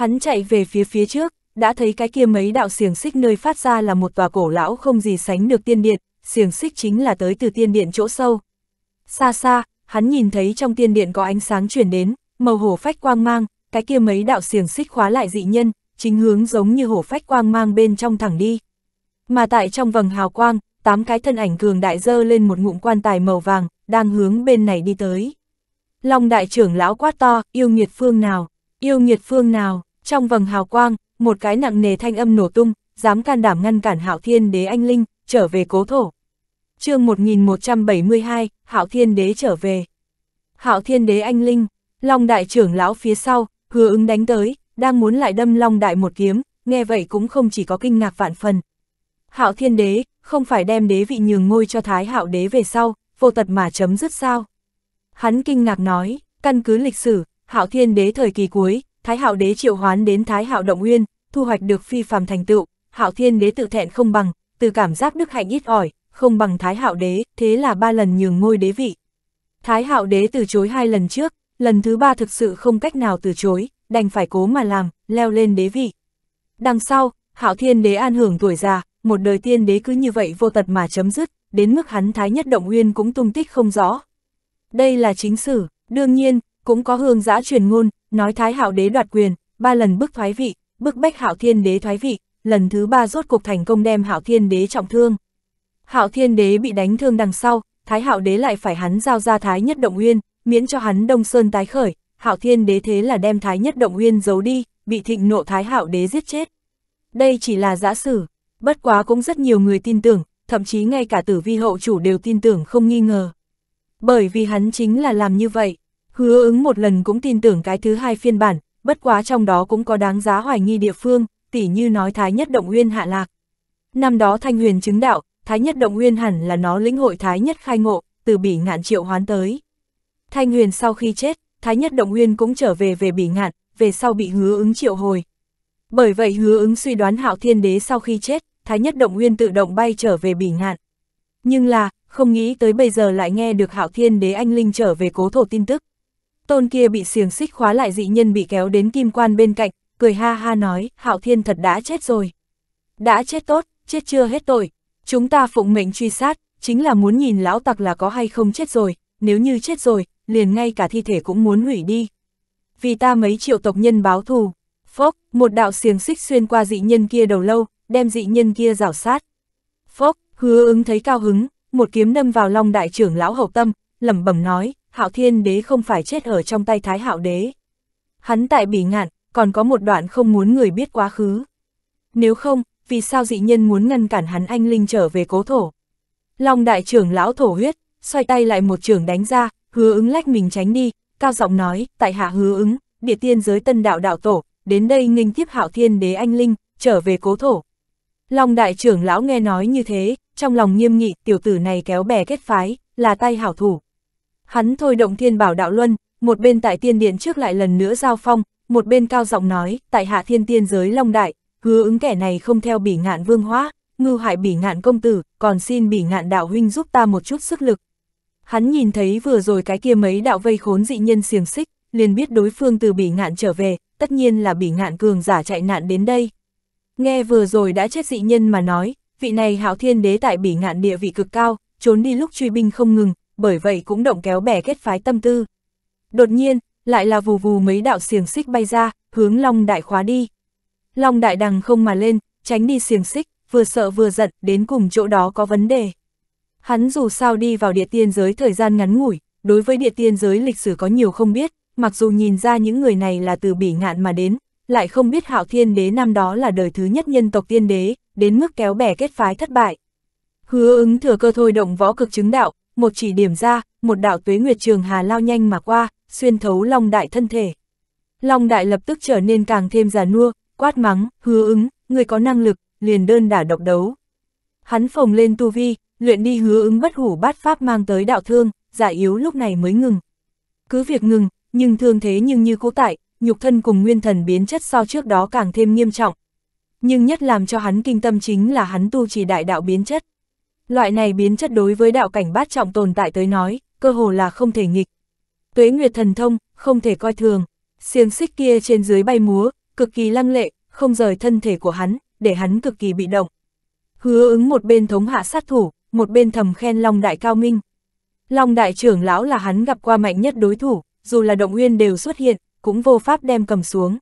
Hắn chạy về phía phía trước, đã thấy cái kia mấy đạo xiềng xích nơi phát ra là một tòa cổ lão không gì sánh được tiên điện, xiềng xích chính là tới từ tiên điện chỗ sâu. Xa xa, hắn nhìn thấy trong tiên điện có ánh sáng chuyển đến, màu hổ phách quang mang, cái kia mấy đạo xiềng xích khóa lại dị nhân, chính hướng giống như hổ phách quang mang bên trong thẳng đi. Mà tại trong vầng hào quang, tám cái thân ảnh cường đại dơ lên một ngụm quan tài màu vàng, đang hướng bên này đi tới. Long đại trưởng lão quát to, yêu nghiệt phương nào, yêu nghiệt phương nào, trong vầng hào quang, một cái nặng nề thanh âm nổ tung, dám can đảm ngăn cản Hạo Thiên Đế anh linh, trở về cố thổ. Chương 1172, Hạo Thiên Đế trở về. Hạo Thiên Đế anh linh, Long đại trưởng lão phía sau, hứa ứng đánh tới, đang muốn lại đâm Long đại một kiếm, nghe vậy cũng không chỉ có kinh ngạc vạn phần. Hạo Thiên Đế, không phải đem đế vị nhường ngôi cho Thái Hạo Đế về sau, vô tật mà chấm dứt sao? Hắn kinh ngạc nói, căn cứ lịch sử, Hạo Thiên Đế thời kỳ cuối, Thái Hạo đế triệu hoán đến Thái Hạo động uyên, thu hoạch được phi phàm thành tựu, Hạo Thiên đế tự thẹn không bằng, từ cảm giác đức hạnh ít ỏi, không bằng Thái Hạo đế, thế là ba lần nhường ngôi đế vị. Thái Hạo đế từ chối hai lần trước, lần thứ ba thực sự không cách nào từ chối, đành phải cố mà làm, leo lên đế vị. Đằng sau, Hạo Thiên đế an hưởng tuổi già, một đời tiên đế cứ như vậy vô tật mà chấm dứt, đến mức hắn thái nhất động uyên cũng tung tích không rõ. Đây là chính sử, đương nhiên, cũng có hương giã truyền ngôn, nói Thái Hạo đế đoạt quyền, ba lần bức thoái vị, bức bách Hạo Thiên đế thoái vị, lần thứ ba rốt cuộc thành công đem Hạo Thiên đế trọng thương. Hạo Thiên đế bị đánh thương đằng sau, Thái Hạo đế lại phải hắn giao ra Thái Nhất Động Uyên, miễn cho hắn Đông Sơn tái khởi, Hạo Thiên đế thế là đem Thái Nhất Động Uyên giấu đi, bị thịnh nộ Thái Hạo đế giết chết. Đây chỉ là giả sử, bất quá cũng rất nhiều người tin tưởng, thậm chí ngay cả tử vi hậu chủ đều tin tưởng không nghi ngờ. Bởi vì hắn chính là làm như vậy. Hứa ứng một lần cũng tin tưởng cái thứ hai phiên bản, bất quá trong đó cũng có đáng giá hoài nghi địa phương, tỉ như nói Thái Nhất Động Nguyên hạ lạc. Năm đó Thanh Huyền chứng đạo, Thái Nhất Động Nguyên hẳn là nó lĩnh hội Thái Nhất khai ngộ, từ bỉ ngạn triệu hoán tới. Thanh Huyền sau khi chết, Thái Nhất Động Nguyên cũng trở về về bỉ ngạn, về sau bị hứa ứng triệu hồi. Bởi vậy hứa ứng suy đoán Hạo Thiên Đế sau khi chết, Thái Nhất Động Nguyên tự động bay trở về bỉ ngạn. Nhưng là, không nghĩ tới bây giờ lại nghe được Hạo Thiên Đế anh linh trở về cố thổ tin tức. Tôn kia bị xiềng xích khóa lại dị nhân bị kéo đến kim quan bên cạnh, cười ha ha nói, Hạo Thiên thật đã chết rồi. Đã chết tốt, chết chưa hết tội. Chúng ta phụng mệnh truy sát, chính là muốn nhìn lão tặc là có hay không chết rồi, nếu như chết rồi, liền ngay cả thi thể cũng muốn hủy đi. Vì ta mấy triệu tộc nhân báo thù. Phốc, một đạo xiềng xích xuyên qua dị nhân kia đầu lâu, đem dị nhân kia rảo sát. Phốc, hứa ứng thấy cao hứng, một kiếm đâm vào long đại trưởng lão hậu tâm, lẩm bẩm nói, hạo thiên đế không phải chết ở trong tay thái hạo đế. Hắn tại bỉ ngạn, còn có một đoạn không muốn người biết quá khứ. Nếu không, vì sao dị nhân muốn ngăn cản hắn anh linh trở về cố thổ? Long đại trưởng lão thổ huyết, xoay tay lại một trường đánh ra, hứa ứng lách mình tránh đi, cao giọng nói, tại hạ hứa ứng, địa tiên giới tân đạo đạo tổ, đến đây nghênh tiếp hạo thiên đế anh linh, trở về cố thổ. Long đại trưởng lão nghe nói như thế, trong lòng nghiêm nghị, tiểu tử này kéo bè kết phái, là tay hảo thủ. Hắn thôi động thiên bảo đạo luân, một bên tại tiên điện trước lại lần nữa giao phong, một bên cao giọng nói, tại hạ thiên tiên giới long đại, hứa ứng kẻ này không theo bỉ ngạn vương hóa, ngư hại bỉ ngạn công tử, còn xin bỉ ngạn đạo huynh giúp ta một chút sức lực. Hắn nhìn thấy vừa rồi cái kia mấy đạo vây khốn dị nhân xiềng xích, liền biết đối phương từ bỉ ngạn trở về, tất nhiên là bỉ ngạn cường giả chạy nạn đến đây. Nghe vừa rồi đã chết dị nhân mà nói, vị này hạo thiên đế tại bỉ ngạn địa vị cực cao, trốn đi lúc truy binh không ngừng, bởi vậy cũng động kéo bè kết phái tâm tư. Đột nhiên, lại là vù vù mấy đạo xiềng xích bay ra, hướng Long Đại khóa đi. Long Đại đằng không mà lên, tránh đi xiềng xích, vừa sợ vừa giận, đến cùng chỗ đó có vấn đề. Hắn dù sao đi vào địa tiên giới thời gian ngắn ngủi, đối với địa tiên giới lịch sử có nhiều không biết, mặc dù nhìn ra những người này là từ bỉ ngạn mà đến, lại không biết hạo thiên đế năm đó là đời thứ nhất nhân tộc tiên đế, đến mức kéo bè kết phái thất bại. Hứa ứng thừa cơ thôi động võ cực chứng đạo, một chỉ điểm ra, một đạo tuế nguyệt trường hà lao nhanh mà qua, xuyên thấu Long Đại thân thể. Long Đại lập tức trở nên càng thêm già nua, quát mắng, hứa ứng, người có năng lực, liền đơn đả độc đấu. Hắn phồng lên tu vi, luyện đi hứa ứng bất hủ bát pháp mang tới đạo thương, giả yếu lúc này mới ngừng. Cứ việc ngừng, nhưng thương thế nhưng như cố tại, nhục thân cùng nguyên thần biến chất so trước đó càng thêm nghiêm trọng. Nhưng nhất làm cho hắn kinh tâm chính là hắn tu chỉ đại đạo biến chất. Loại này biến chất đối với đạo cảnh bát trọng tồn tại tới nói, cơ hồ là không thể nghịch. Tuế Nguyệt thần thông, không thể coi thường. Xiềng xích kia trên dưới bay múa, cực kỳ lăng lệ, không rời thân thể của hắn, để hắn cực kỳ bị động. Hứa ứng một bên thống hạ sát thủ, một bên thầm khen Long Đại Cao Minh. Long Đại trưởng lão là hắn gặp qua mạnh nhất đối thủ, dù là động nguyên đều xuất hiện, cũng vô pháp đem cầm xuống.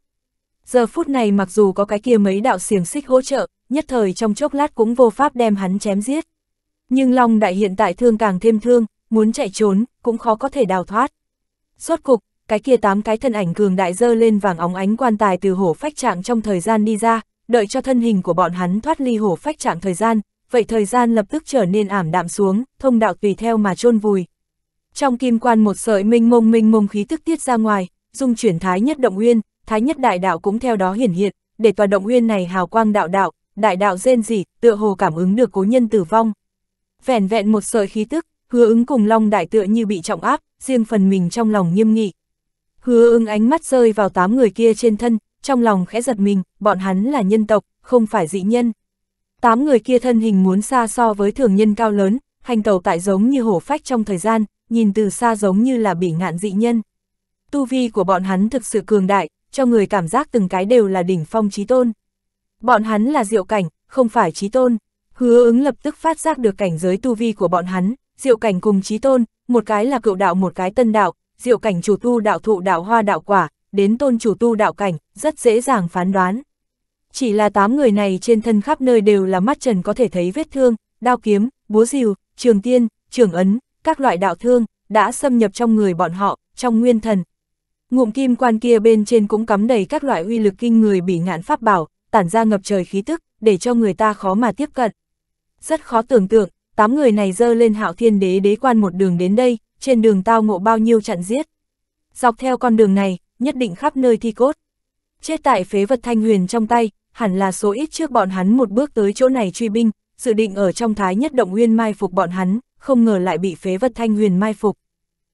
Giờ phút này mặc dù có cái kia mấy đạo xiềng xích hỗ trợ, nhất thời trong chốc lát cũng vô pháp đem hắn chém giết. Nhưng Long Đại hiện tại thương càng thêm thương, muốn chạy trốn, cũng khó có thể đào thoát. Suốt cục, cái kia tám cái thân ảnh cường đại dơ lên vàng óng ánh quan tài từ hổ phách trạng trong thời gian đi ra, đợi cho thân hình của bọn hắn thoát ly hổ phách trạng thời gian, vậy thời gian lập tức trở nên ảm đạm xuống, thông đạo tùy theo mà chôn vùi. Trong kim quan một sợi minh mông minh mông khí tức tiết ra ngoài, dung chuyển thái nhất động nguyên thái nhất đại đạo cũng theo đó hiển hiện, để tòa động nguyên này hào quang đạo đạo, đại đạo rên rỉ, tựa hồ cảm ứng được cố nhân tử vong, Vẻn vẹn một sợi khí tức, hứa ứng cùng Long Đại tựa như bị trọng áp, riêng phần mình trong lòng nghiêm nghị. Hứa ứng ánh mắt rơi vào tám người kia trên thân, trong lòng khẽ giật mình, bọn hắn là nhân tộc, không phải dị nhân. Tám người kia thân hình muốn xa so với thường nhân cao lớn, hành tẩu tại giống như hổ phách trong thời gian, nhìn từ xa giống như là bị ngạn dị nhân. Tu vi của bọn hắn thực sự cường đại, cho người cảm giác từng cái đều là đỉnh phong trí tôn. Bọn hắn là diệu cảnh, không phải trí tôn. Hứa ứng lập tức phát giác được cảnh giới tu vi của bọn hắn, diệu cảnh cùng trí tôn, một cái là cựu đạo một cái tân đạo, diệu cảnh chủ tu đạo thụ đạo hoa đạo quả, đến tôn chủ tu đạo cảnh, rất dễ dàng phán đoán. Chỉ là tám người này trên thân khắp nơi đều là mắt trần có thể thấy vết thương, đao kiếm, búa rìu, trường tiên, trường ấn, các loại đạo thương, đã xâm nhập trong người bọn họ, trong nguyên thần. Ngụm kim quan kia bên trên cũng cắm đầy các loại uy lực kinh người bị ngạn pháp bảo, tản ra ngập trời khí tức, để cho người ta khó mà tiếp cận. Rất khó tưởng tượng, tám người này dơ lên hạo thiên đế đế quan một đường đến đây, trên đường tao ngộ bao nhiêu chặn giết. Dọc theo con đường này, nhất định khắp nơi thi cốt. Chết tại phế vật thanh huyền trong tay, hẳn là số ít trước bọn hắn một bước tới chỗ này truy binh, dự định ở trong thái nhất động nguyên mai phục bọn hắn, không ngờ lại bị phế vật thanh huyền mai phục.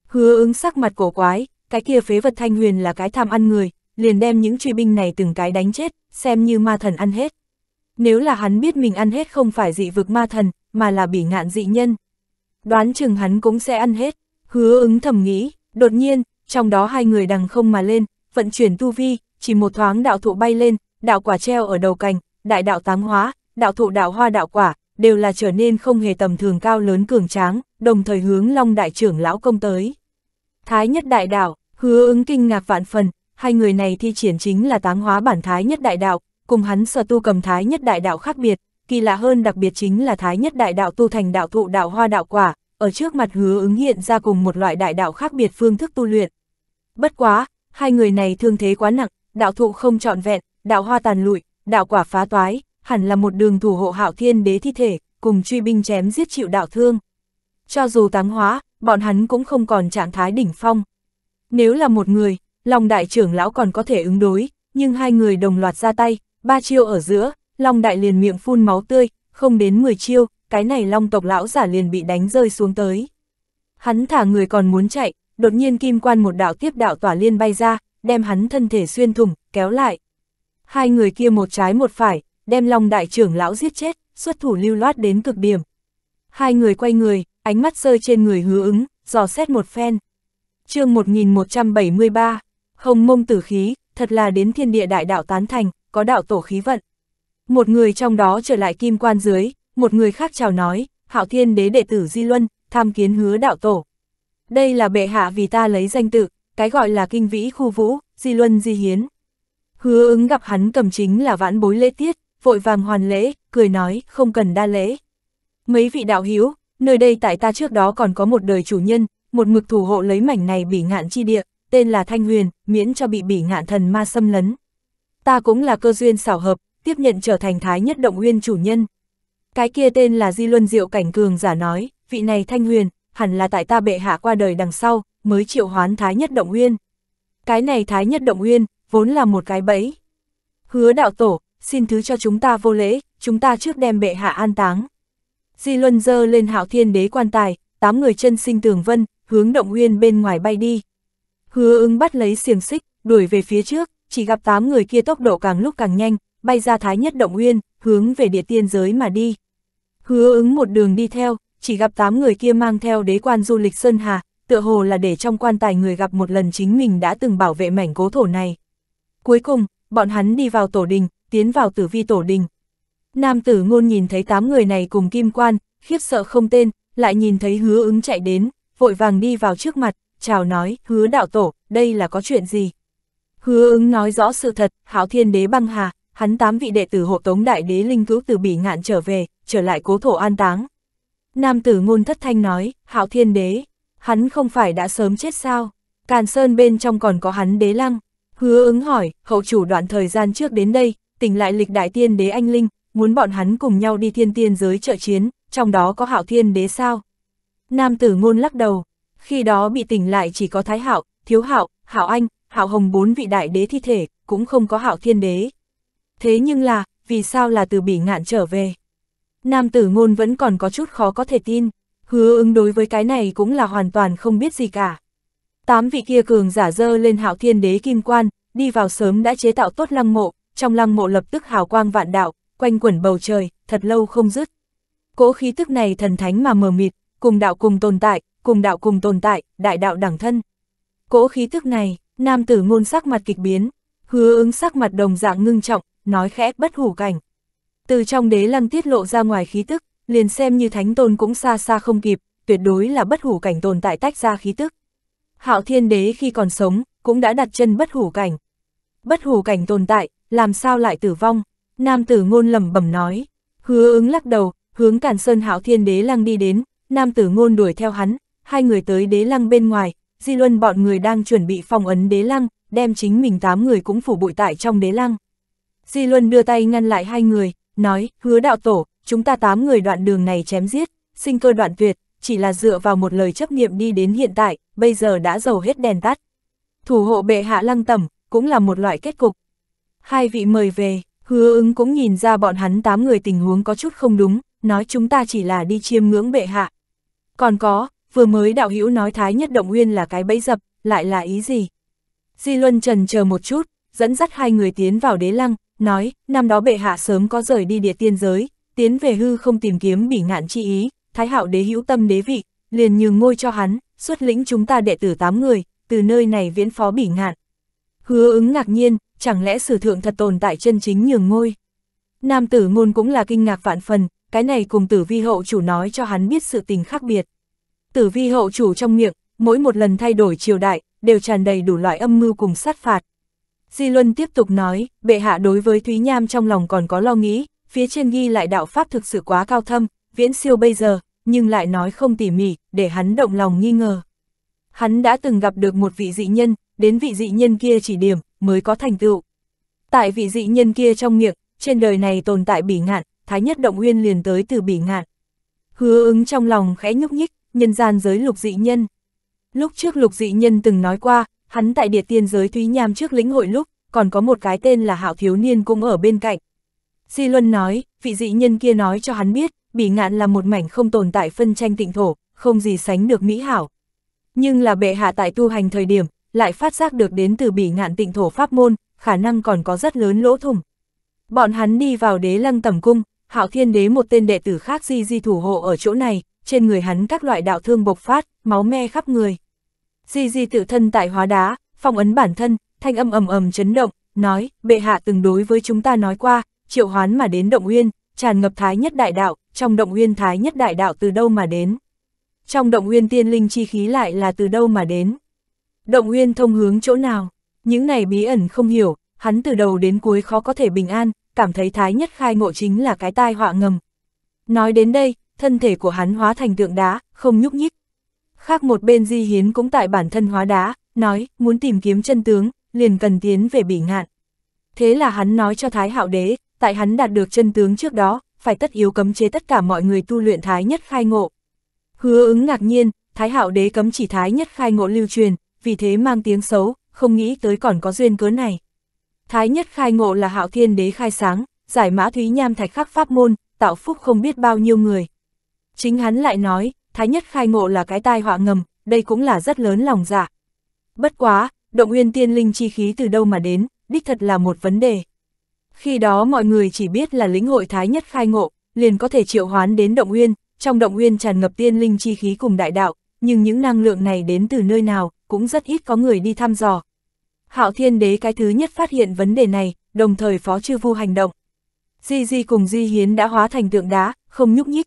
Hứa ứng sắc mặt cổ quái, cái kia phế vật thanh huyền là cái tham ăn người, liền đem những truy binh này từng cái đánh chết, xem như ma thần ăn hết. Nếu là hắn biết mình ăn hết không phải dị vực ma thần, mà là bỉ ngạn dị nhân. Đoán chừng hắn cũng sẽ ăn hết, hứa ứng thầm nghĩ, đột nhiên, trong đó hai người đằng không mà lên, vận chuyển tu vi, chỉ một thoáng đạo thụ bay lên, đạo quả treo ở đầu cành, đại đạo tám hóa, đạo thụ đạo hoa đạo quả, đều là trở nên không hề tầm thường cao lớn cường tráng, đồng thời hướng long đại trưởng lão công tới. Thái nhất đại đạo, hứa ứng kinh ngạc vạn phần, hai người này thi triển chính là táng hóa bản thái nhất đại đạo, cùng hắn sở tu cầm thái nhất đại đạo khác biệt, kỳ lạ hơn đặc biệt chính là thái nhất đại đạo tu thành đạo thụ đạo hoa đạo quả, ở trước mặt hứa ứng hiện ra cùng một loại đại đạo khác biệt phương thức tu luyện. Bất quá, hai người này thương thế quá nặng, đạo thụ không trọn vẹn, đạo hoa tàn lụi, đạo quả phá toái, hẳn là một đường thủ hộ hạo thiên đế thi thể, cùng truy binh chém giết chịu đạo thương. Cho dù tám hóa, bọn hắn cũng không còn trạng thái đỉnh phong. Nếu là một người, lòng đại trưởng lão còn có thể ứng đối, nhưng hai người đồng loạt ra tay, ba chiêu ở giữa, Long Đại liền miệng phun máu tươi, không đến 10 chiêu, cái này Long tộc lão giả liền bị đánh rơi xuống tới. Hắn thả người còn muốn chạy, đột nhiên kim quan một đạo tiếp đạo tỏa liên bay ra, đem hắn thân thể xuyên thủng, kéo lại. Hai người kia một trái một phải, đem Long Đại trưởng lão giết chết, xuất thủ lưu loát đến cực điểm. Hai người quay người, ánh mắt rơi trên người hứa ứng, dò xét một phen. chương 1173, Hồng Mông Tử Khí, thật là đến thiên địa đại đạo tán thành, có đạo tổ khí vận. Một người trong đó trở lại kim quan dưới, một người khác chào nói, hạo thiên đế đệ tử Di Luân, tham kiến hứa đạo tổ. Đây là bệ hạ vì ta lấy danh tự, cái gọi là kinh vĩ khu vũ, Di Luân Di Hiến. Hứa ứng gặp hắn cầm chính là vãn bối lễ tiết, vội vàng hoàn lễ, cười nói, không cần đa lễ. Mấy vị đạo hiếu, nơi đây tại ta trước đó còn có một đời chủ nhân, một mực thủ hộ lấy mảnh này bị ngạn chi địa, tên là Thanh Huyền, miễn cho bị bỉ ngạn thần ma xâm lấn ta cũng là cơ duyên xảo hợp, tiếp nhận trở thành thái nhất động huyên chủ nhân. Cái kia tên là Di Luân Diệu Cảnh Cường giả nói, vị này thanh huyền, hẳn là tại ta bệ hạ qua đời đằng sau, mới triệu hoán thái nhất động huyên. Cái này thái nhất động huyên, vốn là một cái bẫy. Hứa đạo tổ, xin thứ cho chúng ta vô lễ, chúng ta trước đem bệ hạ an táng. Di Luân dơ lên hạo thiên đế quan tài, tám người chân sinh tường vân, hướng động huyên bên ngoài bay đi. Hứa ứng bắt lấy xiềng xích, đuổi về phía trước chỉ gặp tám người kia tốc độ càng lúc càng nhanh, bay ra thái nhất động uyên, hướng về địa tiên giới mà đi. Hứa ứng một đường đi theo, chỉ gặp tám người kia mang theo đế quan du lịch Sơn Hà, tựa hồ là để trong quan tài người gặp một lần chính mình đã từng bảo vệ mảnh cố thổ này. Cuối cùng, bọn hắn đi vào tổ đình, tiến vào tử vi tổ đình. Nam tử ngôn nhìn thấy tám người này cùng kim quan, khiếp sợ không tên, lại nhìn thấy hứa ứng chạy đến, vội vàng đi vào trước mặt, chào nói, hứa đạo tổ, đây là có chuyện gì? Hứa ứng nói rõ sự thật, hảo Thiên Đế băng hà, hắn tám vị đệ tử hộ tống đại đế linh cứu từ bỉ ngạn trở về, trở lại cố thổ an táng. Nam tử ngôn thất thanh nói, hảo Thiên Đế, hắn không phải đã sớm chết sao? Càn Sơn bên trong còn có hắn đế lăng. Hứa ứng hỏi, hậu chủ đoạn thời gian trước đến đây, tỉnh lại lịch đại tiên đế anh linh, muốn bọn hắn cùng nhau đi thiên tiên giới trợ chiến, trong đó có hảo Thiên Đế sao? Nam tử ngôn lắc đầu, khi đó bị tỉnh lại chỉ có Thái hảo Thiếu hảo hảo Anh, hạo hồng bốn vị đại đế thi thể, cũng không có hạo thiên đế. Thế nhưng là, vì sao là từ bỉ ngạn trở về? Nam tử ngôn vẫn còn có chút khó có thể tin, hứa ứng đối với cái này cũng là hoàn toàn không biết gì cả. Tám vị kia cường giả dơ lên hạo thiên đế kim quan, đi vào sớm đã chế tạo tốt lăng mộ, trong lăng mộ lập tức hào quang vạn đạo, quanh quẩn bầu trời, thật lâu không dứt. Cỗ khí tức này thần thánh mà mờ mịt, cùng đạo cùng tồn tại, cùng đạo cùng tồn tại, đại đạo đẳng thân. Cỗ khí tức này, Nam tử ngôn sắc mặt kịch biến, hứa ứng sắc mặt đồng dạng ngưng trọng, nói khẽ bất hủ cảnh. Từ trong đế lăng tiết lộ ra ngoài khí tức, liền xem như thánh tôn cũng xa xa không kịp, tuyệt đối là bất hủ cảnh tồn tại tách ra khí tức. Hạo thiên đế khi còn sống, cũng đã đặt chân bất hủ cảnh. Bất hủ cảnh tồn tại, làm sao lại tử vong? Nam tử ngôn lầm bẩm nói. Hứa ứng lắc đầu, hướng cản sơn hạo thiên đế lăng đi đến, nam tử ngôn đuổi theo hắn, hai người tới đế lăng bên ngoài, Di Luân bọn người đang chuẩn bị phong ấn đế lăng, đem chính mình tám người cũng phủ bụi tại trong đế lăng. Di Luân đưa tay ngăn lại hai người, nói, hứa đạo tổ, chúng ta tám người đoạn đường này chém giết, sinh cơ đoạn tuyệt, chỉ là dựa vào một lời chấp niệm đi đến hiện tại, bây giờ đã dầu hết đèn tắt. Thủ hộ bệ hạ lăng tẩm, cũng là một loại kết cục. Hai vị mời về, hứa ứng cũng nhìn ra bọn hắn tám người tình huống có chút không đúng, nói chúng ta chỉ là đi chiêm ngưỡng bệ hạ. Còn có, vừa mới đạo hữu nói Thái Nhất Động Nguyên là cái bẫy dập, lại là ý gì? Di Luân trần chờ một chút, dẫn dắt hai người tiến vào đế lăng, nói, năm đó bệ hạ sớm có rời đi địa tiên giới, tiến về hư không tìm kiếm bỉ ngạn chi ý, Thái Hạo đế hữu tâm đế vị, liền nhường ngôi cho hắn, xuất lĩnh chúng ta đệ tử tám người, từ nơi này viễn phó bỉ ngạn. Hứa ứng ngạc nhiên, chẳng lẽ sử thượng thật tồn tại chân chính nhường ngôi? Nam tử ngôn cũng là kinh ngạc vạn phần, cái này cùng tử vi hậu chủ nói cho hắn biết sự tình khác biệt. Tử vi hậu chủ trong miệng, mỗi một lần thay đổi triều đại, đều tràn đầy đủ loại âm mưu cùng sát phạt. Di Luân tiếp tục nói, bệ hạ đối với Thúy Nham trong lòng còn có lo nghĩ, phía trên ghi lại đạo pháp thực sự quá cao thâm, viễn siêu bây giờ, nhưng lại nói không tỉ mỉ, để hắn động lòng nghi ngờ. Hắn đã từng gặp được một vị dị nhân, đến vị dị nhân kia chỉ điểm, mới có thành tựu. Tại vị dị nhân kia trong miệng, trên đời này tồn tại bỉ ngạn, Thái Nhất Động Uyên liền tới từ bỉ ngạn. Hứa ứng trong lòng khẽ nhúc nhích, nhân gian giới lục dị nhân. Lúc trước lục dị nhân từng nói qua, hắn tại địa tiên giới Thúy Nham trước lĩnh hội lúc, còn có một cái tên là Hạo Thiếu Niên cũng ở bên cạnh. Di Luân nói, vị dị nhân kia nói cho hắn biết, bỉ ngạn là một mảnh không tồn tại phân tranh tịnh thổ, không gì sánh được mỹ hảo. Nhưng là bệ hạ tại tu hành thời điểm, lại phát giác được đến từ bỉ ngạn tịnh thổ pháp môn, khả năng còn có rất lớn lỗ thủng. Bọn hắn đi vào đế lăng tầm cung, Hạo Thiên Đế một tên đệ tử khác Di Di thủ hộ ở chỗ này, trên người hắn các loại đạo thương bộc phát, máu me khắp người. Di Di tự thân tại hóa đá, phong ấn bản thân, thanh âm ầm ầm chấn động, nói, bệ hạ từng đối với chúng ta nói qua, triệu hoán mà đến động uyên, tràn ngập thái nhất đại đạo, trong động uyên thái nhất đại đạo từ đâu mà đến. Trong động uyên tiên linh chi khí lại là từ đâu mà đến. Động uyên thông hướng chỗ nào, những này bí ẩn không hiểu, hắn từ đầu đến cuối khó có thể bình an, cảm thấy thái nhất khai ngộ chính là cái tai họa ngầm. Nói đến đây, thân thể của hắn hóa thành tượng đá, không nhúc nhích. Khác một bên Di Hiến cũng tại bản thân hóa đá, nói, muốn tìm kiếm chân tướng, liền cần tiến về bỉ ngạn. Thế là hắn nói cho Thái Hạo Đế, tại hắn đạt được chân tướng trước đó, phải tất yếu cấm chế tất cả mọi người tu luyện Thái Nhất Khai Ngộ. Hứa ứng ngạc nhiên, Thái Hạo Đế cấm chỉ Thái Nhất Khai Ngộ lưu truyền, vì thế mang tiếng xấu, không nghĩ tới còn có duyên cớ này. Thái Nhất Khai Ngộ là Hạo Thiên Đế khai sáng, giải mã Thúy Nham Thạch khắc pháp môn, tạo phúc không biết bao nhiêu người. Chính hắn lại nói, Thái Nhất khai ngộ là cái tai họa ngầm, đây cũng là rất lớn lòng dạ. Bất quá, động uyên tiên linh chi khí từ đâu mà đến, đích thật là một vấn đề. Khi đó mọi người chỉ biết là lĩnh hội Thái Nhất khai ngộ, liền có thể triệu hoán đến động uyên, trong động uyên tràn ngập tiên linh chi khí cùng đại đạo, nhưng những năng lượng này đến từ nơi nào, cũng rất ít có người đi thăm dò. Hạo Thiên Đế cái thứ nhất phát hiện vấn đề này, đồng thời phó chư vu hành động. Di Di cùng Di Hiến đã hóa thành tượng đá, không nhúc nhích,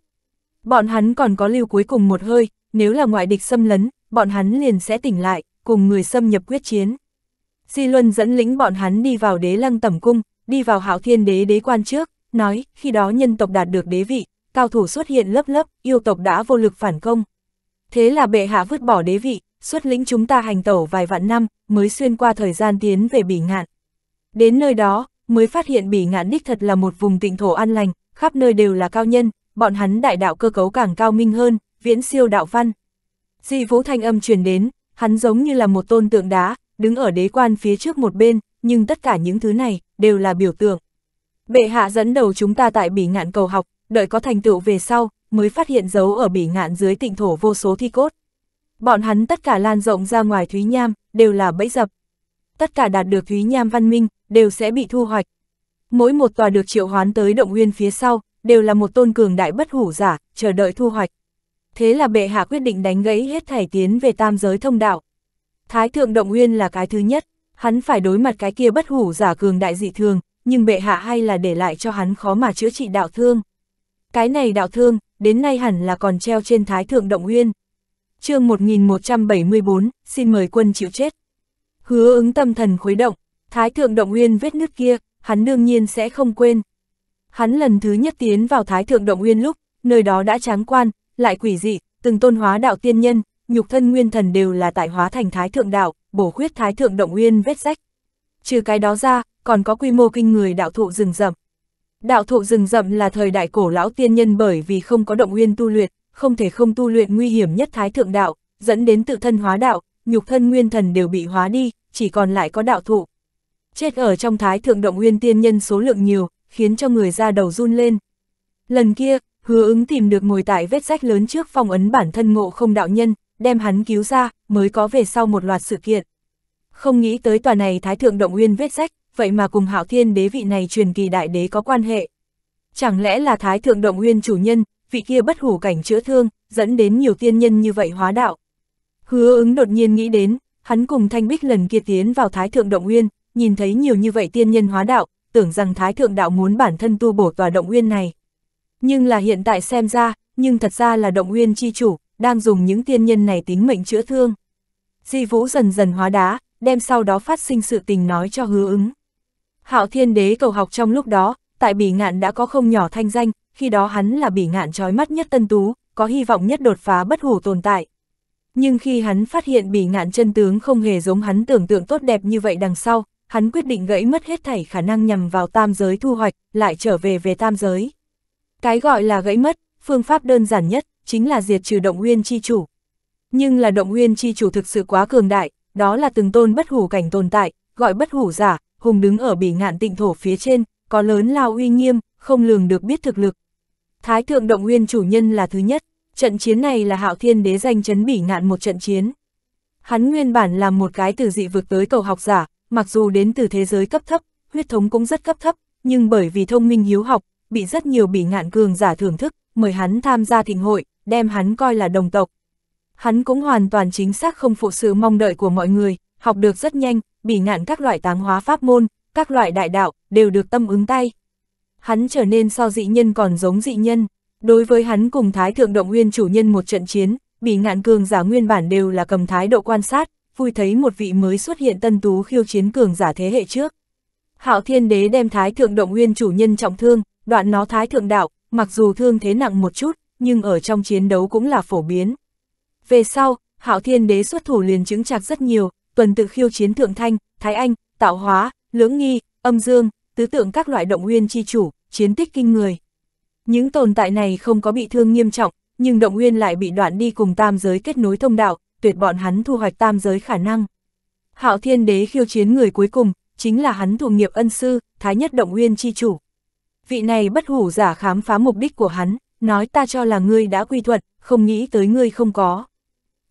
Bọn hắn còn có lưu cuối cùng một hơi, nếu là ngoại địch xâm lấn, bọn hắn liền sẽ tỉnh lại, cùng người xâm nhập quyết chiến. Di Luân dẫn lĩnh bọn hắn đi vào đế lăng tẩm cung, đi vào hạo thiên đế đế quan trước, nói, khi đó nhân tộc đạt được đế vị, cao thủ xuất hiện lấp lấp yêu tộc đã vô lực phản công. Thế là bệ hạ vứt bỏ đế vị, xuất lĩnh chúng ta hành tẩu vài vạn năm, mới xuyên qua thời gian tiến về bỉ ngạn. Đến nơi đó, mới phát hiện bỉ ngạn đích thật là một vùng tịnh thổ an lành, khắp nơi đều là cao nhân, bọn hắn đại đạo cơ cấu càng cao minh hơn, viễn siêu đạo văn. Di Vũ thanh âm truyền đến, hắn giống như là một tôn tượng đá, đứng ở đế quan phía trước một bên, nhưng tất cả những thứ này đều là biểu tượng. Bệ hạ dẫn đầu chúng ta tại bỉ ngạn cầu học, đợi có thành tựu về sau, mới phát hiện dấu ở bỉ ngạn dưới tịnh thổ vô số thi cốt. Bọn hắn tất cả lan rộng ra ngoài Thúy Nham, đều là bẫy dập. Tất cả đạt được Thúy Nham văn minh, đều sẽ bị thu hoạch. Mỗi một tòa được triệu hoán tới động nguyên phía sau, đều là một tôn cường đại bất hủ giả, chờ đợi thu hoạch. Thế là bệ hạ quyết định đánh gãy hết thảy tiến về tam giới thông đạo. Thái thượng động nguyên là cái thứ nhất, hắn phải đối mặt cái kia bất hủ giả cường đại dị thường, nhưng bệ hạ hay là để lại cho hắn khó mà chữa trị đạo thương. Cái này đạo thương, đến nay hẳn là còn treo trên thái thượng động nguyên. chương 1174, xin mời quân chịu chết. Hứa ứng tâm thần khuấy động, thái thượng động nguyên vết nước kia, hắn đương nhiên sẽ không quên, Hắn lần thứ nhất tiến vào Thái Thượng Động Uyên lúc, nơi đó đã tráng quan, lại quỷ dị, từng tôn hóa đạo tiên nhân, nhục thân nguyên thần đều là tại hóa thành Thái Thượng Đạo, bổ khuyết Thái Thượng Động Uyên vết rách. Trừ cái đó ra, còn có quy mô kinh người đạo thụ rừng rậm. Đạo thụ rừng rậm là thời đại cổ lão tiên nhân bởi vì không có động nguyên tu luyện, không thể không tu luyện nguy hiểm nhất thái thượng đạo, dẫn đến tự thân hóa đạo, nhục thân nguyên thần đều bị hóa đi, chỉ còn lại có đạo thụ. Chết ở trong thái thượng động nguyên tiên nhân số lượng nhiều, khiến cho người ra đầu run lên. Lần kia, hứa ứng tìm được ngồi tại vết rách lớn trước phong ấn bản thân ngộ không đạo nhân, đem hắn cứu ra, mới có về sau một loạt sự kiện. Không nghĩ tới tòa này thái thượng động uyên vết rách, vậy mà cùng hạo thiên đế vị này truyền kỳ đại đế có quan hệ. Chẳng lẽ là thái thượng động uyên chủ nhân, vị kia bất hủ cảnh chữa thương, dẫn đến nhiều tiên nhân như vậy hóa đạo. Hứa ứng đột nhiên nghĩ đến, hắn cùng Thanh Bích lần kia tiến vào Thái Thượng Động Uyên, nhìn thấy nhiều như vậy tiên nhân hóa đạo, tưởng rằng Thái Thượng Đạo muốn bản thân tu bổ tòa động nguyên này. Nhưng là hiện tại xem ra, nhưng thật ra là động nguyên chi chủ, đang dùng những tiên nhân này tính mệnh chữa thương. Di Vũ dần dần hóa đá, đem sau đó phát sinh sự tình nói cho hứa ứng. Hạo Thiên Đế cầu học trong lúc đó, tại Bỉ Ngạn đã có không nhỏ thanh danh, khi đó hắn là Bỉ Ngạn trói mắt nhất tân tú, có hy vọng nhất đột phá bất hủ tồn tại. Nhưng khi hắn phát hiện Bỉ Ngạn chân tướng không hề giống hắn tưởng tượng tốt đẹp như vậy đằng sau, hắn quyết định gãy mất hết thảy khả năng nhằm vào tam giới thu hoạch, lại trở về về tam giới. Cái gọi là gãy mất, phương pháp đơn giản nhất, chính là diệt trừ động nguyên chi chủ. Nhưng là động nguyên chi chủ thực sự quá cường đại, đó là từng tôn bất hủ cảnh tồn tại, gọi bất hủ giả, hùng đứng ở bỉ ngạn tịnh thổ phía trên, có lớn lao uy nghiêm, không lường được biết thực lực. Thái thượng động nguyên chủ nhân là thứ nhất, trận chiến này là hạo thiên đế danh chấn bỉ ngạn một trận chiến. Hắn nguyên bản là một cái từ dị vực tới cầu học giả, mặc dù đến từ thế giới cấp thấp, huyết thống cũng rất cấp thấp, nhưng bởi vì thông minh hiếu học, bị rất nhiều bị ngạn cường giả thưởng thức, mời hắn tham gia thịnh hội, đem hắn coi là đồng tộc. Hắn cũng hoàn toàn chính xác không phụ sự mong đợi của mọi người, học được rất nhanh, bị ngạn các loại táng hóa pháp môn, các loại đại đạo, đều được tâm ứng tay. Hắn trở nên so dị nhân còn giống dị nhân. Đối với hắn cùng Thái Thượng Động Nguyên chủ nhân một trận chiến, bị ngạn cường giả nguyên bản đều là cầm thái độ quan sát, vui thấy một vị mới xuất hiện tân tú khiêu chiến cường giả thế hệ trước. Hạo Thiên Đế đem Thái Thượng Động Nguyên chủ nhân trọng thương, đoạn nó Thái Thượng Đạo, mặc dù thương thế nặng một chút, nhưng ở trong chiến đấu cũng là phổ biến. Về sau, Hạo Thiên Đế xuất thủ liền chứng chặt rất nhiều, tuần tự khiêu chiến Thượng Thanh, Thái Anh, Tạo Hóa, Lưỡng Nghi, Âm Dương, tứ tượng các loại động nguyên chi chủ, chiến tích kinh người. Những tồn tại này không có bị thương nghiêm trọng, nhưng động nguyên lại bị đoạn đi cùng tam giới kết nối thông đạo, tuyệt bọn hắn thu hoạch tam giới khả năng. Hạo Thiên Đế khiêu chiến người cuối cùng, chính là hắn thuộc nghiệp ân sư, Thái Nhất Động Nguyên chi chủ. Vị này bất hủ giả khám phá mục đích của hắn, nói ta cho là ngươi đã quy thuận, không nghĩ tới ngươi không có.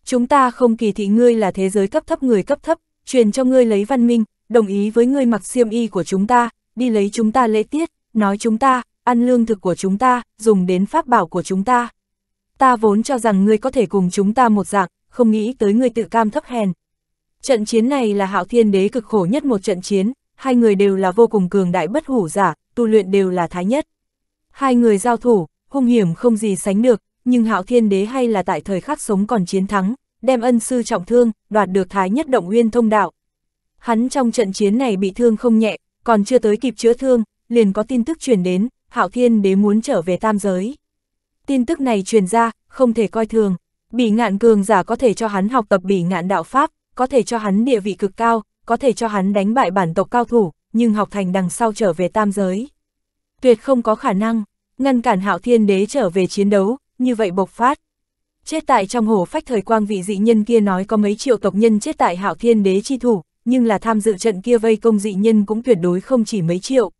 Chúng ta không kỳ thị ngươi là thế giới cấp thấp người cấp thấp, truyền cho ngươi lấy văn minh, đồng ý với ngươi mặc xiêm y của chúng ta, đi lấy chúng ta lễ tiết, nói chúng ta, ăn lương thực của chúng ta, dùng đến pháp bảo của chúng ta. Ta vốn cho rằng ngươi có thể cùng chúng ta một dạng, không nghĩ tới người tự cam thấp hèn. Trận chiến này là hạo thiên đế cực khổ nhất một trận chiến, hai người đều là vô cùng cường đại bất hủ giả, tu luyện đều là thái nhất. Hai người giao thủ, hung hiểm không gì sánh được, nhưng hạo thiên đế hay là tại thời khắc sống còn chiến thắng, đem ân sư trọng thương, đoạt được thái nhất động nguyên thông đạo. Hắn trong trận chiến này bị thương không nhẹ, còn chưa tới kịp chữa thương, liền có tin tức truyền đến, hạo thiên đế muốn trở về tam giới. Tin tức này truyền ra, không thể coi thường. Bỉ ngạn cường giả có thể cho hắn học tập bỉ ngạn đạo Pháp, có thể cho hắn địa vị cực cao, có thể cho hắn đánh bại bản tộc cao thủ, nhưng học thành đằng sau trở về tam giới. Tuyệt không có khả năng, ngăn cản hạo thiên đế trở về chiến đấu, như vậy bộc phát. Chết tại trong hồ phách thời quang vị dị nhân kia nói có mấy triệu tộc nhân chết tại hạo thiên đế chi thủ, nhưng là tham dự trận kia vây công dị nhân cũng tuyệt đối không chỉ mấy triệu.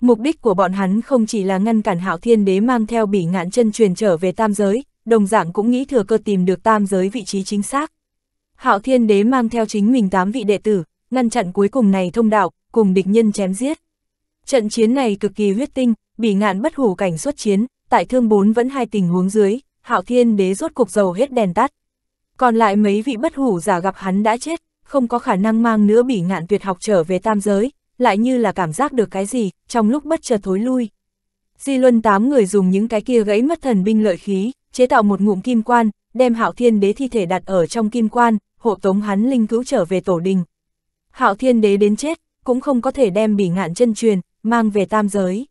Mục đích của bọn hắn không chỉ là ngăn cản hạo thiên đế mang theo bỉ ngạn chân truyền trở về tam giới, đồng dạng cũng nghĩ thừa cơ tìm được tam giới vị trí chính xác. Hạo Thiên Đế mang theo chính mình tám vị đệ tử, ngăn chặn cuối cùng này thông đạo, cùng địch nhân chém giết. Trận chiến này cực kỳ huyết tinh, bị ngạn bất hủ cảnh xuất chiến, tại thương bốn vẫn hai tình huống dưới, Hạo Thiên Đế rốt cục dầu hết đèn tắt. Còn lại mấy vị bất hủ giả gặp hắn đã chết, không có khả năng mang nữa bị ngạn tuyệt học trở về tam giới, lại như là cảm giác được cái gì, trong lúc bất chợt thối lui. Di Luân tám người dùng những cái kia gãy mất thần binh lợi khí, chế tạo một ngụm kim quan, đem Hạo Thiên Đế thi thể đặt ở trong kim quan, hộ tống hắn linh cứu trở về tổ đình. Hạo Thiên Đế đến chết, cũng không có thể đem bỉ ngạn chân truyền, mang về tam giới.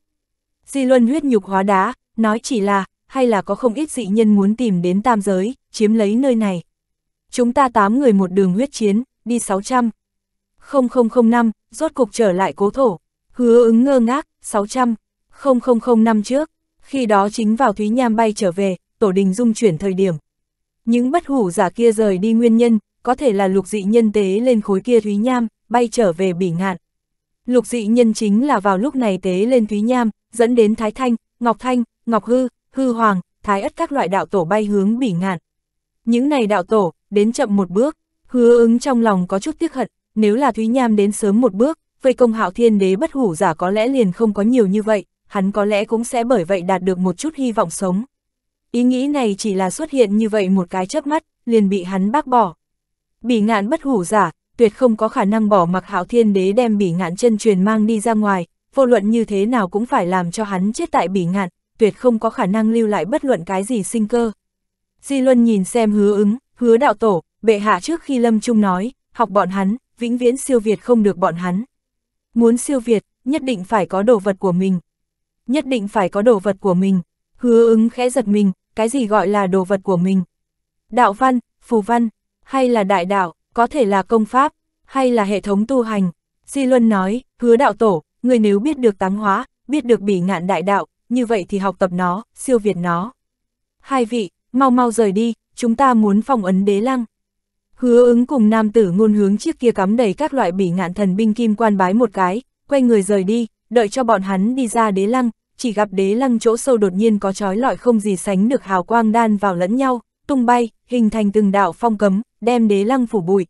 Di Luân huyết nhục hóa đá, nói chỉ là, hay là có không ít dị nhân muốn tìm đến tam giới, chiếm lấy nơi này. Chúng ta tám người một đường huyết chiến, đi 600. 0005, rốt cục trở lại cố thổ. Hứa ứng ngơ ngác, 600. 0005 trước, khi đó chính vào Thúy Nham bay trở về, tổ đình dung chuyển thời điểm. Những bất hủ giả kia rời đi nguyên nhân, có thể là lục dị nhân tế lên khối kia Thúy Nham, bay trở về bỉ ngạn. Lục dị nhân chính là vào lúc này tế lên Thúy Nham, dẫn đến Thái Thanh, Ngọc Thanh, Ngọc Hư, Hư Hoàng, Thái Ất các loại đạo tổ bay hướng bỉ ngạn. Những này đạo tổ, đến chậm một bước, hứa ứng trong lòng có chút tiếc hận, nếu là Thúy Nham đến sớm một bước, vây công hạo thiên đế bất hủ giả có lẽ liền không có nhiều như vậy, hắn có lẽ cũng sẽ bởi vậy đạt được một chút hy vọng sống ý nghĩ này chỉ là xuất hiện như vậy một cái chớp mắt, liền bị hắn bác bỏ. Bỉ ngạn bất hủ giả, tuyệt không có khả năng bỏ mặc hạo thiên đế đem bỉ ngạn chân truyền mang đi ra ngoài, vô luận như thế nào cũng phải làm cho hắn chết tại bỉ ngạn, tuyệt không có khả năng lưu lại bất luận cái gì sinh cơ. Di Luân nhìn xem hứa ứng, hứa đạo tổ, bệ hạ trước khi lâm trung nói, học bọn hắn, vĩnh viễn siêu việt không được bọn hắn. Muốn siêu việt, nhất định phải có đồ vật của mình. Nhất định phải có đồ vật của mình. Hứa ứng khẽ giật mình, cái gì gọi là đồ vật của mình. Đạo văn, phù văn, hay là đại đạo, có thể là công pháp, hay là hệ thống tu hành. Di Luân nói, hứa đạo tổ, người nếu biết được táng hóa, biết được bỉ ngạn đại đạo, như vậy thì học tập nó, siêu việt nó. Hai vị, mau mau rời đi, chúng ta muốn phong ấn đế lăng. Hứa ứng cùng nam tử ngôn hướng chiếc kia cắm đầy các loại bỉ ngạn thần binh kim quan bái một cái, quay người rời đi, đợi cho bọn hắn đi ra đế lăng, chỉ gặp đế lăng chỗ sâu đột nhiên có trói lọi không gì sánh được hào quang đan vào lẫn nhau, tung bay, hình thành từng đạo phong cấm, đem đế lăng phủ bụi.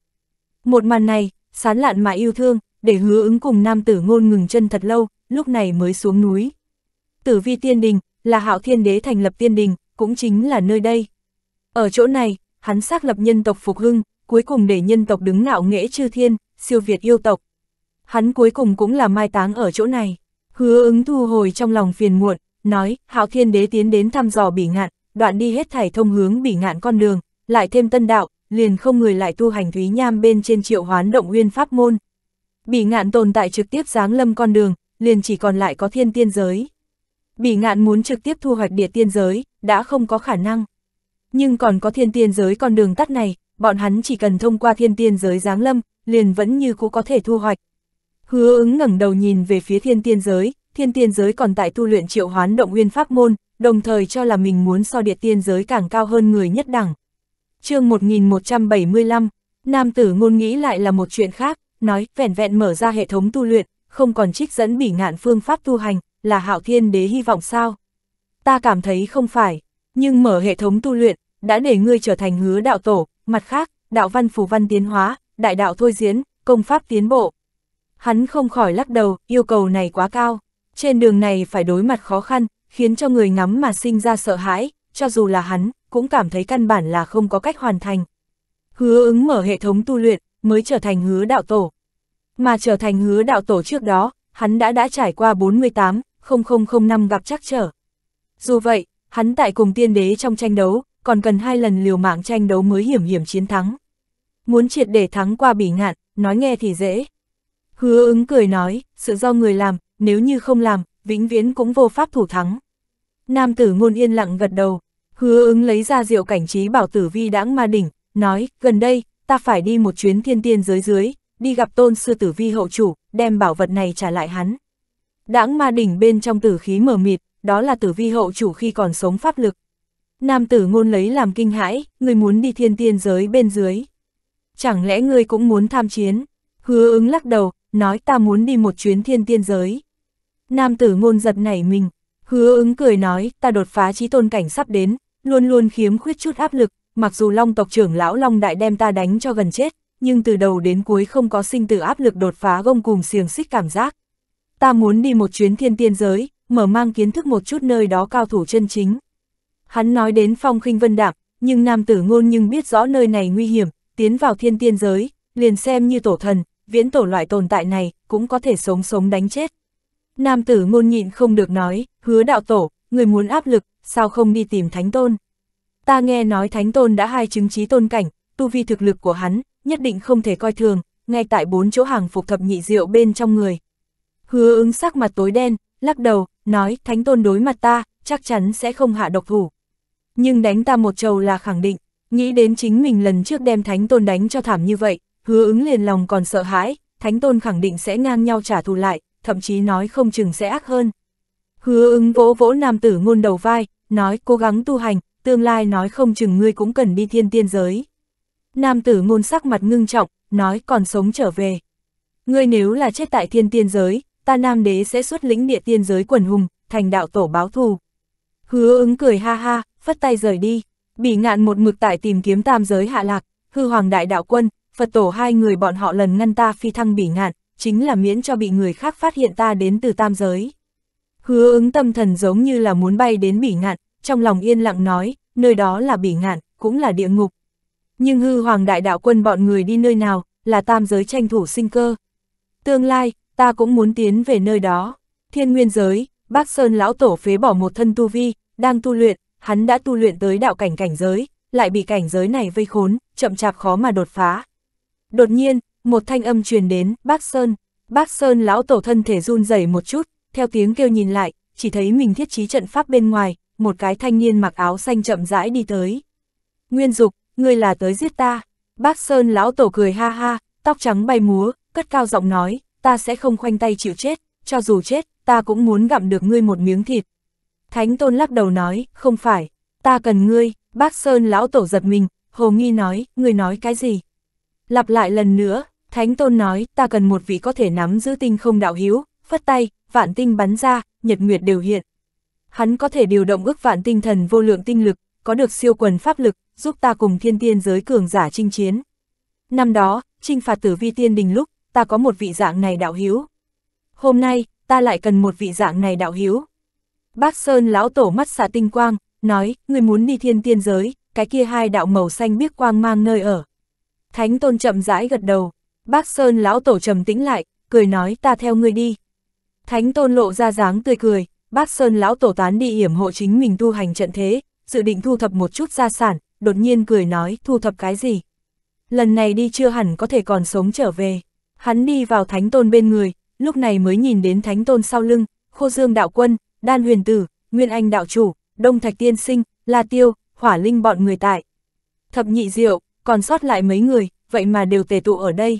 Một màn này, sán lạn mà yêu thương, để hứa ứng cùng nam tử ngôn ngừng chân thật lâu, lúc này mới xuống núi. Tử vi tiên đình, là hạo thiên đế thành lập tiên đình, cũng chính là nơi đây. Ở chỗ này, hắn xác lập nhân tộc phục hưng, cuối cùng để nhân tộc đứng ngạo nghễ chư thiên, siêu việt yêu tộc. Hắn cuối cùng cũng là mai táng ở chỗ này. Hứa ứng thu hồi trong lòng phiền muộn, nói, hạo thiên đế tiến đến thăm dò bỉ ngạn, đoạn đi hết thảy thông hướng bỉ ngạn con đường, lại thêm tân đạo, liền không người lại tu hành thúy nham bên trên triệu hoán động nguyên pháp môn. Bỉ ngạn tồn tại trực tiếp giáng lâm con đường, liền chỉ còn lại có thiên tiên giới. Bỉ ngạn muốn trực tiếp thu hoạch địa tiên giới, đã không có khả năng. Nhưng còn có thiên tiên giới con đường tắt này, bọn hắn chỉ cần thông qua thiên tiên giới giáng lâm, liền vẫn như cũ có thể thu hoạch, Hứa ứng ngẩng đầu nhìn về phía thiên tiên giới, thiên tiên giới còn tại tu luyện triệu hoán động nguyên pháp môn, đồng thời cho là mình muốn so địa tiên giới càng cao hơn người nhất đẳng. chương 1175, nam tử ngôn nghĩ lại là một chuyện khác, nói vẻn vẹn mở ra hệ thống tu luyện, không còn trích dẫn bỉ ngạn phương pháp tu hành, là hạo thiên đế hy vọng sao. Ta cảm thấy không phải, nhưng mở hệ thống tu luyện, đã để ngươi trở thành hứa đạo tổ, mặt khác, đạo văn phù văn tiến hóa, đại đạo thôi diễn, công pháp tiến bộ. Hắn không khỏi lắc đầu, yêu cầu này quá cao. Trên đường này phải đối mặt khó khăn, khiến cho người ngắm mà sinh ra sợ hãi, cho dù là hắn, cũng cảm thấy căn bản là không có cách hoàn thành. Hứa ứng mở hệ thống tu luyện, mới trở thành hứa đạo tổ. Mà trở thành hứa đạo tổ trước đó, hắn đã đã trải qua 48, 0005 gặp chắc trở. Dù vậy, hắn tại cùng tiên đế trong tranh đấu, còn cần hai lần liều mạng tranh đấu mới hiểm hiểm chiến thắng. Muốn triệt để thắng qua bỉ ngạn, nói nghe thì dễ, Hứa ứng cười nói, sự do người làm, nếu như không làm, vĩnh viễn cũng vô pháp thủ thắng. Nam tử ngôn yên lặng gật đầu, hứa ứng lấy ra rượu cảnh trí bảo tử vi đãng ma đỉnh, nói, gần đây, ta phải đi một chuyến thiên tiên dưới dưới, đi gặp tôn sư tử vi hậu chủ, đem bảo vật này trả lại hắn. Đãng ma đỉnh bên trong tử khí mờ mịt, đó là tử vi hậu chủ khi còn sống pháp lực. Nam tử ngôn lấy làm kinh hãi, người muốn đi thiên tiên giới bên dưới. Chẳng lẽ ngươi cũng muốn tham chiến? Hứa ứng lắc đầu, nói ta muốn đi một chuyến thiên tiên giới. Nam tử ngôn giật nảy mình, hứa ứng cười nói, ta đột phá trí tôn cảnh sắp đến, luôn luôn khiếm khuyết chút áp lực, mặc dù long tộc trưởng lão long đại đem ta đánh cho gần chết, nhưng từ đầu đến cuối không có sinh tử áp lực đột phá gông cùng xiềng xích cảm giác. Ta muốn đi một chuyến thiên tiên giới, mở mang kiến thức một chút nơi đó cao thủ chân chính. Hắn nói đến phong khinh vân đạm nhưng nam tử ngôn nhưng biết rõ nơi này nguy hiểm, tiến vào thiên tiên giới, liền xem như tổ thần, viễn tổ loại tồn tại này, cũng có thể sống sống đánh chết. Nam tử ngôn nhịn không được nói, hứa đạo tổ, người muốn áp lực, sao không đi tìm thánh tôn. Ta nghe nói thánh tôn đã hai chứng trí tôn cảnh, tu vi thực lực của hắn, nhất định không thể coi thường, ngay tại bốn chỗ hàng phục thập nhị rượu bên trong người. Hứa ứng sắc mặt tối đen, lắc đầu, nói thánh tôn đối mặt ta, chắc chắn sẽ không hạ độc thủ. Nhưng đánh ta một trầu là khẳng định, nghĩ đến chính mình lần trước đem thánh tôn đánh cho thảm như vậy, Hứa ứng liền lòng còn sợ hãi, Thánh Tôn khẳng định sẽ ngang nhau trả thù lại, thậm chí nói không chừng sẽ ác hơn. Hứa ứng vỗ vỗ nam tử ngôn đầu vai, nói cố gắng tu hành, tương lai nói không chừng ngươi cũng cần đi thiên tiên giới. Nam tử ngôn sắc mặt ngưng trọng, nói còn sống trở về. Ngươi nếu là chết tại thiên tiên giới, ta nam đế sẽ xuất lĩnh địa tiên giới quần hùng, thành đạo tổ báo thù. Hứa ứng cười ha ha, phất tay rời đi, bị ngạn một mực tại tìm kiếm tam giới hạ lạc, hư hoàng đại đạo quân, Phật tổ hai người bọn họ lần ngăn ta phi thăng bỉ ngạn, chính là miễn cho bị người khác phát hiện ta đến từ tam giới. Hứa ứng tâm thần giống như là muốn bay đến bỉ ngạn, trong lòng yên lặng nói, nơi đó là bỉ ngạn, cũng là địa ngục. Nhưng hư hoàng đại đạo quân bọn người đi nơi nào, là tam giới tranh thủ sinh cơ. Tương lai, ta cũng muốn tiến về nơi đó. Thiên nguyên giới, bác Sơn lão tổ phế bỏ một thân tu vi, đang tu luyện, hắn đã tu luyện tới đạo cảnh cảnh giới, lại bị cảnh giới này vây khốn, chậm chạp khó mà đột phá. Đột nhiên, một thanh âm truyền đến, bác Sơn, bác Sơn lão tổ thân thể run rẩy một chút, theo tiếng kêu nhìn lại, chỉ thấy mình thiết trí trận pháp bên ngoài, một cái thanh niên mặc áo xanh chậm rãi đi tới. Nguyên Dục, ngươi là tới giết ta. Bác Sơn lão tổ cười ha ha, tóc trắng bay múa, cất cao giọng nói, ta sẽ không khoanh tay chịu chết, cho dù chết, ta cũng muốn gặm được ngươi một miếng thịt. Thánh Tôn lắc đầu nói, không phải, ta cần ngươi, bác Sơn lão tổ giật mình, hồ nghi nói, ngươi nói cái gì? Lặp lại lần nữa, Thánh Tôn nói, ta cần một vị có thể nắm giữ tinh không đạo hiếu, phất tay, vạn tinh bắn ra, nhật nguyệt đều hiện. Hắn có thể điều động ước vạn tinh thần vô lượng tinh lực, có được siêu quần pháp lực, giúp ta cùng thiên tiên giới cường giả chinh chiến. Năm đó, trinh phạt tử vi tiên đình lúc, ta có một vị dạng này đạo hiếu. Hôm nay, ta lại cần một vị dạng này đạo hiếu. Bác Sơn lão tổ mắt xạ tinh quang, nói, người muốn đi thiên tiên giới, cái kia hai đạo màu xanh biết quang mang nơi ở. Thánh tôn chậm rãi gật đầu, bác Sơn lão tổ trầm tĩnh lại, cười nói ta theo ngươi đi. Thánh tôn lộ ra dáng tươi cười, bác Sơn lão tổ tán đi hiểm hộ chính mình tu hành trận thế, dự định thu thập một chút gia sản, đột nhiên cười nói thu thập cái gì. Lần này đi chưa hẳn có thể còn sống trở về. Hắn đi vào thánh tôn bên người, lúc này mới nhìn đến thánh tôn sau lưng, khô dương đạo quân, đan huyền tử, nguyên anh đạo chủ, đông thạch tiên sinh, la tiêu, hỏa linh bọn người tại. Thập nhị diệu, còn sót lại mấy người, vậy mà đều tề tụ ở đây.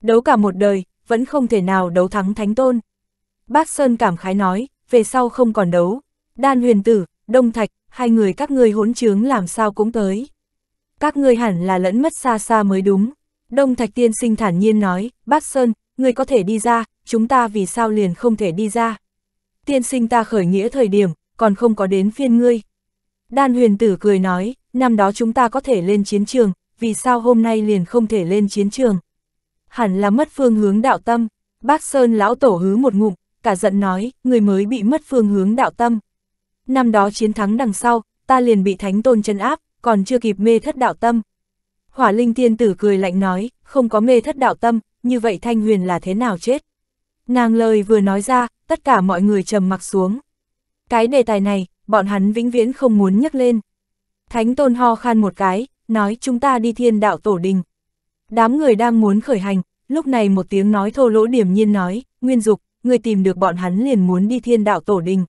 Đấu cả một đời, vẫn không thể nào đấu thắng Thánh Tôn. Bác Sơn cảm khái nói, về sau không còn đấu. Đan huyền tử, đông thạch, hai người các ngươi hỗn trướng làm sao cũng tới. Các ngươi hẳn là lẫn mất xa xa mới đúng. Đông thạch tiên sinh thản nhiên nói, bác Sơn, ngươi có thể đi ra, chúng ta vì sao liền không thể đi ra. Tiên sinh ta khởi nghĩa thời điểm, còn không có đến phiên ngươi. Đan huyền tử cười nói, năm đó chúng ta có thể lên chiến trường, vì sao hôm nay liền không thể lên chiến trường. Hẳn là mất phương hướng đạo tâm, bác Sơn lão tổ hứ một ngụm, cả giận nói, người mới bị mất phương hướng đạo tâm. Năm đó chiến thắng đằng sau, ta liền bị thánh tôn chân áp, còn chưa kịp mê thất đạo tâm. Hỏa linh tiên tử cười lạnh nói, không có mê thất đạo tâm, như vậy thanh huyền là thế nào chết. Nàng lời vừa nói ra, tất cả mọi người trầm mặc xuống. Cái đề tài này, bọn hắn vĩnh viễn không muốn nhắc lên. Thánh tôn ho khan một cái, nói chúng ta đi thiên đạo tổ đình. Đám người đang muốn khởi hành, lúc này một tiếng nói thô lỗ điểm nhiên nói, Nguyên Dục, người tìm được bọn hắn liền muốn đi thiên đạo tổ đình.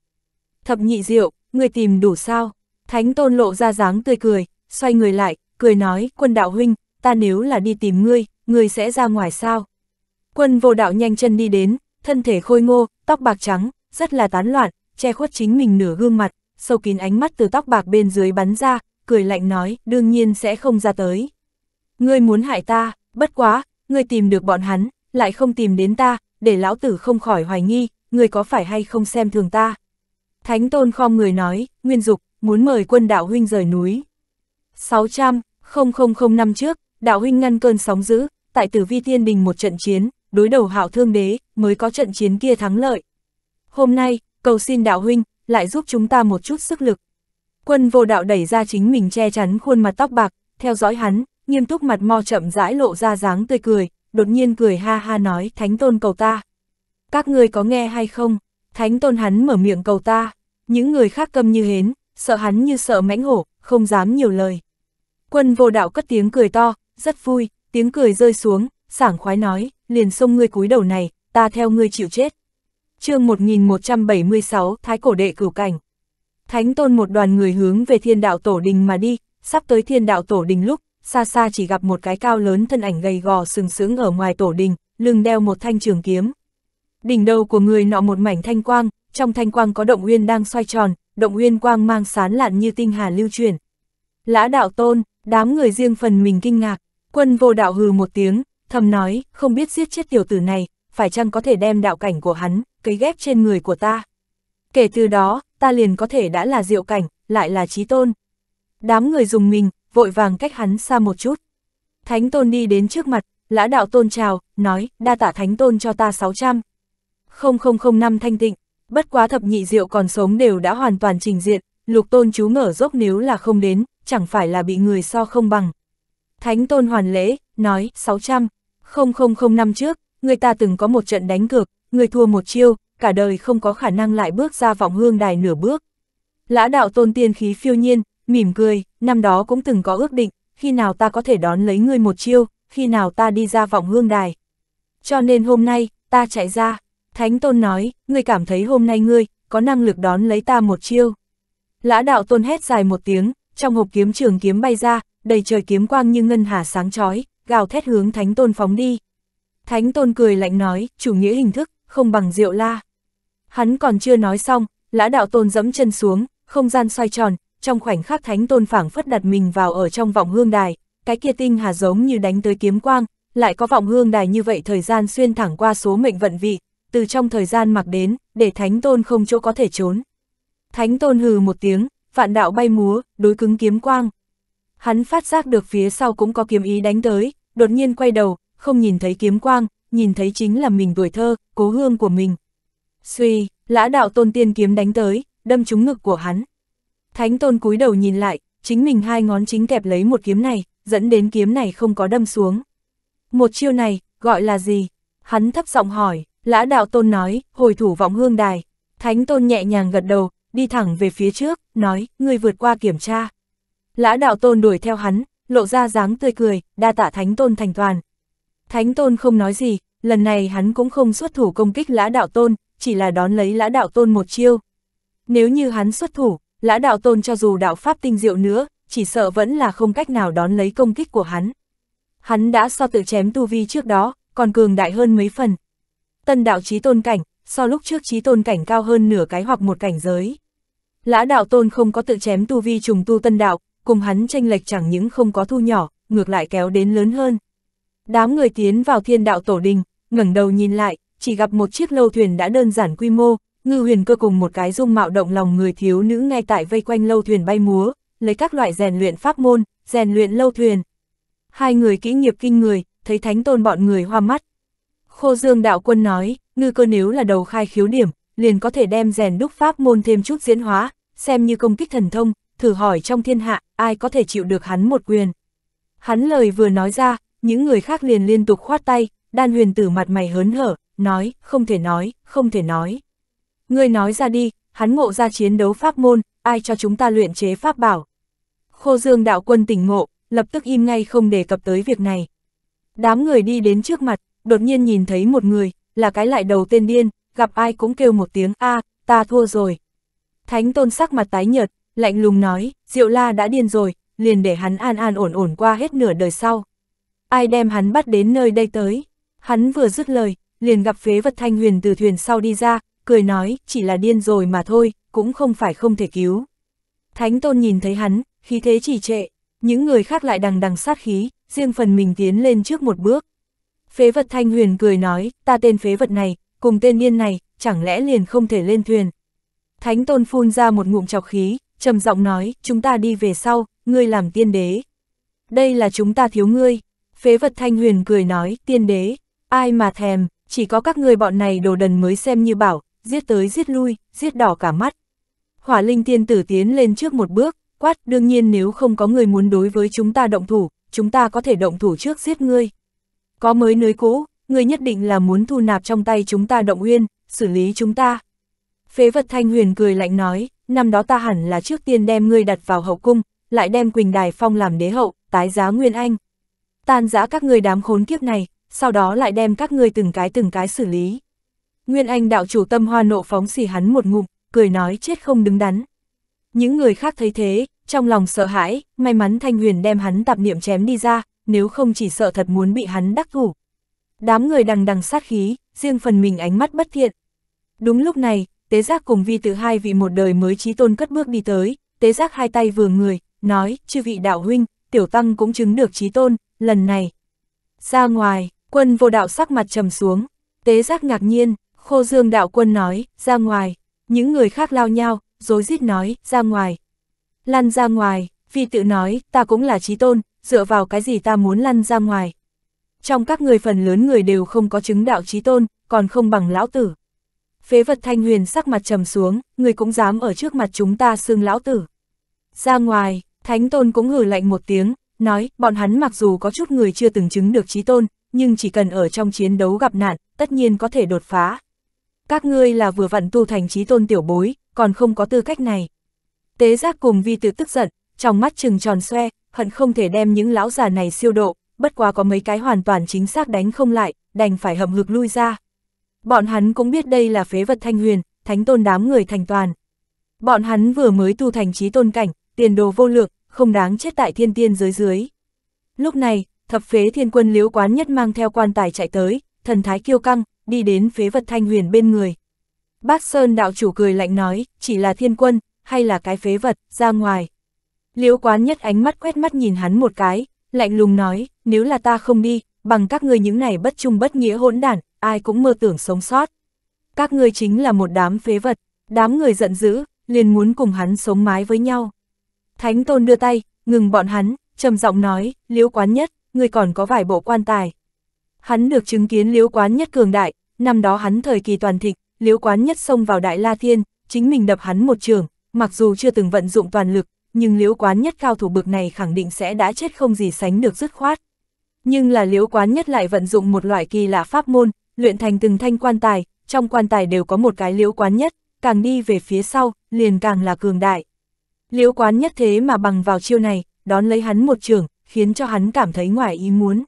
Thập nhị diệu, người tìm đủ sao? Thánh tôn lộ ra dáng tươi cười, xoay người lại, cười nói, quân đạo huynh, ta nếu là đi tìm ngươi, ngươi sẽ ra ngoài sao? Quân vô đạo nhanh chân đi đến, thân thể khôi ngô, tóc bạc trắng, rất là tán loạn, che khuất chính mình nửa gương mặt, sâu kín ánh mắt từ tóc bạc bên dưới bắn ra, cười lạnh nói, đương nhiên sẽ không ra tới. Ngươi muốn hại ta, bất quá, ngươi tìm được bọn hắn, lại không tìm đến ta, để lão tử không khỏi hoài nghi, ngươi có phải hay không xem thường ta. Thánh tôn khom người nói, Nguyên Dục, muốn mời quân đạo huynh rời núi. 600, 0000 năm trước, đạo huynh ngăn cơn sóng dữ, tại tử vi tiên đình một trận chiến, đối đầu hạo thương đế, mới có trận chiến kia thắng lợi. Hôm nay, cầu xin đạo huynh, lại giúp chúng ta một chút sức lực, Quân vô đạo đẩy ra chính mình che chắn khuôn mặt tóc bạc, theo dõi hắn, nghiêm túc mặt mo chậm rãi lộ ra dáng tươi cười, đột nhiên cười ha ha nói thánh tôn cầu ta. Các người có nghe hay không? Thánh tôn hắn mở miệng cầu ta, những người khác câm như hến, sợ hắn như sợ mãnh hổ, không dám nhiều lời. Quân vô đạo cất tiếng cười to, rất vui, tiếng cười rơi xuống, sảng khoái nói, liền xông ngươi cúi đầu này, ta theo ngươi chịu chết. chương 1176 Thái Cổ Đệ Cửu Cảnh Thánh tôn một đoàn người hướng về thiên đạo tổ đình mà đi, sắp tới thiên đạo tổ đình lúc, xa xa chỉ gặp một cái cao lớn thân ảnh gầy gò sừng sững ở ngoài tổ đình, lưng đeo một thanh trường kiếm. Đỉnh đầu của người nọ một mảnh thanh quang, trong thanh quang có động nguyên đang xoay tròn, động nguyên quang mang sán lạn như tinh hà lưu chuyển. Lã đạo tôn, đám người riêng phần mình kinh ngạc, quân vô đạo hừ một tiếng, thầm nói, không biết giết chết tiểu tử này, phải chăng có thể đem đạo cảnh của hắn, cấy ghép trên người của ta. Kể từ đó, ta liền có thể đã là diệu cảnh, lại là trí tôn. Đám người dùng mình, vội vàng cách hắn xa một chút. Thánh tôn đi đến trước mặt, lã đạo tôn chào, nói, đa tả thánh tôn cho ta 600. 0005 thanh tịnh, bất quá thập nhị diệu còn sống đều đã hoàn toàn trình diện, lục tôn chú mở dốc nếu là không đến, chẳng phải là bị người so không bằng. Thánh tôn hoàn lễ, nói, 600, 0005 trước, người ta từng có một trận đánh cược, người thua một chiêu, cả đời không có khả năng lại bước ra vọng hương đài nửa bước. Lã đạo tôn tiên khí phiêu nhiên, mỉm cười, năm đó cũng từng có ước định, khi nào ta có thể đón lấy ngươi một chiêu, khi nào ta đi ra vọng hương đài. Cho nên hôm nay, ta chạy ra, Thánh Tôn nói, ngươi cảm thấy hôm nay ngươi, có năng lực đón lấy ta một chiêu. Lã đạo tôn hét dài một tiếng, trong hộp kiếm trường kiếm bay ra, đầy trời kiếm quang như ngân hà sáng chói gào thét hướng Thánh Tôn phóng đi. Thánh Tôn cười lạnh nói, chủ nghĩa hình thức, không bằng rượu la. Hắn còn chưa nói xong, lã đạo tôn dẫm chân xuống, không gian xoay tròn, trong khoảnh khắc thánh tôn phảng phất đặt mình vào ở trong vọng hương đài, cái kia tinh hà giống như đánh tới kiếm quang, lại có vọng hương đài như vậy thời gian xuyên thẳng qua số mệnh vận vị, từ trong thời gian mặc đến, để thánh tôn không chỗ có thể trốn. Thánh tôn hừ một tiếng, vạn đạo bay múa, đối cứng kiếm quang. Hắn phát giác được phía sau cũng có kiếm ý đánh tới, đột nhiên quay đầu, không nhìn thấy kiếm quang, nhìn thấy chính là mình tuổi thơ, cố hương của mình. Suy, lã đạo tôn tiên kiếm đánh tới, đâm trúng ngực của hắn. Thánh tôn cúi đầu nhìn lại, chính mình hai ngón chính kẹp lấy một kiếm này, dẫn đến kiếm này không có đâm xuống. Một chiêu này, gọi là gì? Hắn thấp giọng hỏi, lã đạo tôn nói, hồi thủ vọng hương đài. Thánh tôn nhẹ nhàng gật đầu, đi thẳng về phía trước, nói, ngươi vượt qua kiểm tra. Lã đạo tôn đuổi theo hắn, lộ ra dáng tươi cười, đa tạ thánh tôn thành toàn. Thánh tôn không nói gì, lần này hắn cũng không xuất thủ công kích lã đạo tôn, chỉ là đón lấy lã đạo tôn một chiêu. Nếu như hắn xuất thủ, lã đạo tôn cho dù đạo pháp tinh diệu nữa, chỉ sợ vẫn là không cách nào đón lấy công kích của hắn. Hắn đã so tự chém tu vi trước đó, còn cường đại hơn mấy phần. Tân đạo trí tôn cảnh, so lúc trước trí tôn cảnh cao hơn nửa cái hoặc một cảnh giới. Lã đạo tôn không có tự chém tu vi trùng tu tân đạo, cùng hắn tranh lệch chẳng những không có thu nhỏ, ngược lại kéo đến lớn hơn. Đám người tiến vào thiên đạo tổ đình, ngẩng đầu nhìn lại, chỉ gặp một chiếc lâu thuyền đã đơn giản quy mô, ngư huyền cơ cùng một cái dung mạo động lòng người thiếu nữ ngay tại vây quanh lâu thuyền bay múa, lấy các loại rèn luyện pháp môn, rèn luyện lâu thuyền. Hai người kỹ nghiệp kinh người, thấy thánh tôn bọn người hoa mắt. Khô Dương Đạo Quân nói, ngư cơ nếu là đầu khai khiếu điểm, liền có thể đem rèn đúc pháp môn thêm chút diễn hóa, xem như công kích thần thông, thử hỏi trong thiên hạ, ai có thể chịu được hắn một quyền. Hắn lời vừa nói ra, những người khác liền liên tục khoát tay, đan huyền tử mặt mày hớn hở, nói, không thể nói, không thể nói. Ngươi nói ra đi, hắn ngộ ra chiến đấu pháp môn, ai cho chúng ta luyện chế pháp bảo. Khô Dương đạo quân tỉnh ngộ, lập tức im ngay không đề cập tới việc này. Đám người đi đến trước mặt, đột nhiên nhìn thấy một người, là cái lại đầu tên điên, gặp ai cũng kêu một tiếng a ta thua rồi. Thánh tôn sắc mặt tái nhợt, lạnh lùng nói, Diệu La đã điên rồi, liền để hắn an an ổn ổn qua hết nửa đời sau. Ai đem hắn bắt đến nơi đây tới? Hắn vừa dứt lời, liền gặp phế vật thanh huyền từ thuyền sau đi ra, cười nói, chỉ là điên rồi mà thôi, cũng không phải không thể cứu. Thánh tôn nhìn thấy hắn, khí thế chỉ trệ, những người khác lại đằng đằng sát khí, riêng phần mình tiến lên trước một bước. Phế vật thanh huyền cười nói, ta tên phế vật này, cùng tên niên này, chẳng lẽ liền không thể lên thuyền. Thánh tôn phun ra một ngụm chọc khí, trầm giọng nói, chúng ta đi về sau, ngươi làm tiên đế. Đây là chúng ta thiếu ngươi. Phế vật thanh huyền cười nói, tiên đế, ai mà thèm, chỉ có các người bọn này đồ đần mới xem như bảo, giết tới giết lui, giết đỏ cả mắt. Hỏa linh tiên tử tiến lên trước một bước, quát, đương nhiên nếu không có người muốn đối với chúng ta động thủ, chúng ta có thể động thủ trước giết ngươi. Có mới nới cũ, ngươi nhất định là muốn thu nạp trong tay chúng ta động uyên, xử lý chúng ta. Phế vật thanh huyền cười lạnh nói, năm đó ta hẳn là trước tiên đem ngươi đặt vào hậu cung, lại đem Quỳnh Đài Phong làm đế hậu, tái giá Nguyên Anh. Tàn giã các ngươi đám khốn kiếp này, sau đó lại đem các ngươi từng cái từng cái xử lý. Nguyên Anh đạo chủ tâm hoa nộ phóng xì hắn một ngụm, cười nói chết không đứng đắn. Những người khác thấy thế, trong lòng sợ hãi, may mắn Thanh Huyền đem hắn tạp niệm chém đi ra, nếu không chỉ sợ thật muốn bị hắn đắc thủ. Đám người đằng đằng sát khí, riêng phần mình ánh mắt bất thiện. Đúng lúc này, Tế Giác cùng Vi Tử hai vị một đời mới trí tôn cất bước đi tới, Tế Giác hai tay vừa người, nói, chư vị đạo huynh, tiểu tăng cũng chứng được trí tôn, lần này. Ra ngoài, Quân vô đạo sắc mặt trầm xuống, tế giác ngạc nhiên, khô dương đạo quân nói, ra ngoài, những người khác lao nhau, dối rít nói, ra ngoài. Lăn ra ngoài, phi tự nói, ta cũng là trí tôn, dựa vào cái gì ta muốn lăn ra ngoài. Trong các người phần lớn người đều không có chứng đạo trí tôn, còn không bằng lão tử. Phế vật thanh huyền sắc mặt trầm xuống, người cũng dám ở trước mặt chúng ta xương lão tử. Ra ngoài, thánh tôn cũng hử lạnh một tiếng, nói, bọn hắn mặc dù có chút người chưa từng chứng được trí tôn, nhưng chỉ cần ở trong chiến đấu gặp nạn, tất nhiên có thể đột phá. Các ngươi là vừa vặn tu thành trí tôn tiểu bối, còn không có tư cách này. Tế giác cùng vi tự tức giận, trong mắt trừng tròn xoe, hận không thể đem những lão già này siêu độ, bất quá có mấy cái hoàn toàn chính xác đánh không lại, đành phải hầm hực lui ra. Bọn hắn cũng biết đây là phế vật thanh huyền, thánh tôn đám người thành toàn. Bọn hắn vừa mới tu thành trí tôn cảnh, tiền đồ vô lượng, không đáng chết tại thiên tiên giới dưới. Lúc này, thập phế thiên quân liếu quán nhất mang theo quan tài chạy tới, thần thái kiêu căng, đi đến phế vật thanh huyền bên người. Bác Sơn đạo chủ cười lạnh nói, chỉ là thiên quân, hay là cái phế vật, ra ngoài. Liễu quán nhất ánh mắt quét mắt nhìn hắn một cái, lạnh lùng nói, nếu là ta không đi, bằng các ngươi những này bất trung bất nghĩa hỗn đản, ai cũng mơ tưởng sống sót. Các ngươi chính là một đám phế vật, đám người giận dữ, liền muốn cùng hắn sống mái với nhau. Thánh tôn đưa tay, ngừng bọn hắn, trầm giọng nói, liễu quán nhất, người còn có vài bộ quan tài. Hắn được chứng kiến liếu quán nhất cường đại, năm đó hắn thời kỳ toàn thịnh, liếu quán nhất xông vào Đại La Thiên, chính mình đập hắn một trường, mặc dù chưa từng vận dụng toàn lực, nhưng liếu quán nhất cao thủ bực này khẳng định sẽ đã chết không gì sánh được dứt khoát. Nhưng là liếu quán nhất lại vận dụng một loại kỳ lạ pháp môn, luyện thành từng thanh quan tài, trong quan tài đều có một cái liếu quán nhất, càng đi về phía sau, liền càng là cường đại. Liễu quán nhất thế mà bằng vào chiêu này, đón lấy hắn một trường, khiến cho hắn cảm thấy ngoài ý muốn.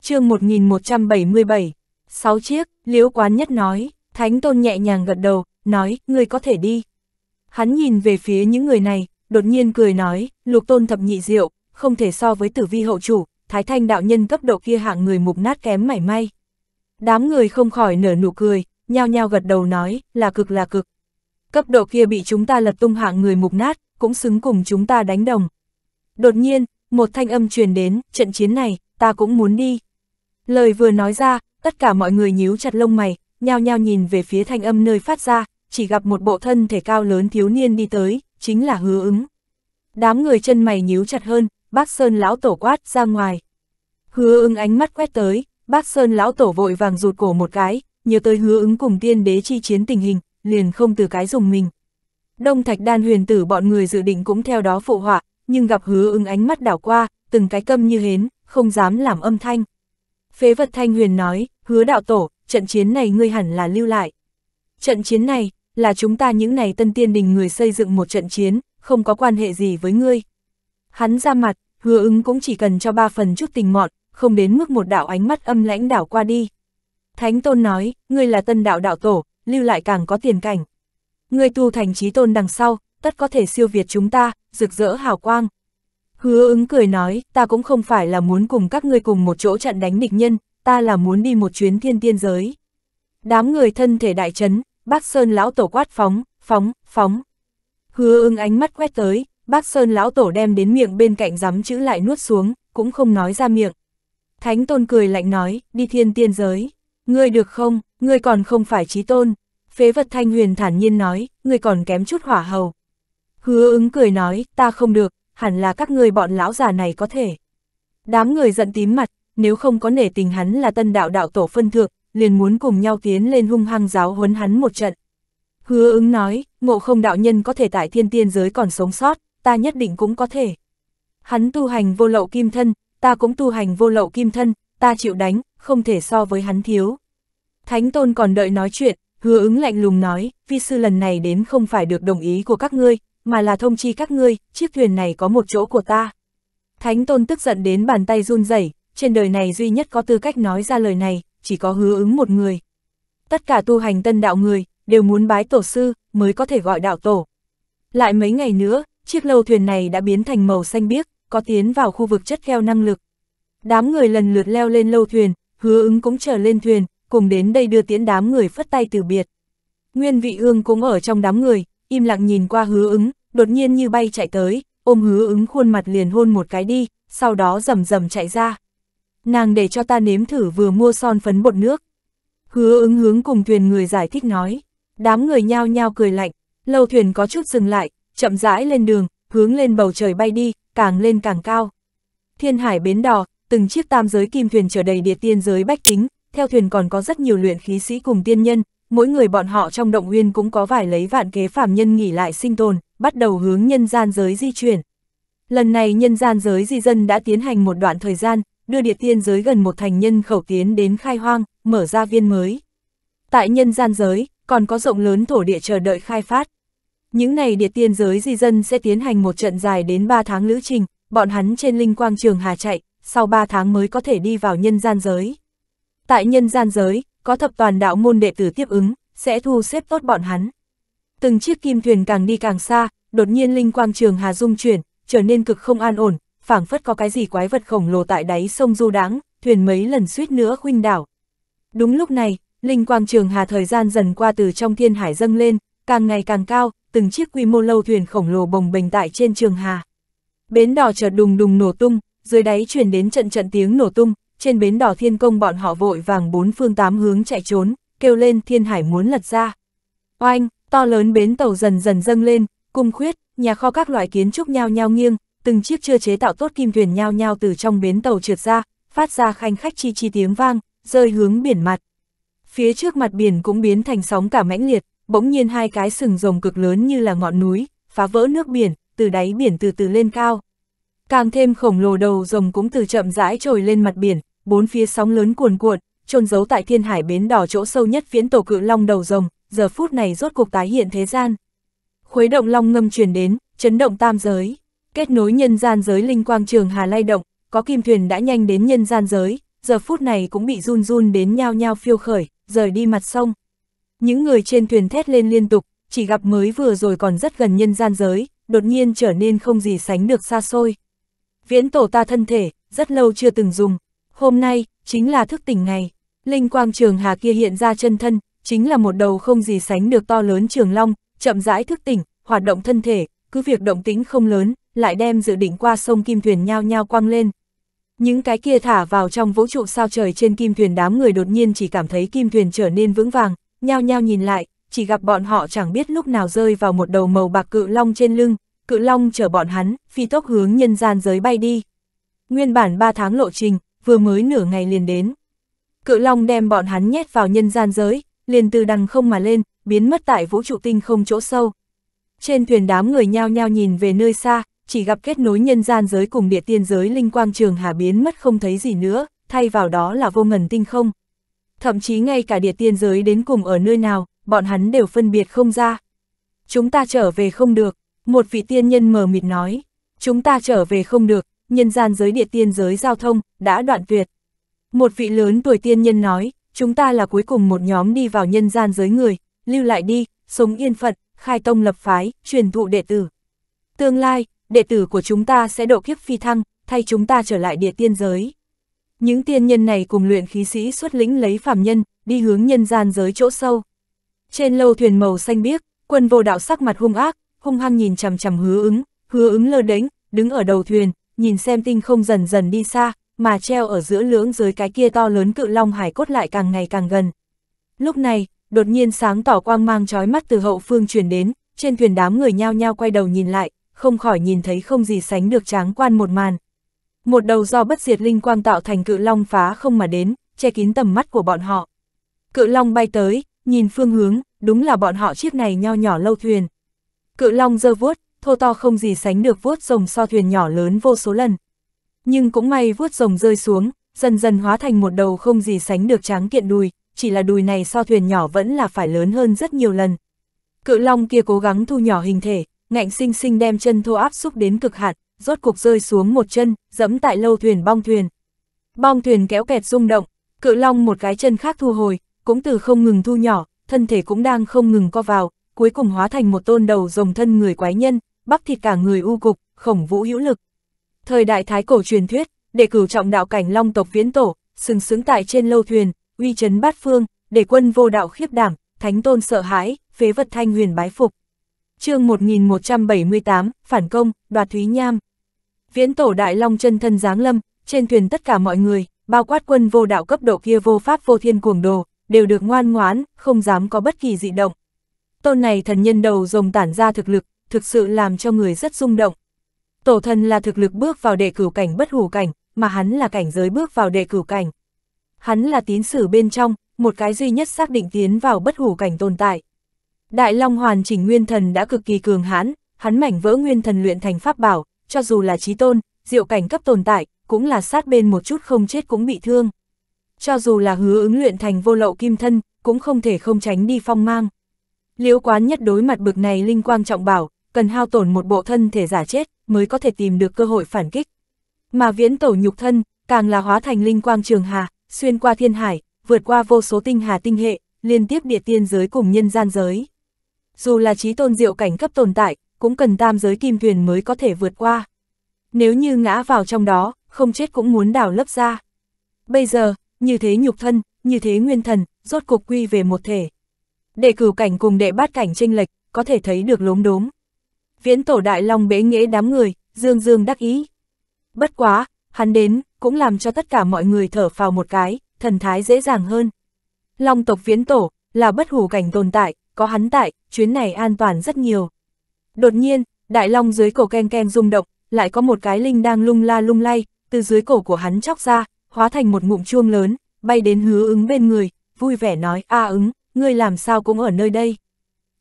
chương 1177, 6 chiếc, liễu quán nhất nói, thánh tôn nhẹ nhàng gật đầu, nói, ngươi có thể đi. Hắn nhìn về phía những người này, đột nhiên cười nói, lục tôn thập nhị diệu, không thể so với tử vi hậu chủ, thái thanh đạo nhân cấp độ kia hạng người mục nát kém mảy may. Đám người không khỏi nở nụ cười, nhao nhao gật đầu nói, là cực là cực. Cấp độ kia bị chúng ta lật tung hạng người mục nát, cũng xứng cùng chúng ta đánh đồng. Đột nhiên, một thanh âm truyền đến, trận chiến này, ta cũng muốn đi. Lời vừa nói ra, tất cả mọi người nhíu chặt lông mày, nhao nhao nhìn về phía thanh âm nơi phát ra, chỉ gặp một bộ thân thể cao lớn thiếu niên đi tới, chính là hứa ứng. Đám người chân mày nhíu chặt hơn, bác Sơn lão tổ quát ra ngoài. Hứa ứng ánh mắt quét tới, bác Sơn lão tổ vội vàng rụt cổ một cái, nhớ tới hứa ứng cùng tiên đế chi chiến tình hình, liền không từ cái dùng mình. Đông Thạch Đan huyền tử bọn người dự định cũng theo đó phụ họa, nhưng gặp hứa ứng ánh mắt đảo qua, từng cái câm như hến, không dám làm âm thanh. Phế vật thanh huyền nói, hứa đạo tổ, trận chiến này ngươi hẳn là lưu lại. Trận chiến này, là chúng ta những này tân tiên đình người xây dựng một trận chiến, không có quan hệ gì với ngươi. Hắn ra mặt, hứa ứng cũng chỉ cần cho ba phần chút tình mọn, không đến mức một đạo ánh mắt âm lãnh đảo qua đi. Thánh tôn nói, ngươi là tân đạo đạo tổ, lưu lại càng có tiền cảnh. Ngươi tu thành trí tôn đằng sau, tất có thể siêu việt chúng ta, rực rỡ hào quang. Hứa ứng cười nói, ta cũng không phải là muốn cùng các ngươi cùng một chỗ trận đánh địch nhân, ta là muốn đi một chuyến thiên tiên giới. Đám người thân thể đại chấn, bác Sơn lão tổ quát phóng, phóng, phóng. Hứa ưng ánh mắt quét tới, bác Sơn lão tổ đem đến miệng bên cạnh giắm chữ lại nuốt xuống, cũng không nói ra miệng. Thánh tôn cười lạnh nói, đi thiên tiên giới. Ngươi được không, ngươi còn không phải trí tôn. Phế vật thanh huyền thản nhiên nói, ngươi còn kém chút hỏa hầu. Hứa ứng cười nói, ta không được, hẳn là các người bọn lão già này có thể. Đám người giận tím mặt, nếu không có nể tình hắn là tân đạo đạo tổ phân thượng, liền muốn cùng nhau tiến lên hung hăng giáo huấn hắn một trận. Hứa ứng nói, ngộ không đạo nhân có thể tại thiên tiên giới còn sống sót, ta nhất định cũng có thể. Hắn tu hành vô lậu kim thân, ta cũng tu hành vô lậu kim thân, ta chịu đánh, không thể so với hắn thiếu. Thánh tôn còn đợi nói chuyện, hứa ứng lạnh lùng nói, vi sư lần này đến không phải được đồng ý của các ngươi, mà là thông chi các ngươi, chiếc thuyền này có một chỗ của ta. Thánh tôn tức giận đến bàn tay run rẩy, trên đời này duy nhất có tư cách nói ra lời này, chỉ có hứa ứng một người. Tất cả tu hành tân đạo người, đều muốn bái tổ sư, mới có thể gọi đạo tổ. Lại mấy ngày nữa, chiếc lâu thuyền này đã biến thành màu xanh biếc, có tiến vào khu vực chất keo năng lực. Đám người lần lượt leo lên lâu thuyền, hứa ứng cũng trở lên thuyền, cùng đến đây đưa tiễn đám người phất tay từ biệt. Nguyên vị ương cũng ở trong đám người, im lặng nhìn qua hứa ứng, đột nhiên như bay chạy tới, ôm hứa ứng khuôn mặt liền hôn một cái đi, sau đó rầm rầm chạy ra. Nàng để cho ta nếm thử vừa mua son phấn bột nước. Hứa ứng hướng cùng thuyền người giải thích nói, đám người nhao nhao cười lạnh, lâu thuyền có chút dừng lại, chậm rãi lên đường, hướng lên bầu trời bay đi, càng lên càng cao. Thiên hải bến đò, từng chiếc tam giới kim thuyền chở đầy địa tiên giới bách tính, theo thuyền còn có rất nhiều luyện khí sĩ cùng tiên nhân, mỗi người bọn họ trong động huyên cũng có vài lấy vạn kế phàm nhân nghỉ lại sinh tồn, bắt đầu hướng nhân gian giới di chuyển. Lần này nhân gian giới di dân đã tiến hành một đoạn thời gian, đưa địa tiên giới gần một thành nhân khẩu tiến đến khai hoang, mở ra viên mới. Tại nhân gian giới, còn có rộng lớn thổ địa chờ đợi khai phát. Những này địa tiên giới di dân sẽ tiến hành một trận dài đến 3 tháng lữ trình, bọn hắn trên linh quang trường hà chạy, sau 3 tháng mới có thể đi vào nhân gian giới. Tại nhân gian giới, có thập toàn đạo môn đệ tử tiếp ứng, sẽ thu xếp tốt bọn hắn. Từng chiếc kim thuyền càng đi càng xa, đột nhiên linh quang trường hà dung chuyển, trở nên cực không an ổn, phảng phất có cái gì quái vật khổng lồ tại đáy sông du đáng, thuyền mấy lần suýt nữa khuynh đảo. Đúng lúc này, linh quang trường hà thời gian dần qua từ trong thiên hải dâng lên, càng ngày càng cao, từng chiếc quy mô lâu thuyền khổng lồ bồng bềnh tại trên trường hà. Bến đỏ chợt đùng đùng nổ tung, dưới đáy truyền đến trận trận tiếng nổ tung, trên bến đỏ thiên công bọn họ vội vàng bốn phương tám hướng chạy trốn, kêu lên thiên hải muốn lật ra. Oanh, to lớn bến tàu dần dần dâng lên, cung khuyết, nhà kho các loại kiến trúc nhao nhao nghiêng, từng chiếc chưa chế tạo tốt kim thuyền nhao nhao từ trong bến tàu trượt ra, phát ra khanh khách chi chi tiếng vang, rơi hướng biển mặt. Phía trước mặt biển cũng biến thành sóng cả mãnh liệt, bỗng nhiên hai cái sừng rồng cực lớn như là ngọn núi, phá vỡ nước biển, từ đáy biển từ từ lên cao. Càng thêm khổng lồ đầu rồng cũng từ chậm rãi trồi lên mặt biển, bốn phía sóng lớn cuồn cuộn, trôn giấu tại thiên hải bến đỏ chỗ sâu nhất viễn tổ cự long đầu rồng, giờ phút này rốt cuộc tái hiện thế gian. Khuấy động long ngâm truyền đến, chấn động tam giới, kết nối nhân gian giới linh quang trường hà lay động, có kim thuyền đã nhanh đến nhân gian giới, giờ phút này cũng bị run run đến nhao nhao phiêu khởi, rời đi mặt sông. Những người trên thuyền thét lên liên tục, chỉ gặp mới vừa rồi còn rất gần nhân gian giới, đột nhiên trở nên không gì sánh được xa xôi. Viễn tổ ta thân thể, rất lâu chưa từng dùng, Hôm nay, chính là thức tỉnh ngày. Linh quang trường hà kia hiện ra chân thân, chính là một đầu không gì sánh được to lớn trường long, chậm rãi thức tỉnh, hoạt động thân thể, cứ việc động tĩnh không lớn, lại đem dự định qua sông kim thuyền nhao nhao quăng lên. Những cái kia thả vào trong vũ trụ sao trời trên kim thuyền đám người đột nhiên chỉ cảm thấy kim thuyền trở nên vững vàng, nhao nhao nhìn lại, chỉ gặp bọn họ chẳng biết lúc nào rơi vào một đầu màu bạc cự long trên lưng, cự long chở bọn hắn, phi tốc hướng nhân gian giới bay đi. Nguyên bản 3 tháng lộ trình, vừa mới nửa ngày liền đến. Cự Long đem bọn hắn nhét vào nhân gian giới, liền từ đằng không mà lên, biến mất tại vũ trụ tinh không chỗ sâu. Trên thuyền đám người nhao nhao nhìn về nơi xa, chỉ gặp kết nối nhân gian giới cùng địa tiên giới linh quang trường hà biến mất không thấy gì nữa, thay vào đó là vô ngần tinh không. Thậm chí ngay cả địa tiên giới đến cùng ở nơi nào, bọn hắn đều phân biệt không ra. Chúng ta trở về không được, một vị tiên nhân mờ mịt nói. Chúng ta trở về không được, nhân gian giới địa tiên giới giao thông, đã đoạn tuyệt. Một vị lớn tuổi tiên nhân nói, chúng ta là cuối cùng một nhóm đi vào nhân gian giới người, lưu lại đi, sống yên phận, khai tông lập phái, truyền thụ đệ tử. Tương lai, đệ tử của chúng ta sẽ độ kiếp phi thăng, thay chúng ta trở lại địa tiên giới. Những tiên nhân này cùng luyện khí sĩ xuất lĩnh lấy phàm nhân, đi hướng nhân gian giới chỗ sâu. Trên lâu thuyền màu xanh biếc, quân vô đạo sắc mặt hung ác, hung hăng nhìn chằm chằm hứa ứng, hứa ứng lơ đánh, đứng ở đầu thuyền, nhìn xem tinh không dần dần đi xa, mà treo ở giữa lưỡng dưới cái kia to lớn cự long hải cốt lại càng ngày càng gần. Lúc này, đột nhiên sáng tỏ quang mang trói mắt từ hậu phương truyền đến, trên thuyền đám người nhao nhao quay đầu nhìn lại, không khỏi nhìn thấy không gì sánh được tráng quan một màn. Một đầu do bất diệt linh quang tạo thành cự long phá không mà đến, che kín tầm mắt của bọn họ. Cự long bay tới, nhìn phương hướng, đúng là bọn họ chiếc này nho nhỏ lâu thuyền. Cự long giơ vuốt, thô to không gì sánh được vuốt rồng so thuyền nhỏ lớn vô số lần. Nhưng cũng may vuốt rồng rơi xuống, dần dần hóa thành một đầu không gì sánh được tráng kiện đùi, chỉ là đùi này so thuyền nhỏ vẫn là phải lớn hơn rất nhiều lần. Cự long kia cố gắng thu nhỏ hình thể, ngạnh sinh sinh đem chân thô áp xúc đến cực hạn, rốt cục rơi xuống một chân, dẫm tại lâu thuyền bong thuyền. Bong thuyền kéo kẹt rung động, cự long một cái chân khác thu hồi, cũng từ không ngừng thu nhỏ, thân thể cũng đang không ngừng co vào, cuối cùng hóa thành một tôn đầu rồng thân người quái nhân, bắp thịt cả người u cục, khổng vũ hữu lực. Thời đại thái cổ truyền thuyết, để cửu trọng đạo cảnh long tộc viễn tổ, sừng sững tại trên lâu thuyền, uy chấn bát phương, để quân vô đạo khiếp đảm, thánh tôn sợ hãi, phế vật thanh huyền bái phục. chương 1178, phản công, đoạt thúy nham. Viễn tổ đại long chân thân giáng lâm, trên thuyền tất cả mọi người, bao quát quân vô đạo cấp độ kia vô pháp vô thiên cuồng đồ, đều được ngoan ngoãn, không dám có bất kỳ dị động. Tôn này thần nhân đầu rồng tản ra thực lực, thực sự làm cho người rất rung động. Tổ thần là thực lực bước vào đệ cửu cảnh bất hủ cảnh, mà hắn là cảnh giới bước vào đệ cửu cảnh. Hắn là tín sử bên trong, một cái duy nhất xác định tiến vào bất hủ cảnh tồn tại. Đại Long Hoàn chỉnh nguyên thần đã cực kỳ cường hãn, hắn mảnh vỡ nguyên thần luyện thành pháp bảo, cho dù là trí tôn, diệu cảnh cấp tồn tại, cũng là sát bên một chút không chết cũng bị thương. Cho dù là hứa ứng luyện thành vô lậu kim thân, cũng không thể không tránh đi phong mang. Liễu quán nhất đối mặt bực này linh quang trọng bảo, cần hao tổn một bộ thân thể giả chết, mới có thể tìm được cơ hội phản kích. Mà viễn tổ nhục thân, càng là hóa thành linh quang trường hà, xuyên qua thiên hải, vượt qua vô số tinh hà tinh hệ, liên tiếp địa tiên giới cùng nhân gian giới. Dù là trí tôn diệu cảnh cấp tồn tại, cũng cần tam giới kim thuyền mới có thể vượt qua. Nếu như ngã vào trong đó, không chết cũng muốn đào lấp ra. Bây giờ, như thế nhục thân, như thế nguyên thần, rốt cục quy về một thể. Đệ cửu cảnh cùng đệ bát cảnh tranh lệch, có thể thấy được lốm đốm viễn tổ đại long bế nghĩa đám người, dương dương đắc ý. Bất quá, hắn đến, cũng làm cho tất cả mọi người thở phào một cái, thần thái dễ dàng hơn. Long tộc viễn tổ, là bất hủ cảnh tồn tại, có hắn tại, chuyến này an toàn rất nhiều. Đột nhiên, đại long dưới cổ ken ken rung động, lại có một cái linh đang lung la lung lay, từ dưới cổ của hắn chóc ra, hóa thành một ngụm chuông lớn, bay đến hứa ứng bên người, vui vẻ nói, a ứng, ngươi làm sao cũng ở nơi đây.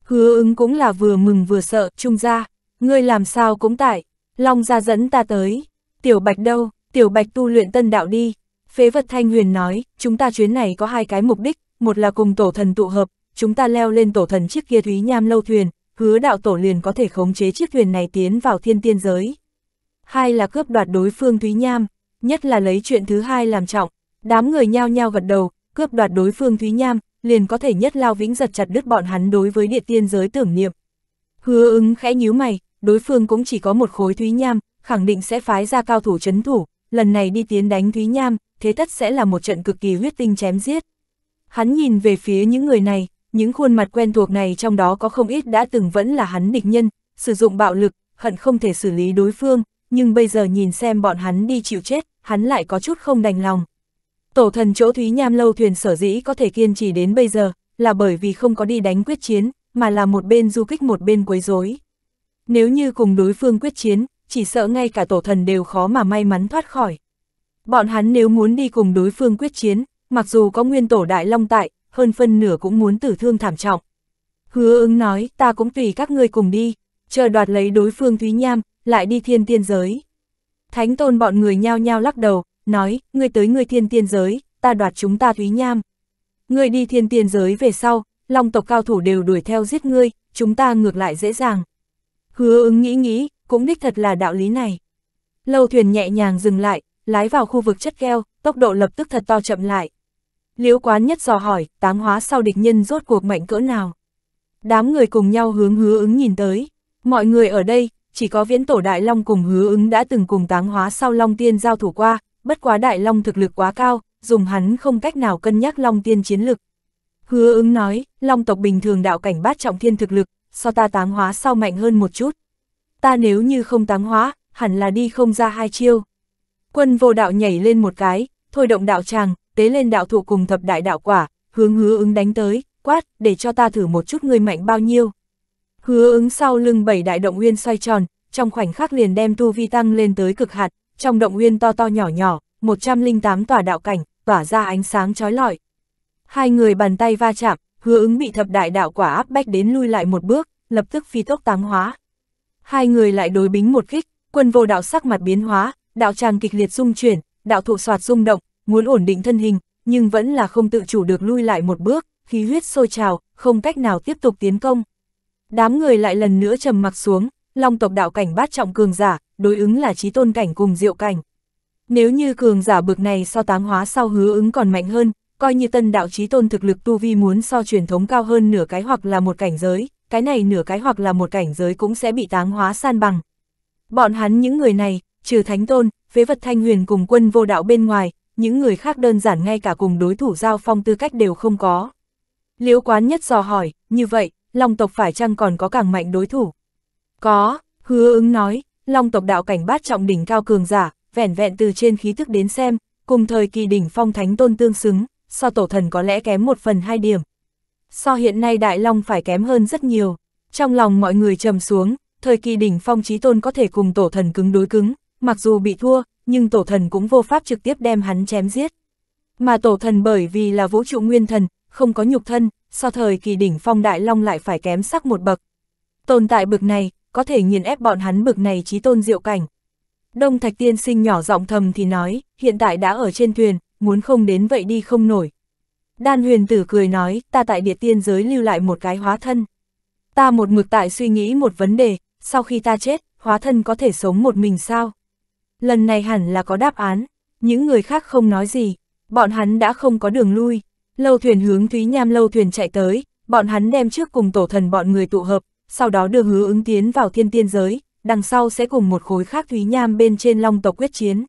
Hứa ứng cũng là vừa mừng vừa sợ, trung ra, ngươi làm sao cũng tại, long ra dẫn ta tới. Tiểu bạch đâu, tiểu bạch tu luyện tân đạo đi. Phế vật thanh huyền nói, chúng ta chuyến này có hai cái mục đích, một là cùng tổ thần tụ hợp, chúng ta leo lên tổ thần chiếc kia thúy nham lâu thuyền, hứa đạo tổ liền có thể khống chế chiếc thuyền này tiến vào thiên tiên giới. Hai là cướp đoạt đối phương thúy nham, nhất là lấy chuyện thứ hai làm trọng, đám người nhao nhao gật đầu, cướp đoạt đối phương thúy nham, liền có thể nhất lao vĩnh giật chặt đứt bọn hắn đối với địa tiên giới tưởng niệm. Hứa ứng khẽ nhíu mày, đối phương cũng chỉ có một khối thúy nham, khẳng định sẽ phái ra cao thủ chấn thủ, lần này đi tiến đánh thúy nham, thế tất sẽ là một trận cực kỳ huyết tinh chém giết. Hắn nhìn về phía những người này, những khuôn mặt quen thuộc này trong đó có không ít đã từng vẫn là hắn địch nhân, sử dụng bạo lực, hận không thể xử lý đối phương, nhưng bây giờ nhìn xem bọn hắn đi chịu chết, hắn lại có chút không đành lòng. Tổ thần chỗ Thúy Nham lâu thuyền sở dĩ có thể kiên trì đến bây giờ, là bởi vì không có đi đánh quyết chiến, mà là một bên du kích một bên quấy rối. Nếu như cùng đối phương quyết chiến, chỉ sợ ngay cả tổ thần đều khó mà may mắn thoát khỏi. Bọn hắn nếu muốn đi cùng đối phương quyết chiến, mặc dù có nguyên tổ đại long tại, hơn phân nửa cũng muốn tử thương thảm trọng. Hứa ứng nói, ta cũng tùy các ngươi cùng đi, chờ đoạt lấy đối phương Thúy Nham, lại đi thiên tiên giới. Thánh tôn bọn người nhao nhao lắc đầu, nói, ngươi tới ngươi thiên tiên giới, ta đoạt chúng ta Thúy Nham. Ngươi đi thiên tiên giới về sau, long tộc cao thủ đều đuổi theo giết ngươi, chúng ta ngược lại dễ dàng. Hứa ứng nghĩ nghĩ, cũng đích thật là đạo lý này. Lâu thuyền nhẹ nhàng dừng lại, lái vào khu vực chất keo, tốc độ lập tức thật to chậm lại. Liễu quán nhất dò hỏi, tám hóa sau địch nhân rốt cuộc mạnh cỡ nào. Đám người cùng nhau hướng hứa ứng nhìn tới. Mọi người ở đây, chỉ có viễn tổ đại long cùng hứa ứng đã từng cùng táng hóa sau long tiên giao thủ qua, bất quá Đại Long thực lực quá cao, dùng hắn không cách nào cân nhắc Long tiên chiến lực. Hứa ứng nói, Long tộc bình thường đạo cảnh bát trọng thiên thực lực, so ta táng hóa sau mạnh hơn một chút. Ta nếu như không táng hóa, hẳn là đi không ra hai chiêu. Quân vô đạo nhảy lên một cái, thôi động đạo tràng, tế lên đạo thụ cùng thập đại đạo quả, hướng hứa ứng đánh tới, quát, để cho ta thử một chút người mạnh bao nhiêu. Hứa ứng sau lưng bảy đại động nguyên xoay tròn, trong khoảnh khắc liền đem tu vi tăng lên tới cực hạt, trong động nguyên to to nhỏ nhỏ, 108 tòa đạo cảnh, tỏa ra ánh sáng trói lọi. Hai người bàn tay va chạm, hứa ứng bị thập đại đạo quả áp bách đến lui lại một bước, lập tức phi tốc tám hóa. Hai người lại đối bính một kích, quân vô đạo sắc mặt biến hóa, đạo tràng kịch liệt rung chuyển, đạo thụ soạt rung động, muốn ổn định thân hình, nhưng vẫn là không tự chủ được lui lại một bước, khí huyết sôi trào, không cách nào tiếp tục tiến công. Đám người lại lần nữa trầm mặc xuống, long tộc đạo cảnh bát trọng cường giả, đối ứng là trí tôn cảnh cùng diệu cảnh. Nếu như cường giả bực này so tám hóa sau hứa ứng còn mạnh hơn, coi như tân đạo trí tôn thực lực tu vi muốn so truyền thống cao hơn nửa cái hoặc là một cảnh giới, cái này nửa cái hoặc là một cảnh giới cũng sẽ bị táng hóa san bằng. Bọn hắn những người này, trừ thánh tôn, phế vật thanh huyền cùng quân vô đạo bên ngoài, những người khác đơn giản ngay cả cùng đối thủ giao phong tư cách đều không có. Liễu quán nhất dò hỏi, như vậy, Long tộc phải chăng còn có càng mạnh đối thủ? Có, hứa ứng nói, long tộc đạo cảnh bát trọng đỉnh cao cường giả, vẻn vẹn từ trên khí thức đến xem, cùng thời kỳ đỉnh phong thánh tôn tương xứng, so tổ thần có lẽ kém một phần hai điểm. So hiện nay đại long phải kém hơn rất nhiều, trong lòng mọi người trầm xuống, thời kỳ đỉnh phong trí tôn có thể cùng tổ thần cứng đối cứng, mặc dù bị thua, nhưng tổ thần cũng vô pháp trực tiếp đem hắn chém giết. Mà tổ thần bởi vì là vũ trụ nguyên thần, không có nhục thân, so thời kỳ đỉnh phong đại long lại phải kém sắc một bậc. Tồn tại bực này, có thể nghiền ép bọn hắn bực này trí tôn diệu cảnh. Đông Thạch Tiên Sinh nhỏ giọng thầm thì nói, hiện tại đã ở trên thuyền, muốn không đến vậy đi không nổi. Đan huyền tử cười nói, ta tại địa tiên giới lưu lại một cái hóa thân. Ta một mực tại suy nghĩ một vấn đề, sau khi ta chết, hóa thân có thể sống một mình sao? Lần này hẳn là có đáp án, những người khác không nói gì, bọn hắn đã không có đường lui. Lâu thuyền hướng Thúy Nham lâu thuyền chạy tới, bọn hắn đem trước cùng tổ thần bọn người tụ hợp, sau đó đưa hứa ứng tiến vào thiên tiên giới, đằng sau sẽ cùng một khối khác Thúy Nham bên trên long tộc quyết chiến.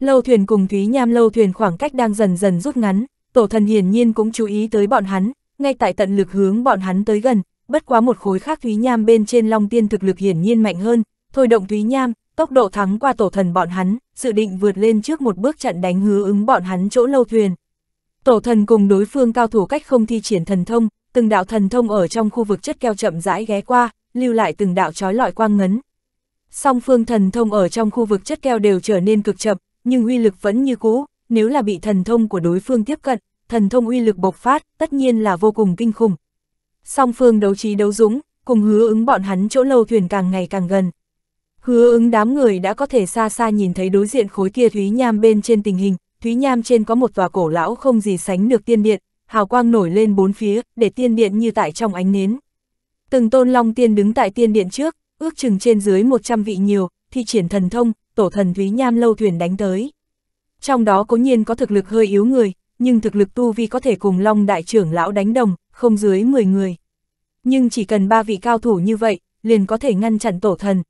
Lâu thuyền cùng Thúy Nham lâu thuyền khoảng cách đang dần dần rút ngắn, tổ thần hiển nhiên cũng chú ý tới bọn hắn, ngay tại tận lực hướng bọn hắn tới gần, bất quá một khối khác Thúy Nham bên trên long tiên thực lực hiển nhiên mạnh hơn, thôi động Thúy Nham, tốc độ thắng qua tổ thần bọn hắn, dự định vượt lên trước một bước chặn đánh hứa ứng bọn hắn chỗ lâu thuyền. Tổ thần cùng đối phương cao thủ cách không thi triển thần thông, từng đạo thần thông ở trong khu vực chất keo chậm rãi ghé qua, lưu lại từng đạo trói lọi quang ngấn. Song phương thần thông ở trong khu vực chất keo đều trở nên cực chậm, nhưng uy lực vẫn như cũ, nếu là bị thần thông của đối phương tiếp cận, thần thông uy lực bộc phát, tất nhiên là vô cùng kinh khủng. Song phương đấu trí đấu dũng, cùng hứa ứng bọn hắn chỗ lâu thuyền càng ngày càng gần. Hứa ứng đám người đã có thể xa xa nhìn thấy đối diện khối kia Thúy Nham bên trên tình hình, Thúy Nham trên có một tòa cổ lão không gì sánh được tiên điện, hào quang nổi lên bốn phía, để tiên điện như tại trong ánh nến. Từng tôn long tiên đứng tại tiên điện trước, ước chừng trên dưới 100 vị nhiều, thì triển thần thông, tổ thần Thúy Nham lâu thuyền đánh tới. Trong đó cố nhiên có thực lực hơi yếu người, nhưng thực lực tu vi có thể cùng long đại trưởng lão đánh đồng, không dưới 10 người. Nhưng chỉ cần ba vị cao thủ như vậy, liền có thể ngăn chặn tổ thần.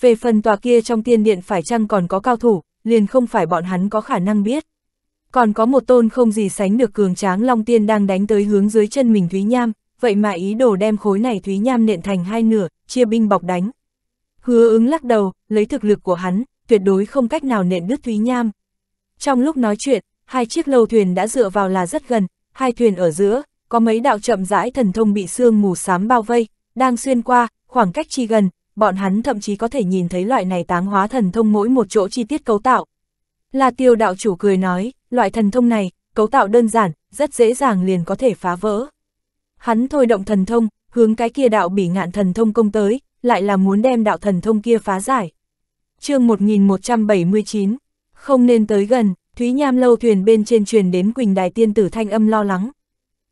Về phần tòa kia trong tiên điện phải chăng còn có cao thủ, liền không phải bọn hắn có khả năng biết. Còn có một tôn không gì sánh được cường tráng Long Tiên đang đánh tới hướng dưới chân mình Thúy Nham, vậy mà ý đồ đem khối này Thúy Nham nện thành hai nửa, chia binh bọc đánh. Hứa ứng lắc đầu, lấy thực lực của hắn, tuyệt đối không cách nào nện đứt Thúy Nham. Trong lúc nói chuyện, hai chiếc lâu thuyền đã dựa vào là rất gần, hai thuyền ở giữa, có mấy đạo chậm rãi thần thông bị sương mù xám bao vây, đang xuyên qua, khoảng cách chi gần, bọn hắn thậm chí có thể nhìn thấy loại này táng hóa thần thông mỗi một chỗ chi tiết cấu tạo, là tiêu đạo chủ cười nói, loại thần thông này, cấu tạo đơn giản, rất dễ dàng liền có thể phá vỡ. Hắn thôi động thần thông, hướng cái kia đạo bỉ ngạn thần thông công tới, lại là muốn đem đạo thần thông kia phá giải. chương 1179, không nên tới gần, Thúy Nham lâu thuyền bên trên truyền đến Quỳnh Đài Tiên Tử Thanh âm lo lắng.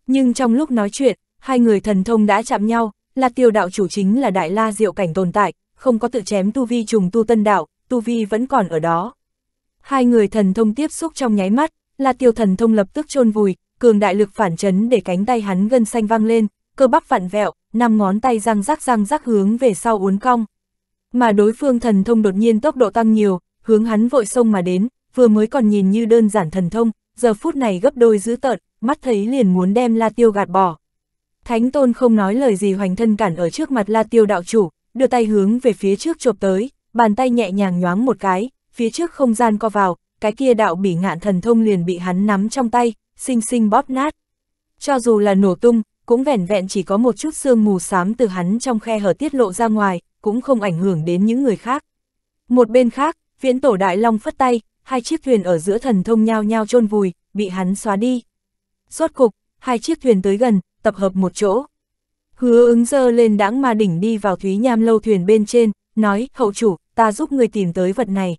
Nhưng trong lúc nói chuyện, hai người thần thông đã chạm nhau, là tiêu đạo chủ chính là Đại La Diệu Cảnh tồn tại, không có tự chém tu vi trùng tu tân đạo, tu vi vẫn còn ở đó, Hai người thần thông tiếp xúc trong nháy mắt, là tiêu thần thông lập tức chôn vùi, cường đại lực phản chấn để cánh tay hắn gân xanh vang lên, cơ bắp vặn vẹo, năm ngón tay răng rắc răng rắc hướng về sau uốn cong. Mà đối phương thần thông đột nhiên tốc độ tăng nhiều, hướng hắn vội sông mà đến, vừa mới còn nhìn như đơn giản thần thông, giờ phút này gấp đôi dữ tợn, mắt thấy liền muốn đem La Tiêu gạt bỏ. Thánh Tôn không nói lời gì hoành thân cản ở trước mặt La Tiêu đạo chủ, đưa tay hướng về phía trước chộp tới, bàn tay nhẹ nhàng nhoáng một cái, phía trước không gian co vào, cái kia đạo bỉ ngạn thần thông liền bị hắn nắm trong tay, xinh xinh bóp nát. Cho dù là nổ tung, cũng vẻn vẹn chỉ có một chút xương mù xám từ hắn trong khe hở tiết lộ ra ngoài, cũng không ảnh hưởng đến những người khác. Một bên khác, viễn tổ đại long phất tay, hai chiếc thuyền ở giữa thần thông nhao nhao chôn vùi, bị hắn xóa đi. Rốt cục, hai chiếc thuyền tới gần, tập hợp một chỗ. Hứa ứng dơ lên đãng ma đỉnh đi vào Thúy Nham lâu thuyền bên trên, nói, hậu chủ, ta giúp người tìm tới vật này.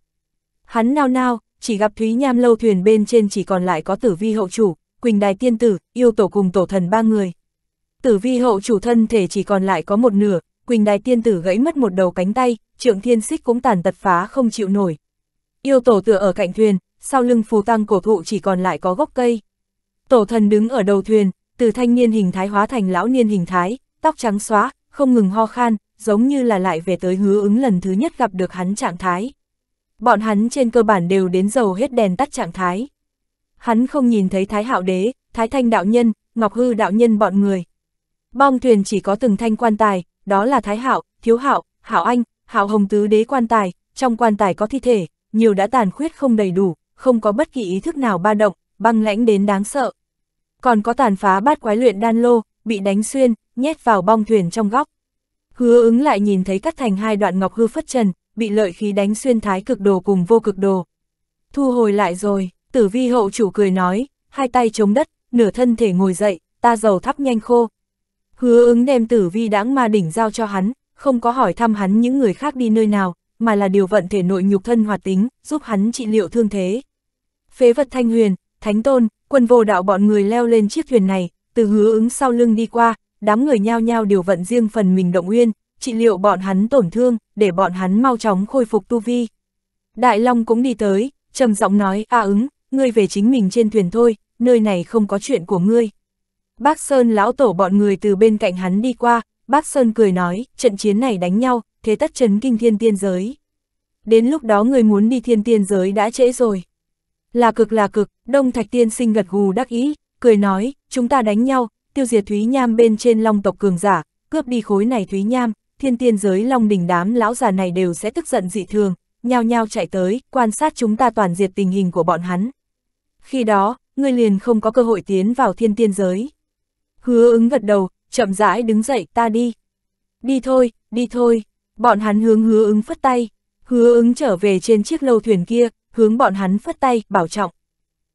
Hắn nao nao, chỉ gặp Thúy Nham lâu thuyền bên trên chỉ còn lại có tử vi hậu chủ, Quỳnh Đài Tiên Tử, yêu tổ cùng tổ thần ba người. Tử vi hậu chủ thân thể chỉ còn lại có một nửa, Quỳnh Đài Tiên Tử gãy mất một đầu cánh tay, trượng thiên xích cũng tàn tật phá không chịu nổi. Yêu tổ tựa ở cạnh thuyền, sau lưng phù tăng cổ thụ chỉ còn lại có gốc cây. Tổ thần đứng ở đầu thuyền, từ thanh niên hình thái hóa thành lão niên hình thái, tóc trắng xóa, không ngừng ho khan, giống như là lại về tới hứa ứng lần thứ nhất gặp được hắn trạng thái. Bọn hắn trên cơ bản đều đến dầu hết đèn tắt trạng thái. Hắn không nhìn thấy Thái Hạo Đế, Thái Thanh Đạo Nhân, Ngọc Hư Đạo Nhân bọn người. Bong thuyền chỉ có từng thanh quan tài, đó là Thái Hạo, Thiếu Hạo, Hạo Anh, Hạo Hồng Tứ Đế quan tài, trong quan tài có thi thể, nhiều đã tàn khuyết không đầy đủ, không có bất kỳ ý thức nào ba động, băng lãnh đến đáng sợ. Còn có tàn phá bát quái luyện đan lô, bị đánh xuyên, nhét vào bong thuyền trong góc. Hứa ứng lại nhìn thấy cắt thành hai đoạn ngọc hư phất trần, bị lợi khí đánh xuyên thái cực đồ cùng vô cực đồ. Thu hồi lại rồi, tử vi hậu chủ cười nói, hai tay chống đất, nửa thân thể ngồi dậy, ta dầu thắp nhanh khô. Hứa ứng đem tử vi đãng ma đỉnh giao cho hắn, không có hỏi thăm hắn những người khác đi nơi nào, mà là điều vận thể nội nhục thân hoạt tính, giúp hắn trị liệu thương thế. Phế vật thanh huyền, thánh tôn, quân vô đạo bọn người leo lên chiếc thuyền này, từ hứa ứng sau lưng đi qua, đám người nhao nhao điều vận riêng phần mình động uyên, trị liệu bọn hắn tổn thương, để bọn hắn mau chóng khôi phục tu vi. Đại Long cũng đi tới, trầm giọng nói, a ứng, ngươi về chính mình trên thuyền thôi, nơi này không có chuyện của ngươi. Bác Sơn lão tổ bọn người từ bên cạnh hắn đi qua, bác Sơn cười nói, trận chiến này đánh nhau, thế tất chấn kinh thiên tiên giới. Đến lúc đó người muốn đi thiên tiên giới đã trễ rồi. Là cực là cực, Đông Thạch Tiên sinh gật gù đắc ý, cười nói, chúng ta đánh nhau, tiêu diệt Thúy Nham bên trên long tộc cường giả, cướp đi khối này Thúy Nham, thiên tiên giới long đình đám lão già này đều sẽ tức giận dị thường, nhao nhao chạy tới, quan sát chúng ta toàn diệt tình hình của bọn hắn. Khi đó, ngươi liền không có cơ hội tiến vào thiên tiên giới. Hứa ứng gật đầu, chậm rãi đứng dậy, ta đi. Đi thôi, đi thôi, bọn hắn hướng hứa ứng phất tay, hứa ứng trở về trên chiếc lâu thuyền kia, hướng bọn hắn phất tay, bảo trọng.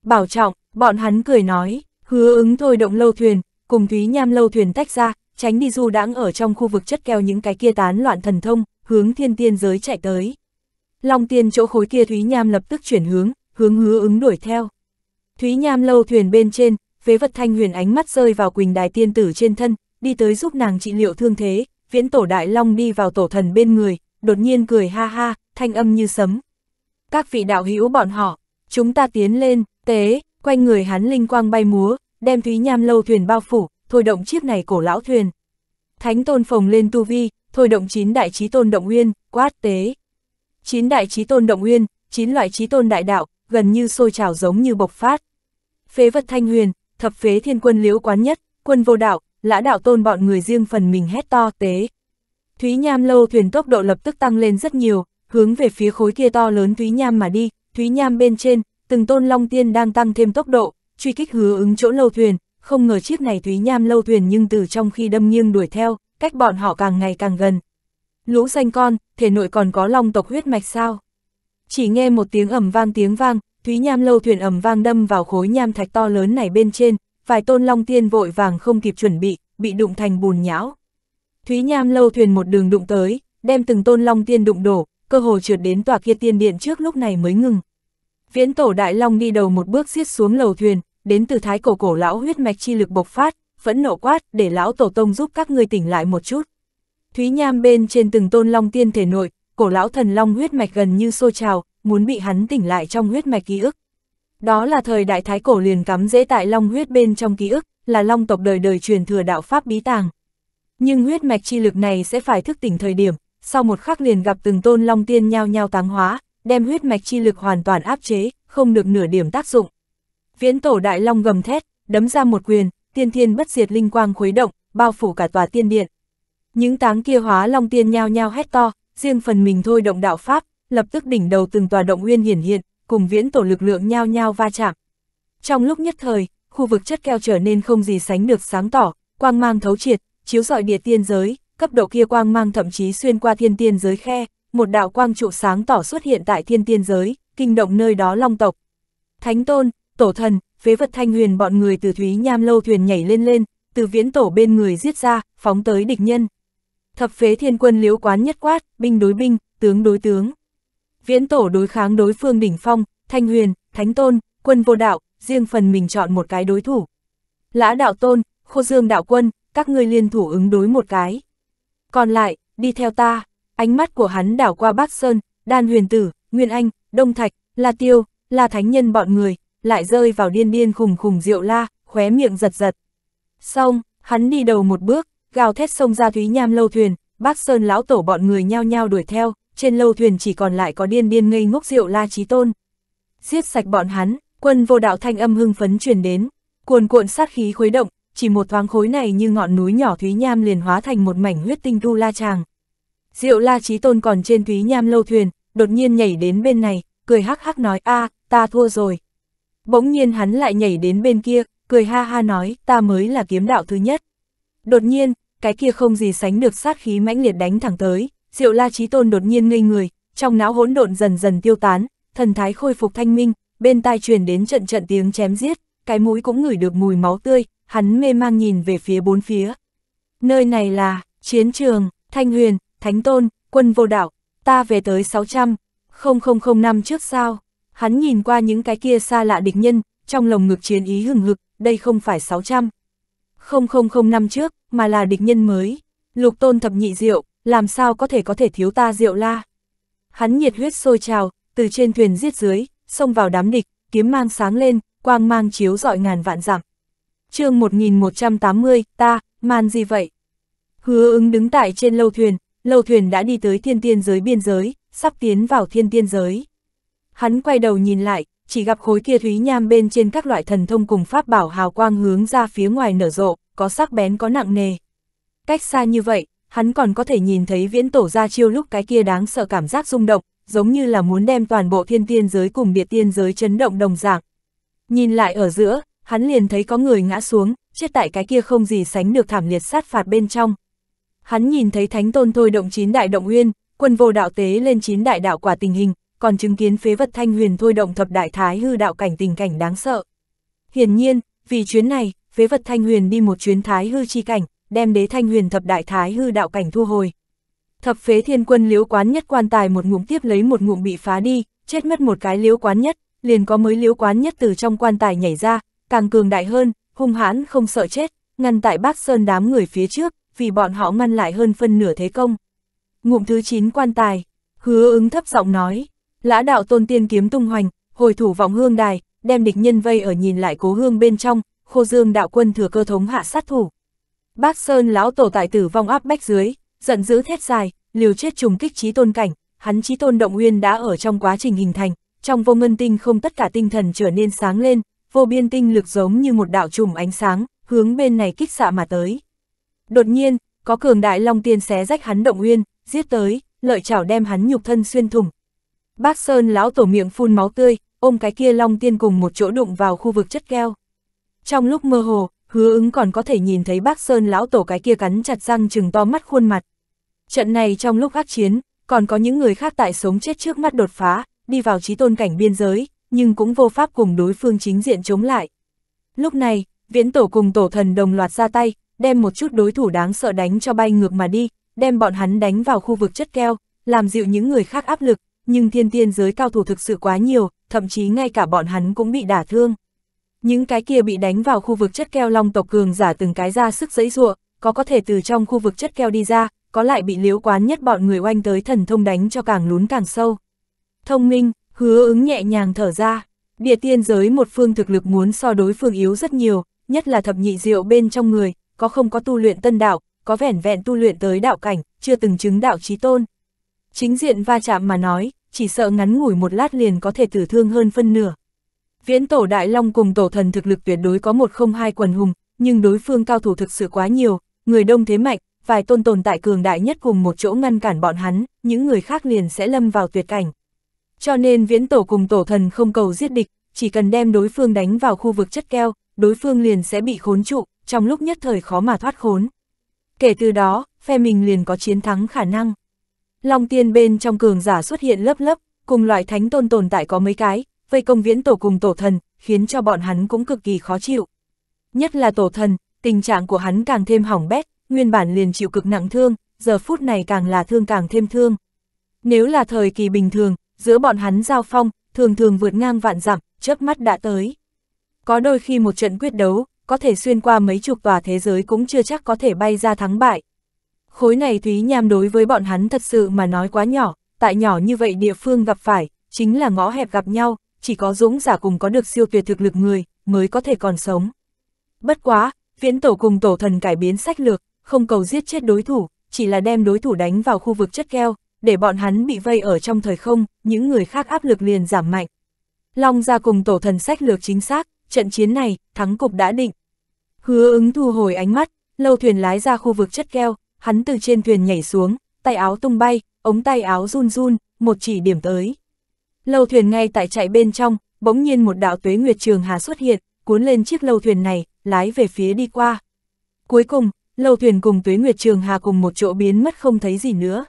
Bảo trọng, bọn hắn cười nói, hứa ứng thôi động lâu thuyền, cùng Thúy Nham lâu thuyền tách ra, tránh đi du đãng ở trong khu vực chất keo những cái kia tán loạn thần thông, hướng thiên tiên giới chạy tới. Long tiên chỗ khối kia Thúy Nham lập tức chuyển hướng, hướng hứa ứng đuổi theo. Thúy Nham lâu thuyền bên trên, phế vật thanh huyền ánh mắt rơi vào quỳnh đài tiên tử trên thân, đi tới giúp nàng trị liệu thương thế, viễn tổ đại long đi vào tổ thần bên người, đột nhiên cười ha ha, thanh âm như sấm. Các vị đạo hữu bọn họ, chúng ta tiến lên, tế, quanh người hắn linh quang bay múa, đem Thúy Nham lâu thuyền bao phủ, thôi động chiếc này cổ lão thuyền. Thánh tôn phồng lên tu vi, thôi động chín đại trí tôn động nguyên, quát tế. Chín đại trí tôn động nguyên, chín loại trí tôn đại đạo, gần như sôi trào giống như bộc phát. Phế vật thanh huyền, thập phế thiên quân liễu quán nhất, quân vô đạo, lã đạo tôn bọn người riêng phần mình hét to tế. Thúy Nham lâu thuyền tốc độ lập tức tăng lên rất nhiều, hướng về phía khối kia to lớn Thúy Nham mà đi, Thúy Nham bên trên, từng tôn long tiên đang tăng thêm tốc độ, truy kích hứa ứng chỗ lâu thuyền, không ngờ chiếc này Thúy Nham lâu thuyền nhưng từ trong khi đâm nghiêng đuổi theo, cách bọn họ càng ngày càng gần. Lũ xanh con, thể nội còn có long tộc huyết mạch sao? Chỉ nghe một tiếng ầm vang tiếng vang, Thúy Nham lâu thuyền ầm vang đâm vào khối nham thạch to lớn này bên trên, vài tôn long tiên vội vàng không kịp chuẩn bị, bị đụng thành bùn nhão. Thúy Nham lâu thuyền một đường đụng tới, đem từng tôn long tiên đụng đổ, cơ hồ trượt đến tòa kia tiên điện trước lúc này mới ngừng. Viễn tổ đại long đi đầu một bước xiết xuống lầu thuyền, đến từ thái cổ cổ lão huyết mạch chi lực bộc phát, phẫn nộ quát để lão tổ tông giúp các ngươi tỉnh lại một chút. Thúy Nham bên trên từng tôn long tiên thể nội, cổ lão thần long huyết mạch gần như sôi trào, muốn bị hắn tỉnh lại trong huyết mạch ký ức. Đó là thời đại thái cổ liền cắm dễ tại long huyết bên trong ký ức, là long tộc đời đời truyền thừa đạo pháp bí tàng. Nhưng huyết mạch chi lực này sẽ phải thức tỉnh thời điểm, sau một khắc liền gặp từng tôn long tiên nhao nhao táng hóa, đem huyết mạch chi lực hoàn toàn áp chế, không được nửa điểm tác dụng. Viễn tổ đại long gầm thét, đấm ra một quyền, tiên thiên bất diệt linh quang khuấy động, bao phủ cả tòa tiên điện. Những táng kia hóa long tiên nhao nhao hét to, riêng phần mình thôi động đạo pháp, lập tức đỉnh đầu từng tòa động nguyên hiển hiện, cùng viễn tổ lực lượng nhao nhao va chạm. Trong lúc nhất thời, khu vực chất keo trở nên không gì sánh được sáng tỏ, quang mang thấu triệt, chiếu rọi địa tiên giới, cấp độ kia quang mang thậm chí xuyên qua thiên tiên giới khe, một đạo quang trụ sáng tỏ xuất hiện tại thiên tiên giới, kinh động nơi đó long tộc. Thánh tôn, tổ thần, phế vật thanh huyền bọn người từ Thúy Nham lâu thuyền nhảy lên lên, từ viễn tổ bên người giết ra, phóng tới địch nhân. Thập phế thiên quân liếu quán nhất quát, binh đối binh, tướng đối tướng. Viễn tổ đối kháng đối phương đỉnh phong, thanh huyền, thánh tôn, quân vô đạo, riêng phần mình chọn một cái đối thủ. Lã đạo tôn, khô dương đạo quân, các ngươi liên thủ ứng đối một cái. Còn lại, đi theo ta, ánh mắt của hắn đảo qua Bắc Sơn, Đan Huyền Tử, Nguyên Anh, Đông Thạch, La Tiêu, La Thánh Nhân bọn người, lại rơi vào điên điên khùng khùng rượu la, khóe miệng giật giật. Xong, hắn đi đầu một bước, gào thét sông ra Thúy Nham lâu thuyền, bác Sơn lão tổ bọn người nhao nhao đuổi theo, trên lâu thuyền chỉ còn lại có điên điên ngây ngốc rượu la trí tôn. Giết sạch bọn hắn, quân vô đạo thanh âm hưng phấn truyền đến, cuồn cuộn sát khí khuấy động, chỉ một thoáng khối này như ngọn núi nhỏ Thúy Nham liền hóa thành một mảnh huyết tinh đu la tràng. rượu La Chí Tôn còn trên Thúy Nham lâu thuyền, đột nhiên nhảy đến bên này, cười hắc hắc nói a, ta thua rồi, Bỗng nhiên hắn lại nhảy đến bên kia, cười ha ha nói, ta mới là kiếm đạo thứ nhất. Đột nhiên, cái kia không gì sánh được sát khí mãnh liệt đánh thẳng tới, Diệu La Chí Tôn đột nhiên ngây người, trong não hỗn độn dần dần tiêu tán, thần thái khôi phục thanh minh, bên tai truyền đến trận trận tiếng chém giết, cái mũi cũng ngửi được mùi máu tươi, hắn mê mang nhìn về phía bốn phía. Nơi này là chiến trường, Thanh Huyền, Thánh Tôn, quân vô đạo, ta về tới 600, 0005 trước sao? Hắn nhìn qua những cái kia xa lạ địch nhân, trong lồng ngực chiến ý hừng hực, đây không phải 600. không năm trước, mà là địch nhân mới. Lục tôn thập nhị rượu, làm sao có thể có thể thiếu ta rượu la. Hắn nhiệt huyết sôi trào, từ trên thuyền giết dưới, xông vào đám địch, kiếm mang sáng lên, quang mang chiếu dọi ngàn vạn dặm. chương 1180, ta, man gì vậy? Hứa ứng đứng tại trên lâu thuyền, lâu thuyền đã đi tới thiên tiên giới biên giới, sắp tiến vào thiên tiên giới. Hắn quay đầu nhìn lại, chỉ gặp khối kia thúy nham bên trên các loại thần thông cùng pháp bảo hào quang hướng ra phía ngoài nở rộ, có sắc bén có nặng nề. Cách xa như vậy, hắn còn có thể nhìn thấy viễn tổ ra chiêu lúc cái kia đáng sợ cảm giác rung động, giống như là muốn đem toàn bộ thiên tiên giới cùng biệt tiên giới chấn động đồng dạng. Nhìn lại ở giữa, hắn liền thấy có người ngã xuống, chết tại cái kia không gì sánh được thảm liệt sát phạt bên trong. Hắn nhìn thấy thánh tôn thôi động chín đại động uyên, quân vô đạo tế lên chín đại đạo quả tình hình, còn chứng kiến phế vật thanh huyền thôi động thập đại thái hư đạo cảnh tình cảnh đáng sợ. Hiển nhiên, vì chuyến này, phế vật thanh huyền đi một chuyến thái hư chi cảnh, đem đế thanh huyền thập đại thái hư đạo cảnh thu hồi. Thập phế thiên quân liếu quán nhất quan tài một ngụm tiếp lấy một ngụm bị phá đi, chết mất một cái liếu quán nhất, liền có mới liếu quán nhất từ trong quan tài nhảy ra, càng cường đại hơn, hung hãn không sợ chết, ngăn tại bác sơn đám người phía trước, vì bọn họ ngăn lại hơn phân nửa thế công. Ngụm thứ 9 quan tài, hứa ứng thấp giọng nói, Lã đạo tôn tiên kiếm tung hoành, hồi thủ vọng hương đài, đem địch nhân vây ở nhìn lại cố hương bên trong, khô dương đạo quân thừa cơ thống hạ sát thủ. Bác Sơn lão tổ tại tử vong áp bách dưới, giận dữ thét dài, liều chết trùng kích trí tôn cảnh, hắn trí tôn động nguyên đã ở trong quá trình hình thành, trong vô ngân tinh không tất cả tinh thần trở nên sáng lên, vô biên tinh lực giống như một đạo trùm ánh sáng, hướng bên này kích xạ mà tới. Đột nhiên, có cường đại long tiên xé rách hắn động nguyên, giết tới, lợi chảo đem hắn nhục thân xuyên thủng, Bác Sơn lão tổ miệng phun máu tươi, ôm cái kia long tiên cùng một chỗ đụng vào khu vực chất keo. Trong lúc mơ hồ, hứa ứng còn có thể nhìn thấy bác Sơn lão tổ cái kia cắn chặt răng trừng to mắt khuôn mặt. Trận này trong lúc ác chiến, còn có những người khác tại sống chết trước mắt đột phá, đi vào trí tôn cảnh biên giới, nhưng cũng vô pháp cùng đối phương chính diện chống lại. Lúc này, viễn tổ cùng tổ thần đồng loạt ra tay, đem một chút đối thủ đáng sợ đánh cho bay ngược mà đi, đem bọn hắn đánh vào khu vực chất keo, làm dịu những người khác áp lực, nhưng thiên tiên giới cao thủ thực sự quá nhiều, thậm chí ngay cả bọn hắn cũng bị đả thương. Những cái kia bị đánh vào khu vực chất keo long tộc cường giả từng cái ra sức giấy ruộng, có có thể từ trong khu vực chất keo đi ra, có lại bị liếu quán nhất bọn người oanh tới thần thông đánh cho càng lún càng sâu. Thông minh, hứa ứng nhẹ nhàng thở ra, địa tiên giới một phương thực lực muốn so đối phương yếu rất nhiều, nhất là thập nhị diệu bên trong người, có không có tu luyện tân đạo, có vẻn vẹn tu luyện tới đạo cảnh, chưa từng chứng đạo trí tôn, Chính diện va chạm mà nói, chỉ sợ ngắn ngủi một lát liền có thể tử thương hơn phân nửa. Viễn tổ Đại Long cùng tổ thần thực lực tuyệt đối có một không hai quần hùng, nhưng đối phương cao thủ thực sự quá nhiều, người đông thế mạnh, vài tôn tồn tại cường đại nhất cùng một chỗ ngăn cản bọn hắn, những người khác liền sẽ lâm vào tuyệt cảnh. Cho nên viễn tổ cùng tổ thần không cầu giết địch, chỉ cần đem đối phương đánh vào khu vực chất keo, đối phương liền sẽ bị khốn trụ, trong lúc nhất thời khó mà thoát khốn. Kể từ đó, phe mình liền có chiến thắng khả năng. Long tiên bên trong cường giả xuất hiện lớp lớp, cùng loại thánh tôn tồn tại có mấy cái, vây công viễn tổ cùng tổ thần, khiến cho bọn hắn cũng cực kỳ khó chịu. Nhất là tổ thần, tình trạng của hắn càng thêm hỏng bét, nguyên bản liền chịu cực nặng thương, giờ phút này càng là thương càng thêm thương. Nếu là thời kỳ bình thường, giữa bọn hắn giao phong, thường thường vượt ngang vạn dặm, chớp mắt đã tới. Có đôi khi một trận quyết đấu, có thể xuyên qua mấy chục tòa thế giới cũng chưa chắc có thể bay ra thắng bại, Khối này Thúy Nham đối với bọn hắn thật sự mà nói quá nhỏ, tại nhỏ như vậy địa phương gặp phải, chính là ngõ hẹp gặp nhau, chỉ có dũng giả cùng có được siêu tuyệt thực lực người, mới có thể còn sống. Bất quá, viễn tổ cùng tổ thần cải biến sách lược, không cầu giết chết đối thủ, chỉ là đem đối thủ đánh vào khu vực chất keo, để bọn hắn bị vây ở trong thời không, những người khác áp lực liền giảm mạnh. Long ra cùng tổ thần sách lược chính xác, trận chiến này, thắng cục đã định. Hứa ứng thu hồi ánh mắt, lâu thuyền lái ra khu vực chất keo, hắn từ trên thuyền nhảy xuống, tay áo tung bay, ống tay áo run run, một chỉ điểm tới. Lâu thuyền ngay tại chạy bên trong, bỗng nhiên một đạo tuế nguyệt trường hà xuất hiện, cuốn lên chiếc lâu thuyền này, lái về phía đi qua. Cuối cùng, lâu thuyền cùng tuế nguyệt trường hà cùng một chỗ biến mất không thấy gì nữa.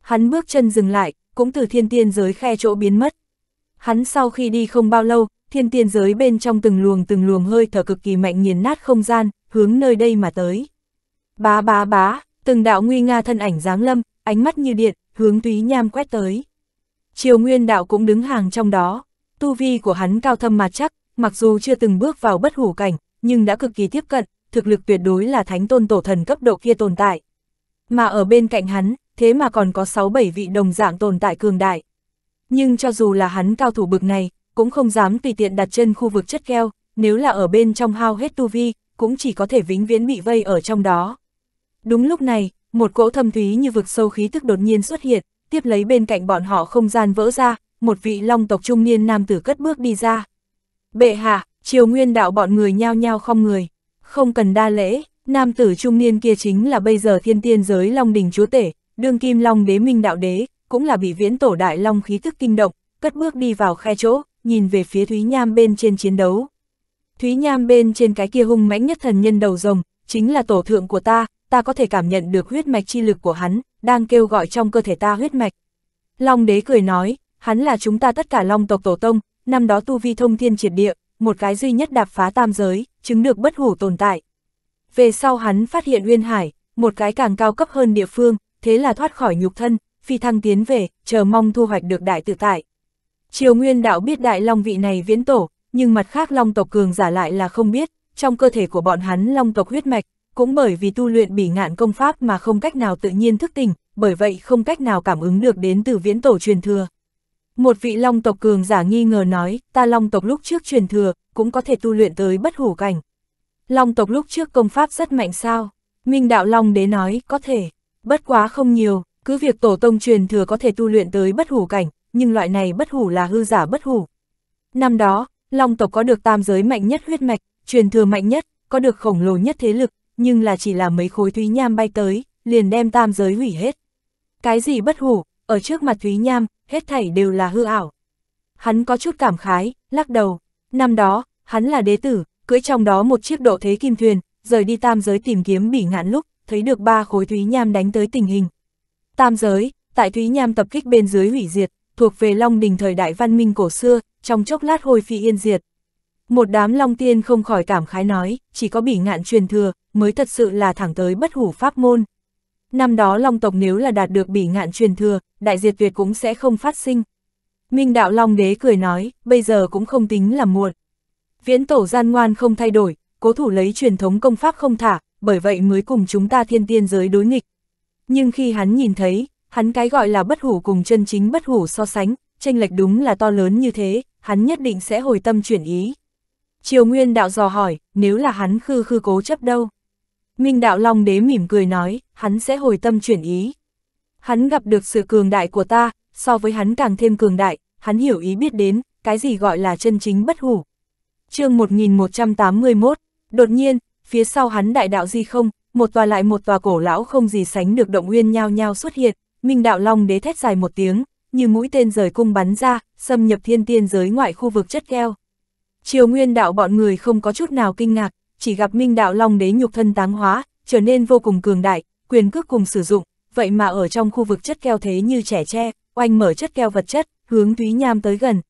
Hắn bước chân dừng lại, cũng từ thiên tiên giới khe chỗ biến mất. Hắn sau khi đi không bao lâu, thiên tiên giới bên trong từng luồng từng luồng hơi thở cực kỳ mạnh nghiền nát không gian, hướng nơi đây mà tới. Bá bá bá, Từng đạo nguy nga thân ảnh dáng lâm, ánh mắt như điện, hướng túy nham quét tới. Triều Nguyên đạo cũng đứng hàng trong đó, tu vi của hắn cao thâm mà chắc, mặc dù chưa từng bước vào bất hủ cảnh, nhưng đã cực kỳ tiếp cận, thực lực tuyệt đối là thánh tôn tổ thần cấp độ kia tồn tại. Mà ở bên cạnh hắn, thế mà còn có 6-7 vị đồng dạng tồn tại cường đại. Nhưng cho dù là hắn cao thủ bực này, cũng không dám tùy tiện đặt chân khu vực chất keo, nếu là ở bên trong hao hết tu vi, cũng chỉ có thể vĩnh viễn bị vây ở trong đó. Đúng lúc này, một cỗ thâm thúy như vực sâu khí tức đột nhiên xuất hiện, tiếp lấy bên cạnh bọn họ không gian vỡ ra, một vị long tộc trung niên nam tử cất bước đi ra. Bệ hạ, triều nguyên đạo bọn người nhao nhao không người, không cần đa lễ, nam tử trung niên kia chính là bây giờ thiên tiên giới long đình chúa tể, đương kim long đế minh đạo đế, cũng là bị viễn tổ đại long khí tức kinh động, cất bước đi vào khe chỗ, nhìn về phía Thúy Nham bên trên chiến đấu. Thúy Nham bên trên cái kia hung mãnh nhất thần nhân đầu rồng, chính là tổ thượng của ta, ta có thể cảm nhận được huyết mạch chi lực của hắn, đang kêu gọi trong cơ thể ta huyết mạch. Long đế cười nói, hắn là chúng ta tất cả long tộc tổ tông, năm đó tu vi thông thiên triệt địa, một cái duy nhất đạp phá tam giới, chứng được bất hủ tồn tại. Về sau hắn phát hiện Uyên Hải, một cái càng cao cấp hơn địa phương, thế là thoát khỏi nhục thân, phi thăng tiến về, chờ mong thu hoạch được đại tự tại. Triều Nguyên đạo biết đại long vị này viễn tổ, nhưng mặt khác long tộc cường giả lại là không biết, trong cơ thể của bọn hắn long tộc huyết mạch, cũng bởi vì tu luyện bỉ ngạn công pháp mà không cách nào tự nhiên thức tỉnh, bởi vậy không cách nào cảm ứng được đến từ viễn tổ truyền thừa. Một vị long tộc cường giả nghi ngờ nói, ta long tộc lúc trước truyền thừa, cũng có thể tu luyện tới bất hủ cảnh. Long tộc lúc trước công pháp rất mạnh sao? Minh đạo long đế nói, có thể, bất quá không nhiều, cứ việc tổ tông truyền thừa có thể tu luyện tới bất hủ cảnh, nhưng loại này bất hủ là hư giả bất hủ. Năm đó, long tộc có được tam giới mạnh nhất huyết mạch, truyền thừa mạnh nhất, có được khổng lồ nhất thế lực, nhưng là chỉ là mấy khối Thúy Nham bay tới, liền đem tam giới hủy hết. Cái gì bất hủ, ở trước mặt Thúy Nham, hết thảy đều là hư ảo. Hắn có chút cảm khái, lắc đầu. Năm đó, hắn là đế tử, cưỡi trong đó một chiếc độ thế kim thuyền, rời đi tam giới tìm kiếm bỉ ngạn lúc, thấy được ba khối Thúy Nham đánh tới tình hình. Tam giới, tại Thúy Nham tập kích bên dưới hủy diệt, thuộc về Long Đình thời đại văn minh cổ xưa, trong chốc lát hồi phi yên diệt, một đám long tiên không khỏi cảm khái nói, chỉ có bỉ ngạn truyền thừa, mới thật sự là thẳng tới bất hủ pháp môn. Năm đó long tộc nếu là đạt được bỉ ngạn truyền thừa, đại diệt tuyệt cũng sẽ không phát sinh. Minh đạo long đế cười nói, bây giờ cũng không tính là muộn. Viễn tổ gian ngoan không thay đổi, cố thủ lấy truyền thống công pháp không thả, bởi vậy mới cùng chúng ta thiên tiên giới đối nghịch. Nhưng khi hắn nhìn thấy, hắn cái gọi là bất hủ cùng chân chính bất hủ so sánh, tranh lệch đúng là to lớn như thế, hắn nhất định sẽ hồi tâm chuyển ý. Triều Nguyên đạo dò hỏi, nếu là hắn khư khư cố chấp đâu? Minh đạo Long đế mỉm cười nói, hắn sẽ hồi tâm chuyển ý. Hắn gặp được sự cường đại của ta, so với hắn càng thêm cường đại, hắn hiểu ý biết đến, cái gì gọi là chân chính bất hủ. chương 1181, đột nhiên, phía sau hắn đại đạo di không, một tòa lại một tòa cổ lão không gì sánh được động nguyên nhao nhau xuất hiện, Minh đạo Long đế thét dài một tiếng, như mũi tên rời cung bắn ra, xâm nhập thiên tiên giới ngoại khu vực chất keo. Triều Nguyên đạo bọn người không có chút nào kinh ngạc, chỉ gặp Minh đạo Long đế nhục thân táng hóa, trở nên vô cùng cường đại, quyền cước cùng sử dụng, vậy mà ở trong khu vực chất keo thế như trẻ tre, oanh mở chất keo vật chất, hướng thúy Nham tới gần.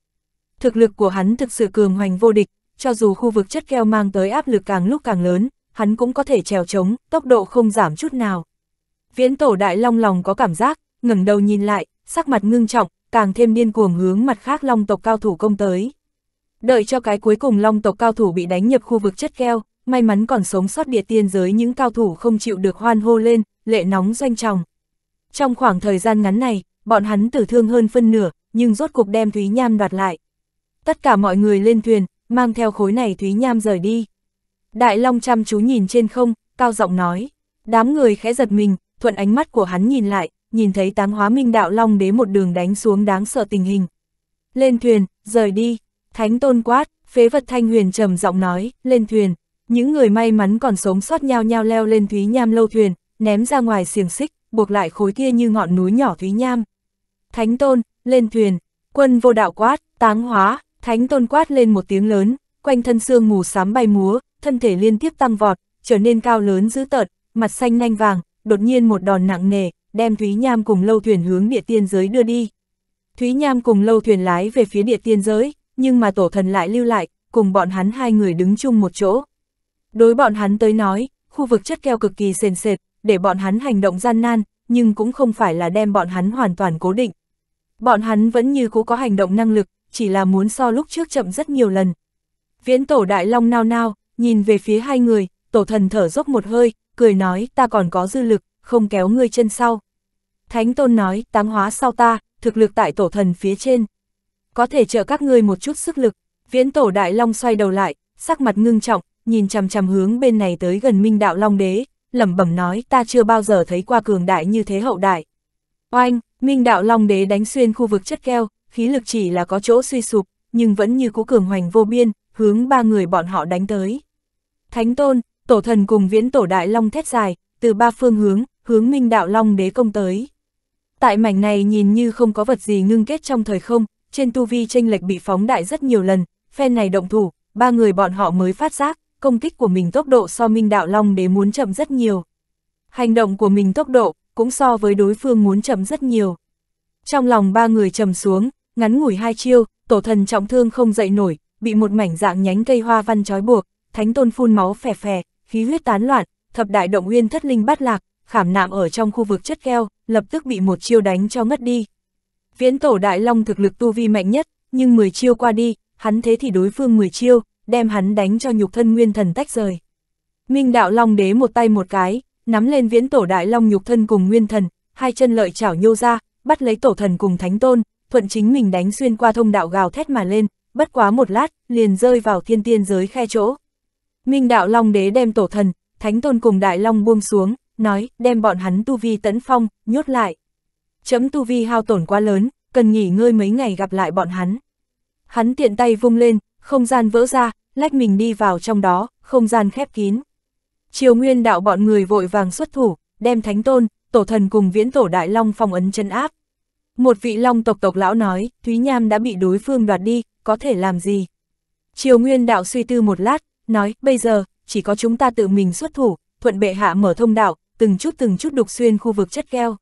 Thực lực của hắn thực sự cường hoành vô địch, cho dù khu vực chất keo mang tới áp lực càng lúc càng lớn, hắn cũng có thể trèo trống, tốc độ không giảm chút nào. Viễn tổ đại long lòng có cảm giác, ngẩng đầu nhìn lại, sắc mặt ngưng trọng, càng thêm điên cuồng hướng mặt khác long tộc cao thủ công tới. Đợi cho cái cuối cùng long tộc cao thủ bị đánh nhập khu vực chất keo, may mắn còn sống sót địa tiên giới những cao thủ không chịu được hoan hô lên, lệ nóng doanh tròng. Trong khoảng thời gian ngắn này, bọn hắn tử thương hơn phân nửa, nhưng rốt cục đem Thúy Nham đoạt lại. Tất cả mọi người lên thuyền, mang theo khối này Thúy Nham rời đi. Đại Long chăm chú nhìn trên không, cao giọng nói. Đám người khẽ giật mình, thuận ánh mắt của hắn nhìn lại, nhìn thấy táng hóa minh đạo Long đế một đường đánh xuống đáng sợ tình hình. Lên thuyền, rời đi, Thánh tôn quát, phế vật thanh huyền trầm giọng nói, lên thuyền. Những người may mắn còn sống sót nhau nhau leo lên thúy nham lâu thuyền, ném ra ngoài xiềng xích, buộc lại khối kia như ngọn núi nhỏ thúy nham. Thánh tôn, lên thuyền, quân vô đạo quát, táng hóa, thánh tôn quát lên một tiếng lớn, quanh thân xương mù sám bay múa, thân thể liên tiếp tăng vọt, trở nên cao lớn dữ tợn, mặt xanh nanh vàng, đột nhiên một đòn nặng nề, đem Thúy Nham cùng lâu thuyền hướng địa tiên giới đưa đi. Thúy Nham cùng lâu thuyền lái về phía địa tiên giới, nhưng mà tổ thần lại lưu lại, cùng bọn hắn hai người đứng chung một chỗ. Đối bọn hắn tới nói, khu vực chất keo cực kỳ sền sệt, để bọn hắn hành động gian nan, nhưng cũng không phải là đem bọn hắn hoàn toàn cố định. Bọn hắn vẫn như cũ có hành động năng lực, chỉ là muốn so lúc trước chậm rất nhiều lần. Viễn tổ đại long nao nao, nhìn về phía hai người, tổ thần thở dốc một hơi, cười nói ta còn có dư lực, không kéo ngươi chân sau. Thánh tôn nói, tám hóa sau ta, thực lực tại tổ thần phía trên có thể trợ các ngươi một chút sức lực. Viễn tổ đại long xoay đầu lại, sắc mặt ngưng trọng, nhìn chằm chằm hướng bên này tới gần minh đạo long đế, lẩm bẩm nói ta chưa bao giờ thấy qua cường đại như thế hậu đại. Oanh, minh đạo long đế đánh xuyên khu vực chất keo, khí lực chỉ là có chỗ suy sụp, nhưng vẫn như cũ cường hoành vô biên, hướng ba người bọn họ đánh tới. Thánh tôn, tổ thần cùng viễn tổ đại long thét dài, từ ba phương hướng, hướng minh đạo long đế công tới. Tại mảnh này nhìn như không có vật gì ngưng kết trong thời không, trên tu vi tranh lệch bị phóng đại rất nhiều lần, phen này động thủ, ba người bọn họ mới phát giác, công kích của mình tốc độ so Minh Đạo Long đế muốn chậm rất nhiều. Hành động của mình tốc độ, cũng so với đối phương muốn chậm rất nhiều. Trong lòng ba người trầm xuống, ngắn ngủi hai chiêu, tổ thần trọng thương không dậy nổi, bị một mảnh dạng nhánh cây hoa văn trói buộc, thánh tôn phun máu phè phè, khí huyết tán loạn, thập đại động nguyên thất linh bát lạc, khảm nạm ở trong khu vực chất keo, lập tức bị một chiêu đánh cho ngất đi. Viễn tổ đại long thực lực tu vi mạnh nhất, nhưng 10 chiêu qua đi, hắn thế thì đối phương 10 chiêu, đem hắn đánh cho nhục thân nguyên thần tách rời. Minh đạo long đế một tay một cái, nắm lên viễn tổ đại long nhục thân cùng nguyên thần, hai chân lợi chảo nhô ra, bắt lấy tổ thần cùng thánh tôn, thuận chính mình đánh xuyên qua thông đạo gào thét mà lên, bất quá một lát, liền rơi vào thiên tiên giới khe chỗ. Minh đạo long đế đem tổ thần, thánh tôn cùng đại long buông xuống, nói, đem bọn hắn tu vi tấn phong, nhốt lại chấm tu vi hao tổn quá lớn, cần nghỉ ngơi mấy ngày gặp lại bọn hắn. Hắn tiện tay vung lên, không gian vỡ ra, lách mình đi vào trong đó, không gian khép kín. Triều Nguyên đạo bọn người vội vàng xuất thủ, đem thánh tôn, tổ thần cùng viễn tổ đại long phong ấn chân áp. Một vị long tộc tộc lão nói, Thúy Nham đã bị đối phương đoạt đi, có thể làm gì? Triều Nguyên đạo suy tư một lát, nói, bây giờ, chỉ có chúng ta tự mình xuất thủ, thuận bệ hạ mở thông đạo, từng chút từng chút đục xuyên khu vực chất keo.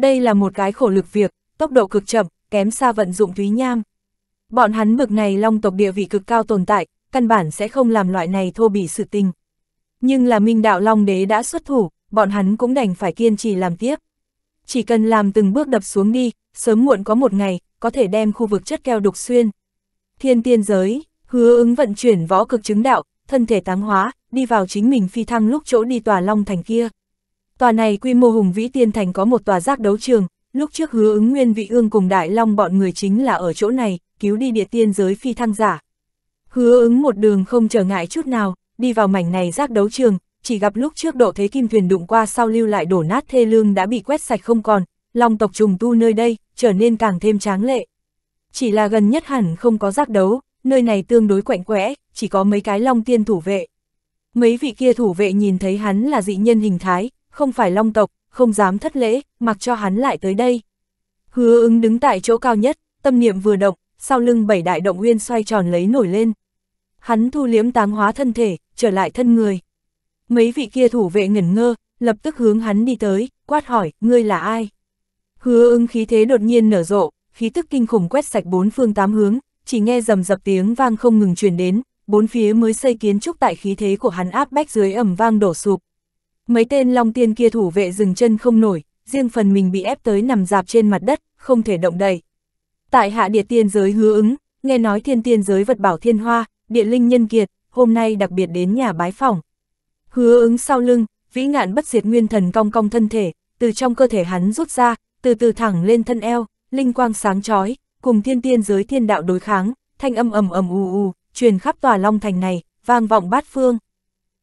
Đây là một cái khổ lực việc, tốc độ cực chậm, kém xa vận dụng Thúy Nham. Bọn hắn bực này long tộc địa vị cực cao tồn tại, căn bản sẽ không làm loại này thô bỉ sự tình. Nhưng là Minh Đạo Long Đế đã xuất thủ, bọn hắn cũng đành phải kiên trì làm tiếp. Chỉ cần làm từng bước đập xuống đi, sớm muộn có một ngày, có thể đem khu vực chất keo đục xuyên. Thiên tiên giới, hứa ứng vận chuyển võ cực chứng đạo, thân thể táng hóa, đi vào chính mình phi thăng lúc chỗ đi tòa long thành kia. Tòa này quy mô hùng vĩ tiên thành có một tòa giác đấu trường, lúc trước hứa ứng nguyên vị ương cùng đại long bọn người chính là ở chỗ này, cứu đi địa tiên giới phi thăng giả. Hứa ứng một đường không trở ngại chút nào, đi vào mảnh này giác đấu trường, chỉ gặp lúc trước độ thế kim thuyền đụng qua sau lưu lại đổ nát thê lương đã bị quét sạch không còn, long tộc trùng tu nơi đây, trở nên càng thêm tráng lệ. Chỉ là gần nhất hẳn không có giác đấu, nơi này tương đối quạnh quẽ, chỉ có mấy cái long tiên thủ vệ. Mấy vị kia thủ vệ nhìn thấy hắn là dị nhân hình thái, không phải long tộc, không dám thất lễ, mặc cho hắn lại tới đây. Hứa ứng đứng tại chỗ cao nhất, tâm niệm vừa động, sau lưng bảy đại động nguyên xoay tròn lấy nổi lên. Hắn thu liếm táng hóa thân thể, trở lại thân người. Mấy vị kia thủ vệ ngẩn ngơ, lập tức hướng hắn đi tới, quát hỏi, ngươi là ai? Hứa ứng khí thế đột nhiên nở rộ, khí tức kinh khủng quét sạch bốn phương tám hướng, chỉ nghe rầm dập tiếng vang không ngừng truyền đến, bốn phía mới xây kiến trúc tại khí thế của hắn áp bách dưới ẩm vang đổ sụp, mấy tên long tiên kia thủ vệ dừng chân không nổi, riêng phần mình bị ép tới nằm dạp trên mặt đất, không thể động đậy. Tại hạ địa tiên giới hứa ứng, nghe nói thiên tiên giới vật bảo thiên hoa, địa linh nhân kiệt, hôm nay đặc biệt đến nhà bái phòng. Hứa ứng sau lưng, vĩ ngạn bất diệt nguyên thần cong cong thân thể, từ trong cơ thể hắn rút ra, từ từ thẳng lên thân eo, linh quang sáng chói cùng thiên tiên giới thiên đạo đối kháng, thanh âm ầm ầm u u truyền khắp tòa long thành này, vang vọng bát phương.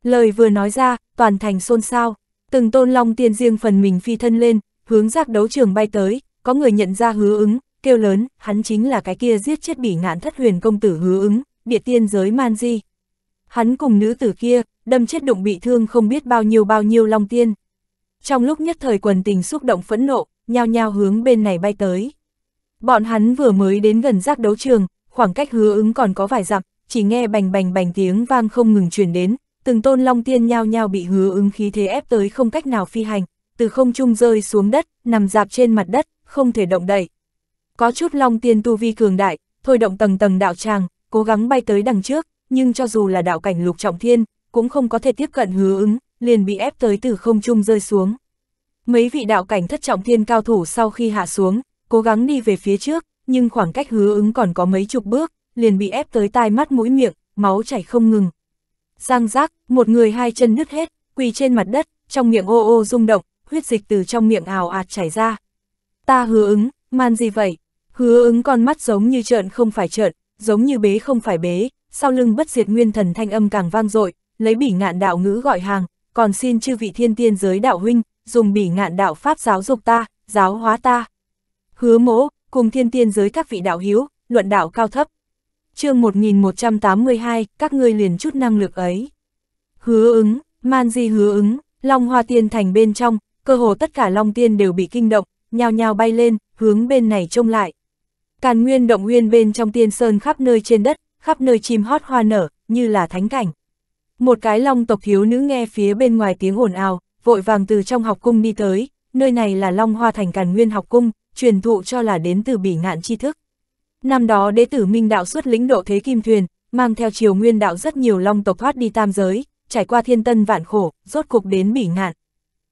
Lời vừa nói ra, toàn thành xôn xao, từng tôn long tiên riêng phần mình phi thân lên, hướng giác đấu trường bay tới, có người nhận ra hứa ứng, kêu lớn, hắn chính là cái kia giết chết bỉ ngạn thất huyền công tử hứa ứng, địa tiên giới man di. Hắn cùng nữ tử kia, đâm chết đụng bị thương không biết bao nhiêu bao nhiêu long tiên. Trong lúc nhất thời quần tình xúc động phẫn nộ, nhao nhao hướng bên này bay tới. Bọn hắn vừa mới đến gần giác đấu trường, khoảng cách hứa ứng còn có vài dặm, chỉ nghe bành bành bành tiếng vang không ngừng truyền đến, từng tôn long tiên nhao nhao bị hứa ứng khí thế ép tới không cách nào phi hành, từ không trung rơi xuống đất, nằm dạp trên mặt đất, không thể động đậy. Có chút long tiên tu vi cường đại, thôi động tầng tầng đạo tràng, cố gắng bay tới đằng trước, nhưng cho dù là đạo cảnh lục trọng thiên, cũng không có thể tiếp cận hứa ứng, liền bị ép tới từ không trung rơi xuống. Mấy vị đạo cảnh thất trọng thiên cao thủ sau khi hạ xuống, cố gắng đi về phía trước, nhưng khoảng cách hứa ứng còn có mấy chục bước, liền bị ép tới tai mắt mũi miệng, máu chảy không ngừng. Giang giác, một người hai chân nứt hết, quỳ trên mặt đất, trong miệng ô ô rung động, huyết dịch từ trong miệng ào ạt chảy ra. Ta hứa ứng, man gì vậy? Hứa ứng con mắt giống như trợn không phải trợn, giống như bế không phải bế, sau lưng bất diệt nguyên thần thanh âm càng vang dội, lấy bỉ ngạn đạo ngữ gọi hàng, còn xin chư vị thiên tiên giới đạo huynh, dùng bỉ ngạn đạo pháp giáo dục ta, giáo hóa ta. Hứa mỗ, cùng thiên tiên giới các vị đạo hiếu, luận đạo cao thấp, chương 1182, các ngươi liền chút năng lực ấy. Hứa ứng, man di hứa ứng, long hoa tiên thành bên trong, cơ hồ tất cả long tiên đều bị kinh động, nhao nhao bay lên, hướng bên này trông lại. Càn nguyên động nguyên bên trong tiên sơn khắp nơi trên đất, khắp nơi chim hót hoa nở, như là thánh cảnh. Một cái long tộc thiếu nữ nghe phía bên ngoài tiếng ồn ào, vội vàng từ trong học cung đi tới, nơi này là long hoa thành càn nguyên học cung, truyền thụ cho là đến từ bỉ ngạn tri thức. Năm đó đệ tử Minh Đạo xuất lĩnh độ thế kim thuyền, mang theo triều nguyên đạo rất nhiều long tộc thoát đi tam giới, trải qua thiên tân vạn khổ, rốt cục đến bỉ ngạn.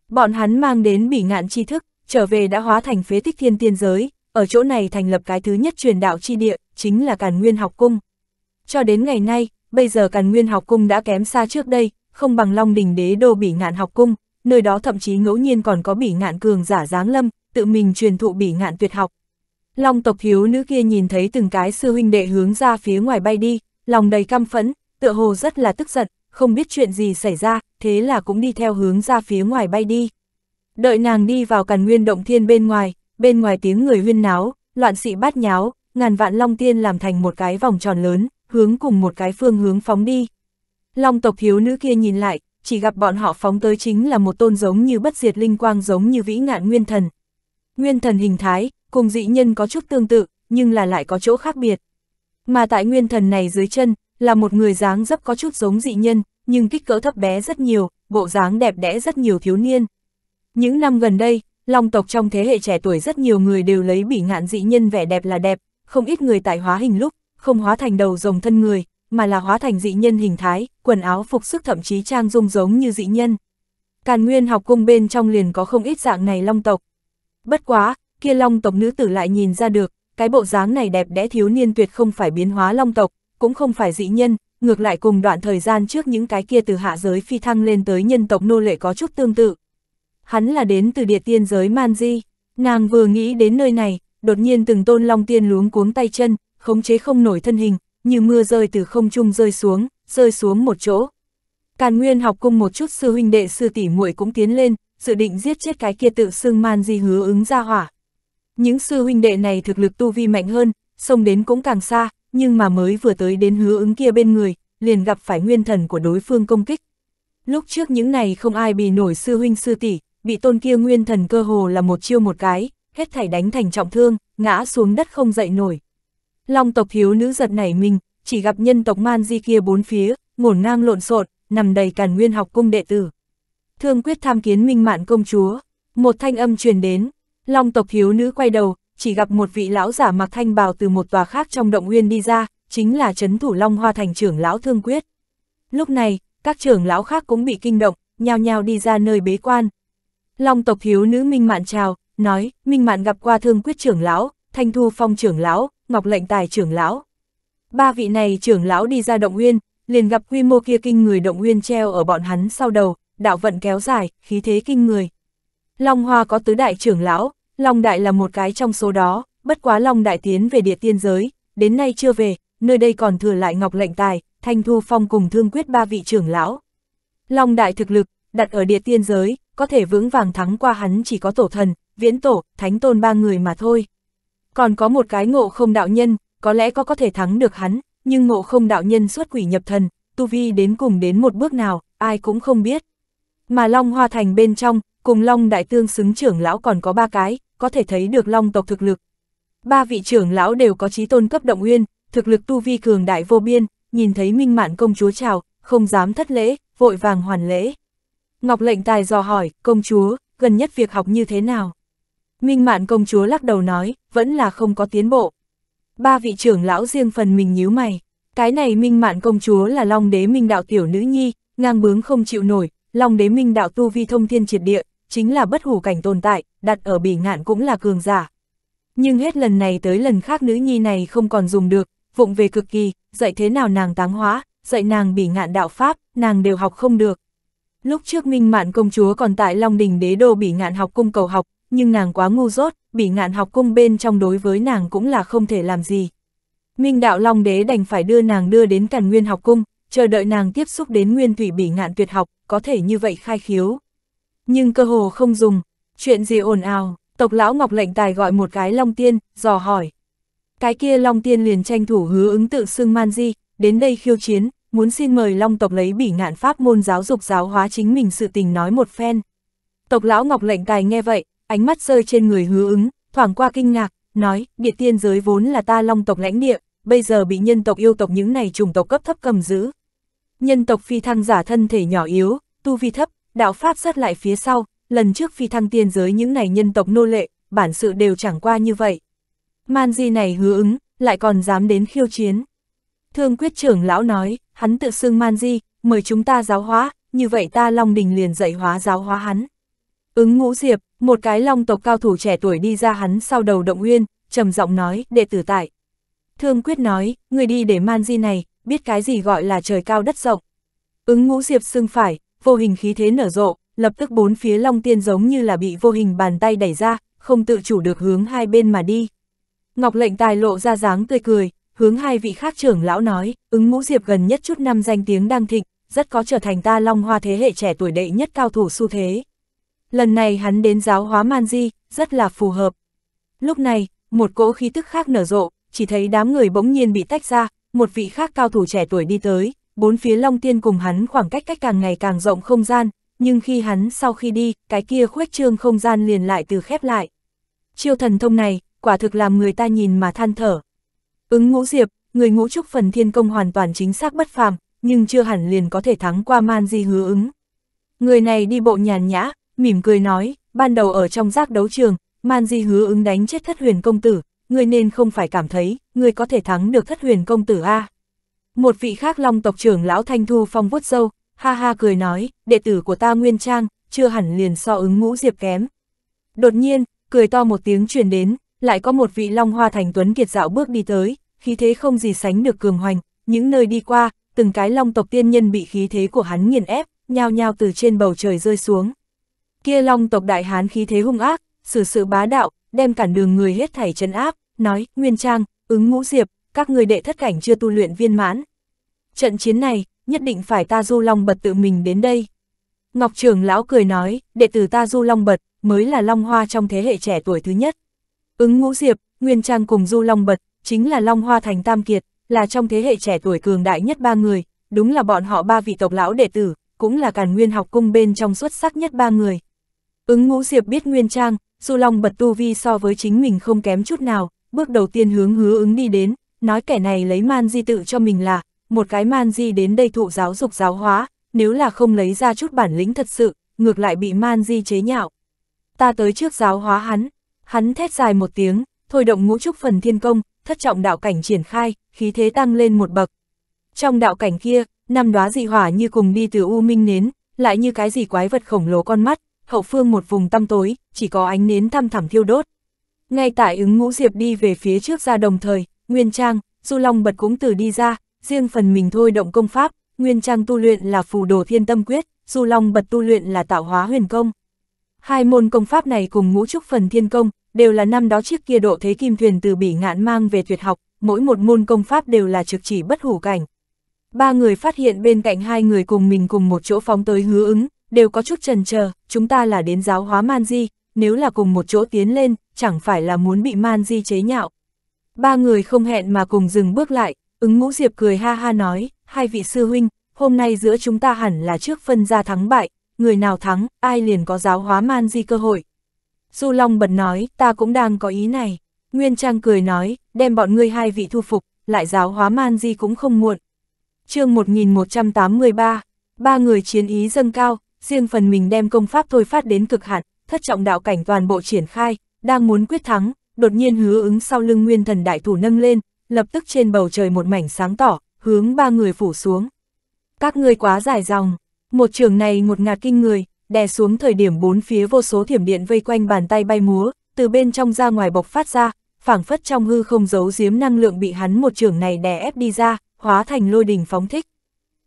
Bọn hắn mang đến bỉ ngạn tri thức, trở về đã hóa thành phế tích thiên tiên giới, ở chỗ này thành lập cái thứ nhất truyền đạo chi địa, chính là Càn Nguyên Học Cung. Cho đến ngày nay, bây giờ Càn Nguyên Học Cung đã kém xa trước đây, không bằng Long Đình Đế Đô Bỉ Ngạn Học Cung, nơi đó thậm chí ngẫu nhiên còn có Bỉ Ngạn cường giả giáng lâm, tự mình truyền thụ Bỉ Ngạn tuyệt học, Long tộc hiếu nữ kia nhìn thấy từng cái sư huynh đệ hướng ra phía ngoài bay đi, lòng đầy căm phẫn, tựa hồ rất là tức giận, không biết chuyện gì xảy ra, thế là cũng đi theo hướng ra phía ngoài bay đi. Đợi nàng đi vào càn nguyên động thiên bên ngoài, bên ngoài tiếng người huyên náo, loạn sĩ bát nháo, ngàn vạn long tiên làm thành một cái vòng tròn lớn, hướng cùng một cái phương hướng phóng đi. Long tộc hiếu nữ kia nhìn lại, chỉ gặp bọn họ phóng tới chính là một tôn giống như bất diệt linh quang giống như vĩ ngạn nguyên thần. Nguyên thần hình thái, cùng dị nhân có chút tương tự, nhưng là lại có chỗ khác biệt. Mà tại nguyên thần này dưới chân, là một người dáng dấp có chút giống dị nhân, nhưng kích cỡ thấp bé rất nhiều, bộ dáng đẹp đẽ rất nhiều thiếu niên. Những năm gần đây, Long tộc trong thế hệ trẻ tuổi rất nhiều người đều lấy bỉ ngạn dị nhân vẻ đẹp là đẹp, không ít người tại hóa hình lúc, không hóa thành đầu rồng thân người, mà là hóa thành dị nhân hình thái, quần áo phục sức thậm chí trang dung giống như dị nhân. Càn Nguyên học cung bên trong liền có không ít dạng này long tộc. Bất quá, kia long tộc nữ tử lại nhìn ra được, cái bộ dáng này đẹp đẽ thiếu niên tuyệt không phải biến hóa long tộc, cũng không phải dị nhân, ngược lại cùng đoạn thời gian trước những cái kia từ hạ giới phi thăng lên tới nhân tộc nô lệ có chút tương tự. Hắn là đến từ địa tiên giới Man Di, nàng vừa nghĩ đến nơi này, đột nhiên từng tôn long tiên luống cuống tay chân, khống chế không nổi thân hình, như mưa rơi từ không trung rơi xuống, rơi xuống một chỗ. Càn Nguyên học cung một chút sư huynh đệ sư tỷ muội cũng tiến lên, dự định giết chết cái kia tự xưng Man Di hứa ứng ra hỏa, những sư huynh đệ này thực lực tu vi mạnh hơn, xông đến cũng càng xa, nhưng mà mới vừa tới đến hứa ứng kia bên người, liền gặp phải nguyên thần của đối phương công kích. Lúc trước những này không ai bị nổi sư huynh sư tỷ, bị tôn kia nguyên thần cơ hồ là một chiêu một cái, hết thảy đánh thành trọng thương, ngã xuống đất không dậy nổi. Long tộc thiếu nữ giật nảy mình, chỉ gặp nhân tộc man di kia bốn phía, ngổn ngang lộn xộn, nằm đầy càn nguyên học cung đệ tử. Thương quyết tham kiến minh mạn công chúa, một thanh âm truyền đến, Long tộc thiếu nữ quay đầu, chỉ gặp một vị lão giả mặc thanh bào từ một tòa khác trong động nguyên đi ra, chính là chấn thủ Long Hoa Thành trưởng lão Thương Quyết. Lúc này, các trưởng lão khác cũng bị kinh động, nhao nhao đi ra nơi bế quan. Long tộc thiếu nữ Minh Mạn chào, nói, Minh Mạn gặp qua Thương Quyết trưởng lão, Thanh Thu Phong trưởng lão, Ngọc Lệnh Tài trưởng lão. Ba vị này trưởng lão đi ra động nguyên, liền gặp quy mô kia kinh người động nguyên treo ở bọn hắn sau đầu, đạo vận kéo dài, khí thế kinh người. Long Hoa có tứ đại trưởng lão, Long Đại là một cái trong số đó, bất quá Long Đại tiến về địa tiên giới, đến nay chưa về, nơi đây còn thừa lại Ngọc Lệnh Tài, Thanh Thu Phong cùng Thương Quyết ba vị trưởng lão. Long Đại thực lực, đặt ở địa tiên giới, có thể vững vàng thắng qua hắn chỉ có tổ thần, viễn tổ, thánh tôn ba người mà thôi. Còn có một cái ngộ không đạo nhân, có lẽ có có thể thắng được hắn, nhưng ngộ không đạo nhân xuất quỷ nhập thần, tu vi đến cùng đến một bước nào, ai cũng không biết. Mà Long Hoa Thành bên trong, cùng Long Đại Tương xứng trưởng lão còn có ba cái, có thể thấy được Long tộc thực lực. Ba vị trưởng lão đều có trí tôn cấp động uyên, thực lực tu vi cường đại vô biên, nhìn thấy minh mạn công chúa chào, không dám thất lễ, vội vàng hoàn lễ. Ngọc lệnh tài dò hỏi, công chúa, gần nhất việc học như thế nào? Minh mạn công chúa lắc đầu nói, vẫn là không có tiến bộ. Ba vị trưởng lão riêng phần mình nhíu mày. Cái này minh mạn công chúa là long đế minh đạo tiểu nữ nhi, ngang bướng không chịu nổi, long đế minh đạo tu vi thông thiên triệt địa, chính là bất hủ cảnh tồn tại, đặt ở bỉ ngạn cũng là cường giả. Nhưng hết lần này tới lần khác nữ nhi này không còn dùng được, vụng về cực kỳ, dạy thế nào nàng táng hóa, dạy nàng bỉ ngạn đạo pháp, nàng đều học không được. Lúc trước Minh Mạn công chúa còn tại Long Đình đế đô bỉ ngạn học cung cầu học, nhưng nàng quá ngu dốt, bỉ ngạn học cung bên trong đối với nàng cũng là không thể làm gì. Minh đạo Long đế đành phải đưa nàng đưa đến Càn Nguyên học cung, chờ đợi nàng tiếp xúc đến Nguyên Thủy bỉ ngạn tuyệt học, có thể như vậy khai khiếu nhưng cơ hồ không dùng. Chuyện gì ồn ào, tộc lão Ngọc lệnh tài gọi một cái Long Tiên, dò hỏi. Cái kia Long Tiên liền tranh thủ hứa ứng tự xưng man di, đến đây khiêu chiến, muốn xin mời Long tộc lấy bỉ ngạn pháp môn giáo dục giáo hóa chính mình sự tình nói một phen. Tộc lão Ngọc lệnh tài nghe vậy, ánh mắt rơi trên người hứa ứng, thoảng qua kinh ngạc, nói, biệt tiên giới vốn là ta Long tộc lãnh địa, bây giờ bị nhân tộc yêu tộc những này trùng tộc cấp thấp cầm giữ. Nhân tộc phi thăng giả thân thể nhỏ yếu, tu vi thấp, đạo Pháp sát lại phía sau, lần trước phi thăng tiên giới những này nhân tộc nô lệ, bản sự đều chẳng qua như vậy. Man di này hứa ứng, lại còn dám đến khiêu chiến. Thương quyết trưởng lão nói, hắn tự xưng man di, mời chúng ta giáo hóa, như vậy ta Long Đình liền dạy hóa giáo hóa hắn. Ứng ngũ diệp, một cái long tộc cao thủ trẻ tuổi đi ra hắn sau đầu động uyên, trầm giọng nói, đệ tử tại. Thương quyết nói, người đi để man di này, biết cái gì gọi là trời cao đất rộng. Ứng ngũ diệp xưng phải, vô hình khí thế nở rộ, lập tức bốn phía Long Tiên giống như là bị vô hình bàn tay đẩy ra, không tự chủ được hướng hai bên mà đi. Ngọc lệnh tài lộ ra dáng tươi cười, hướng hai vị khác trưởng lão nói, ứng ngũ diệp gần nhất chút năm danh tiếng đang thịnh, rất có trở thành ta Long Hoa thế hệ trẻ tuổi đệ nhất cao thủ xu thế. Lần này hắn đến giáo hóa man di, rất là phù hợp. Lúc này, một cỗ khí tức khác nở rộ, chỉ thấy đám người bỗng nhiên bị tách ra, một vị khác cao thủ trẻ tuổi đi tới, bốn phía Long Tiên cùng hắn khoảng cách cách càng ngày càng rộng không gian, nhưng khi hắn sau khi đi, cái kia khuếch trương không gian liền lại từ khép lại. Chiêu thần thông này, quả thực làm người ta nhìn mà than thở. Ứng ngũ diệp, người ngũ trúc phần thiên công hoàn toàn chính xác bất phàm, nhưng chưa hẳn liền có thể thắng qua man di hứa ứng. Người này đi bộ nhàn nhã, mỉm cười nói, ban đầu ở trong giác đấu trường, man di hứa ứng đánh chết thất huyền công tử, người nên không phải cảm thấy, người có thể thắng được thất huyền công tử a à. Một vị khác long tộc trưởng lão Thanh Thu Phong vuốt dâu, ha ha cười nói, đệ tử của ta Nguyên Trang, chưa hẳn liền so ứng ngũ diệp kém. Đột nhiên, cười to một tiếng truyền đến, lại có một vị long hoa thành tuấn kiệt dạo bước đi tới, khí thế không gì sánh được cường hoành, những nơi đi qua, từng cái long tộc tiên nhân bị khí thế của hắn nghiền ép, nhao nhao từ trên bầu trời rơi xuống. Kia long tộc đại hán khí thế hung ác, xử sự bá đạo, đem cản đường người hết thảy chân áp, nói, Nguyên Trang, ứng ngũ diệp, các người đệ thất cảnh chưa tu luyện viên mãn. Trận chiến này, nhất định phải ta Du Long Bật tự mình đến đây. Ngọc Trường Lão cười nói, đệ tử ta Du Long Bật, mới là Long Hoa trong thế hệ trẻ tuổi thứ nhất. Ứng Ngũ Diệp, Nguyên Trang cùng Du Long Bật, chính là Long Hoa Thành Tam Kiệt, là trong thế hệ trẻ tuổi cường đại nhất ba người, đúng là bọn họ ba vị tộc lão đệ tử, cũng là càn nguyên học cung bên trong xuất sắc nhất ba người. Ứng Ngũ Diệp biết Nguyên Trang, Du Long Bật tu vi so với chính mình không kém chút nào, bước đầu tiên hướng hứa ứng đi đến, nói kẻ này lấy man di tự cho mình là, một cái man di đến đây thụ giáo dục giáo hóa, nếu là không lấy ra chút bản lĩnh thật sự, ngược lại bị man di chế nhạo. Ta tới trước giáo hóa hắn, hắn thét dài một tiếng, thôi động ngũ trúc phần thiên công, thất trọng đạo cảnh triển khai, khí thế tăng lên một bậc. Trong đạo cảnh kia, năm đóa dị hỏa như cùng đi từ u minh nến, lại như cái gì quái vật khổng lồ con mắt, hậu phương một vùng tăm tối, chỉ có ánh nến thăm thẳm thiêu đốt. Ngay tại ứng ngũ diệp đi về phía trước ra đồng thời, Nguyên Trang, Du Long bật cũng từ đi ra, riêng phần mình thôi động công pháp, Nguyên Trang tu luyện là phù đồ thiên tâm quyết, Du Long bật tu luyện là tạo hóa huyền công. Hai môn công pháp này cùng ngũ trúc phần thiên công, đều là năm đó chiếc kia độ thế kim thuyền từ bỉ ngạn mang về tuyệt học, mỗi một môn công pháp đều là trực chỉ bất hủ cảnh. Ba người phát hiện bên cạnh hai người cùng mình cùng một chỗ phóng tới hứa ứng, đều có chút trần chờ chúng ta là đến giáo hóa man di, nếu là cùng một chỗ tiến lên, chẳng phải là muốn bị man di chế nhạo. Ba người không hẹn mà cùng dừng bước lại, ứng ngũ diệp cười ha ha nói, hai vị sư huynh, hôm nay giữa chúng ta hẳn là trước phân ra thắng bại, người nào thắng, ai liền có giáo hóa man di cơ hội. Du Long bật nói, ta cũng đang có ý này. Nguyên Trang cười nói, đem bọn ngươi hai vị thu phục, lại giáo hóa man di cũng không muộn. chương 1183, ba người chiến ý dâng cao, riêng phần mình đem công pháp thôi phát đến cực hạn, thất trọng đạo cảnh toàn bộ triển khai, đang muốn quyết thắng, đột nhiên hứa ứng sau lưng nguyên thần đại thủ nâng lên, lập tức trên bầu trời một mảnh sáng tỏ, hướng ba người phủ xuống. Các ngươi quá dài dòng, một trường này một ngạt kinh người, đè xuống thời điểm bốn phía vô số thiểm điện vây quanh bàn tay bay múa, từ bên trong ra ngoài bộc phát ra, phảng phất trong hư không giấu giếm năng lượng bị hắn một trường này đè ép đi ra, hóa thành lôi đình phóng thích.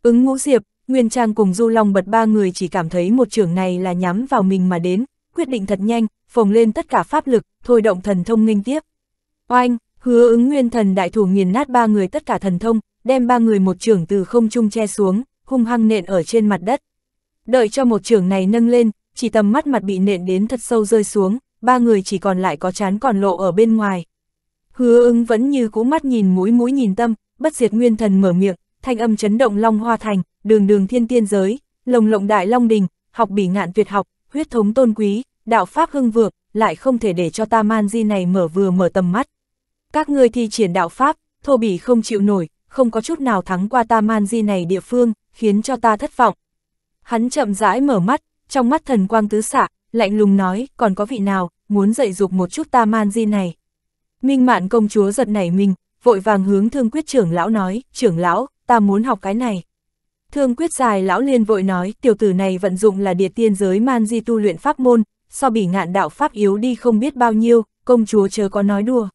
Ứng ngũ diệp, Nguyên Trang cùng Du Long bật ba người chỉ cảm thấy một trường này là nhắm vào mình mà đến, quyết định thật nhanh, phồng lên tất cả pháp lực, thôi động thần thông nghênh tiếp. Oanh, hứa ứng nguyên thần đại thủ nghiền nát ba người tất cả thần thông, đem ba người một trường từ không trung che xuống, hung hăng nện ở trên mặt đất. Đợi cho một trường này nâng lên, chỉ tầm mắt mặt bị nện đến thật sâu rơi xuống, ba người chỉ còn lại có chán còn lộ ở bên ngoài. Hứa ứng vẫn như cú mắt nhìn mũi mũi nhìn tâm, bất diệt nguyên thần mở miệng, thanh âm chấn động long hoa thành, đường đường thiên tiên giới, lồng lộng đại long đình, học bỉ ngạn tuyệt học, huyết thống tôn quý, đạo pháp hưng vượng, lại không thể để cho ta man di này mở vừa mở tầm mắt. Các ngươi thi triển đạo pháp, thô bỉ không chịu nổi, không có chút nào thắng qua ta man di này địa phương, khiến cho ta thất vọng. Hắn chậm rãi mở mắt, trong mắt thần quang tứ xạ, lạnh lùng nói, còn có vị nào, muốn dạy dục một chút ta man di này. Minh mạn công chúa giật nảy mình, vội vàng hướng thương quyết trưởng lão nói, trưởng lão, ta muốn học cái này. Thương quyết dài lão liên vội nói, tiểu tử này vận dụng là địa tiên giới man di tu luyện pháp môn, so bỉ ngạn đạo pháp yếu đi không biết bao nhiêu, công chúa chớ có nói đùa.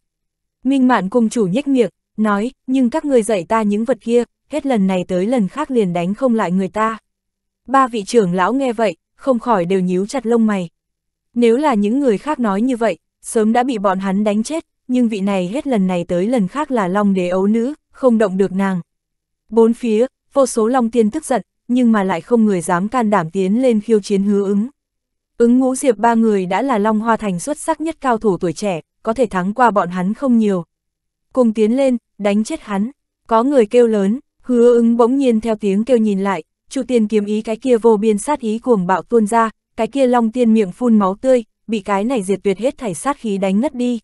Minh mạn cung chủ nhếch miệng, nói, nhưng các người dạy ta những vật kia, hết lần này tới lần khác liền đánh không lại người ta. Ba vị trưởng lão nghe vậy, không khỏi đều nhíu chặt lông mày. Nếu là những người khác nói như vậy, sớm đã bị bọn hắn đánh chết, nhưng vị này hết lần này tới lần khác là long đế ấu nữ, không động được nàng. Bốn phía, vô số Long Tiên tức giận, nhưng mà lại không người dám can đảm tiến lên khiêu chiến hứa ứng. Ứng ngũ diệp ba người đã là Long Hoa Thành xuất sắc nhất cao thủ tuổi trẻ, có thể thắng qua bọn hắn không nhiều. Cùng tiến lên, đánh chết hắn, có người kêu lớn, hứa ứng bỗng nhiên theo tiếng kêu nhìn lại, trụ tiên kiếm ý cái kia vô biên sát ý cuồng bạo tuôn ra, cái kia Long Tiên miệng phun máu tươi, bị cái này diệt tuyệt hết thảy sát khí đánh ngất đi.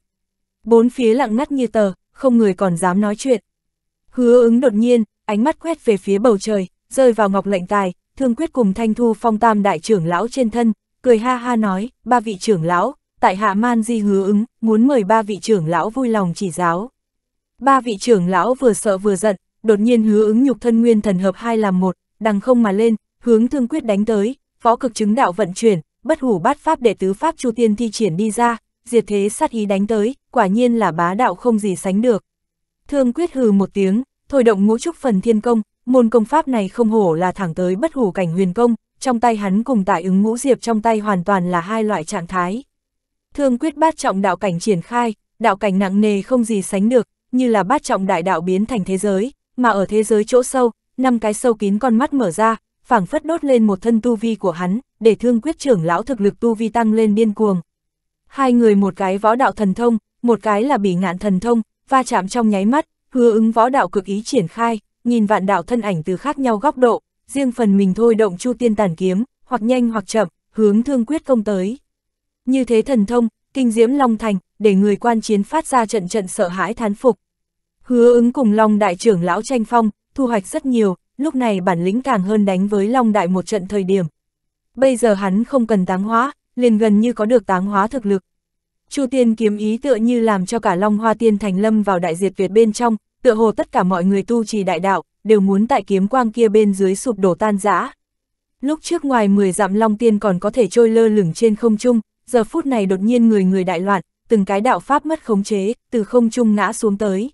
Bốn phía lặng ngắt như tờ, không người còn dám nói chuyện. Hứa ứng đột nhiên, ánh mắt quét về phía bầu trời, rơi vào ngọc lệnh tài, thương quyết cùng thanh thu phong tam đại trưởng lão trên thân, cười ha ha nói, ba vị trưởng lão, tại hạ man di hứa ứng, muốn mời ba vị trưởng lão vui lòng chỉ giáo. Ba vị trưởng lão vừa sợ vừa giận, đột nhiên hứa ứng nhục thân nguyên thần hợp hai làm một, đằng không mà lên, hướng thương quyết đánh tới, phó cực chứng đạo vận chuyển, bất hủ bát pháp đệ tứ pháp chu tiên thi triển đi ra, diệt thế sát ý đánh tới, quả nhiên là bá đạo không gì sánh được. Thương quyết hừ một tiếng, thôi động ngũ trúc phần thiên công, môn công pháp này không hổ là thẳng tới bất hủ cảnh huyền công, trong tay hắn cùng tại ứng ngũ diệp trong tay hoàn toàn là hai loại trạng thái. Thương quyết bát trọng đạo cảnh triển khai, đạo cảnh nặng nề không gì sánh được, như là bát trọng đại đạo biến thành thế giới, mà ở thế giới chỗ sâu, năm cái sâu kín con mắt mở ra, phảng phất đốt lên một thân tu vi của hắn, để thương quyết trưởng lão thực lực tu vi tăng lên điên cuồng. Hai người một cái võ đạo thần thông, một cái là bỉ ngạn thần thông, va chạm trong nháy mắt, hứa ứng võ đạo cực ý triển khai, nhìn vạn đạo thân ảnh từ khác nhau góc độ, riêng phần mình thôi động chu tiên tàn kiếm, hoặc nhanh hoặc chậm, hướng thương quyết công tới. Như thế thần thông, kinh diễm Long Thành, để người quan chiến phát ra trận trận sợ hãi thán phục. Hứa ứng cùng Long Đại trưởng lão tranh phong, thu hoạch rất nhiều, lúc này bản lĩnh càng hơn đánh với Long Đại một trận thời điểm. Bây giờ hắn không cần táng hóa, liền gần như có được táng hóa thực lực, Chu Tiên kiếm ý tựa như làm cho cả Long Hoa Tiên Thành lâm vào đại diệt tuyệt bên trong, tựa hồ tất cả mọi người tu trì đại đạo, đều muốn tại kiếm quang kia bên dưới sụp đổ tan rã. Lúc trước ngoài 10 dặm Long Tiên còn có thể trôi lơ lửng trên không trung, giờ phút này đột nhiên người người đại loạn, từng cái đạo pháp mất khống chế, từ không trung ngã xuống tới.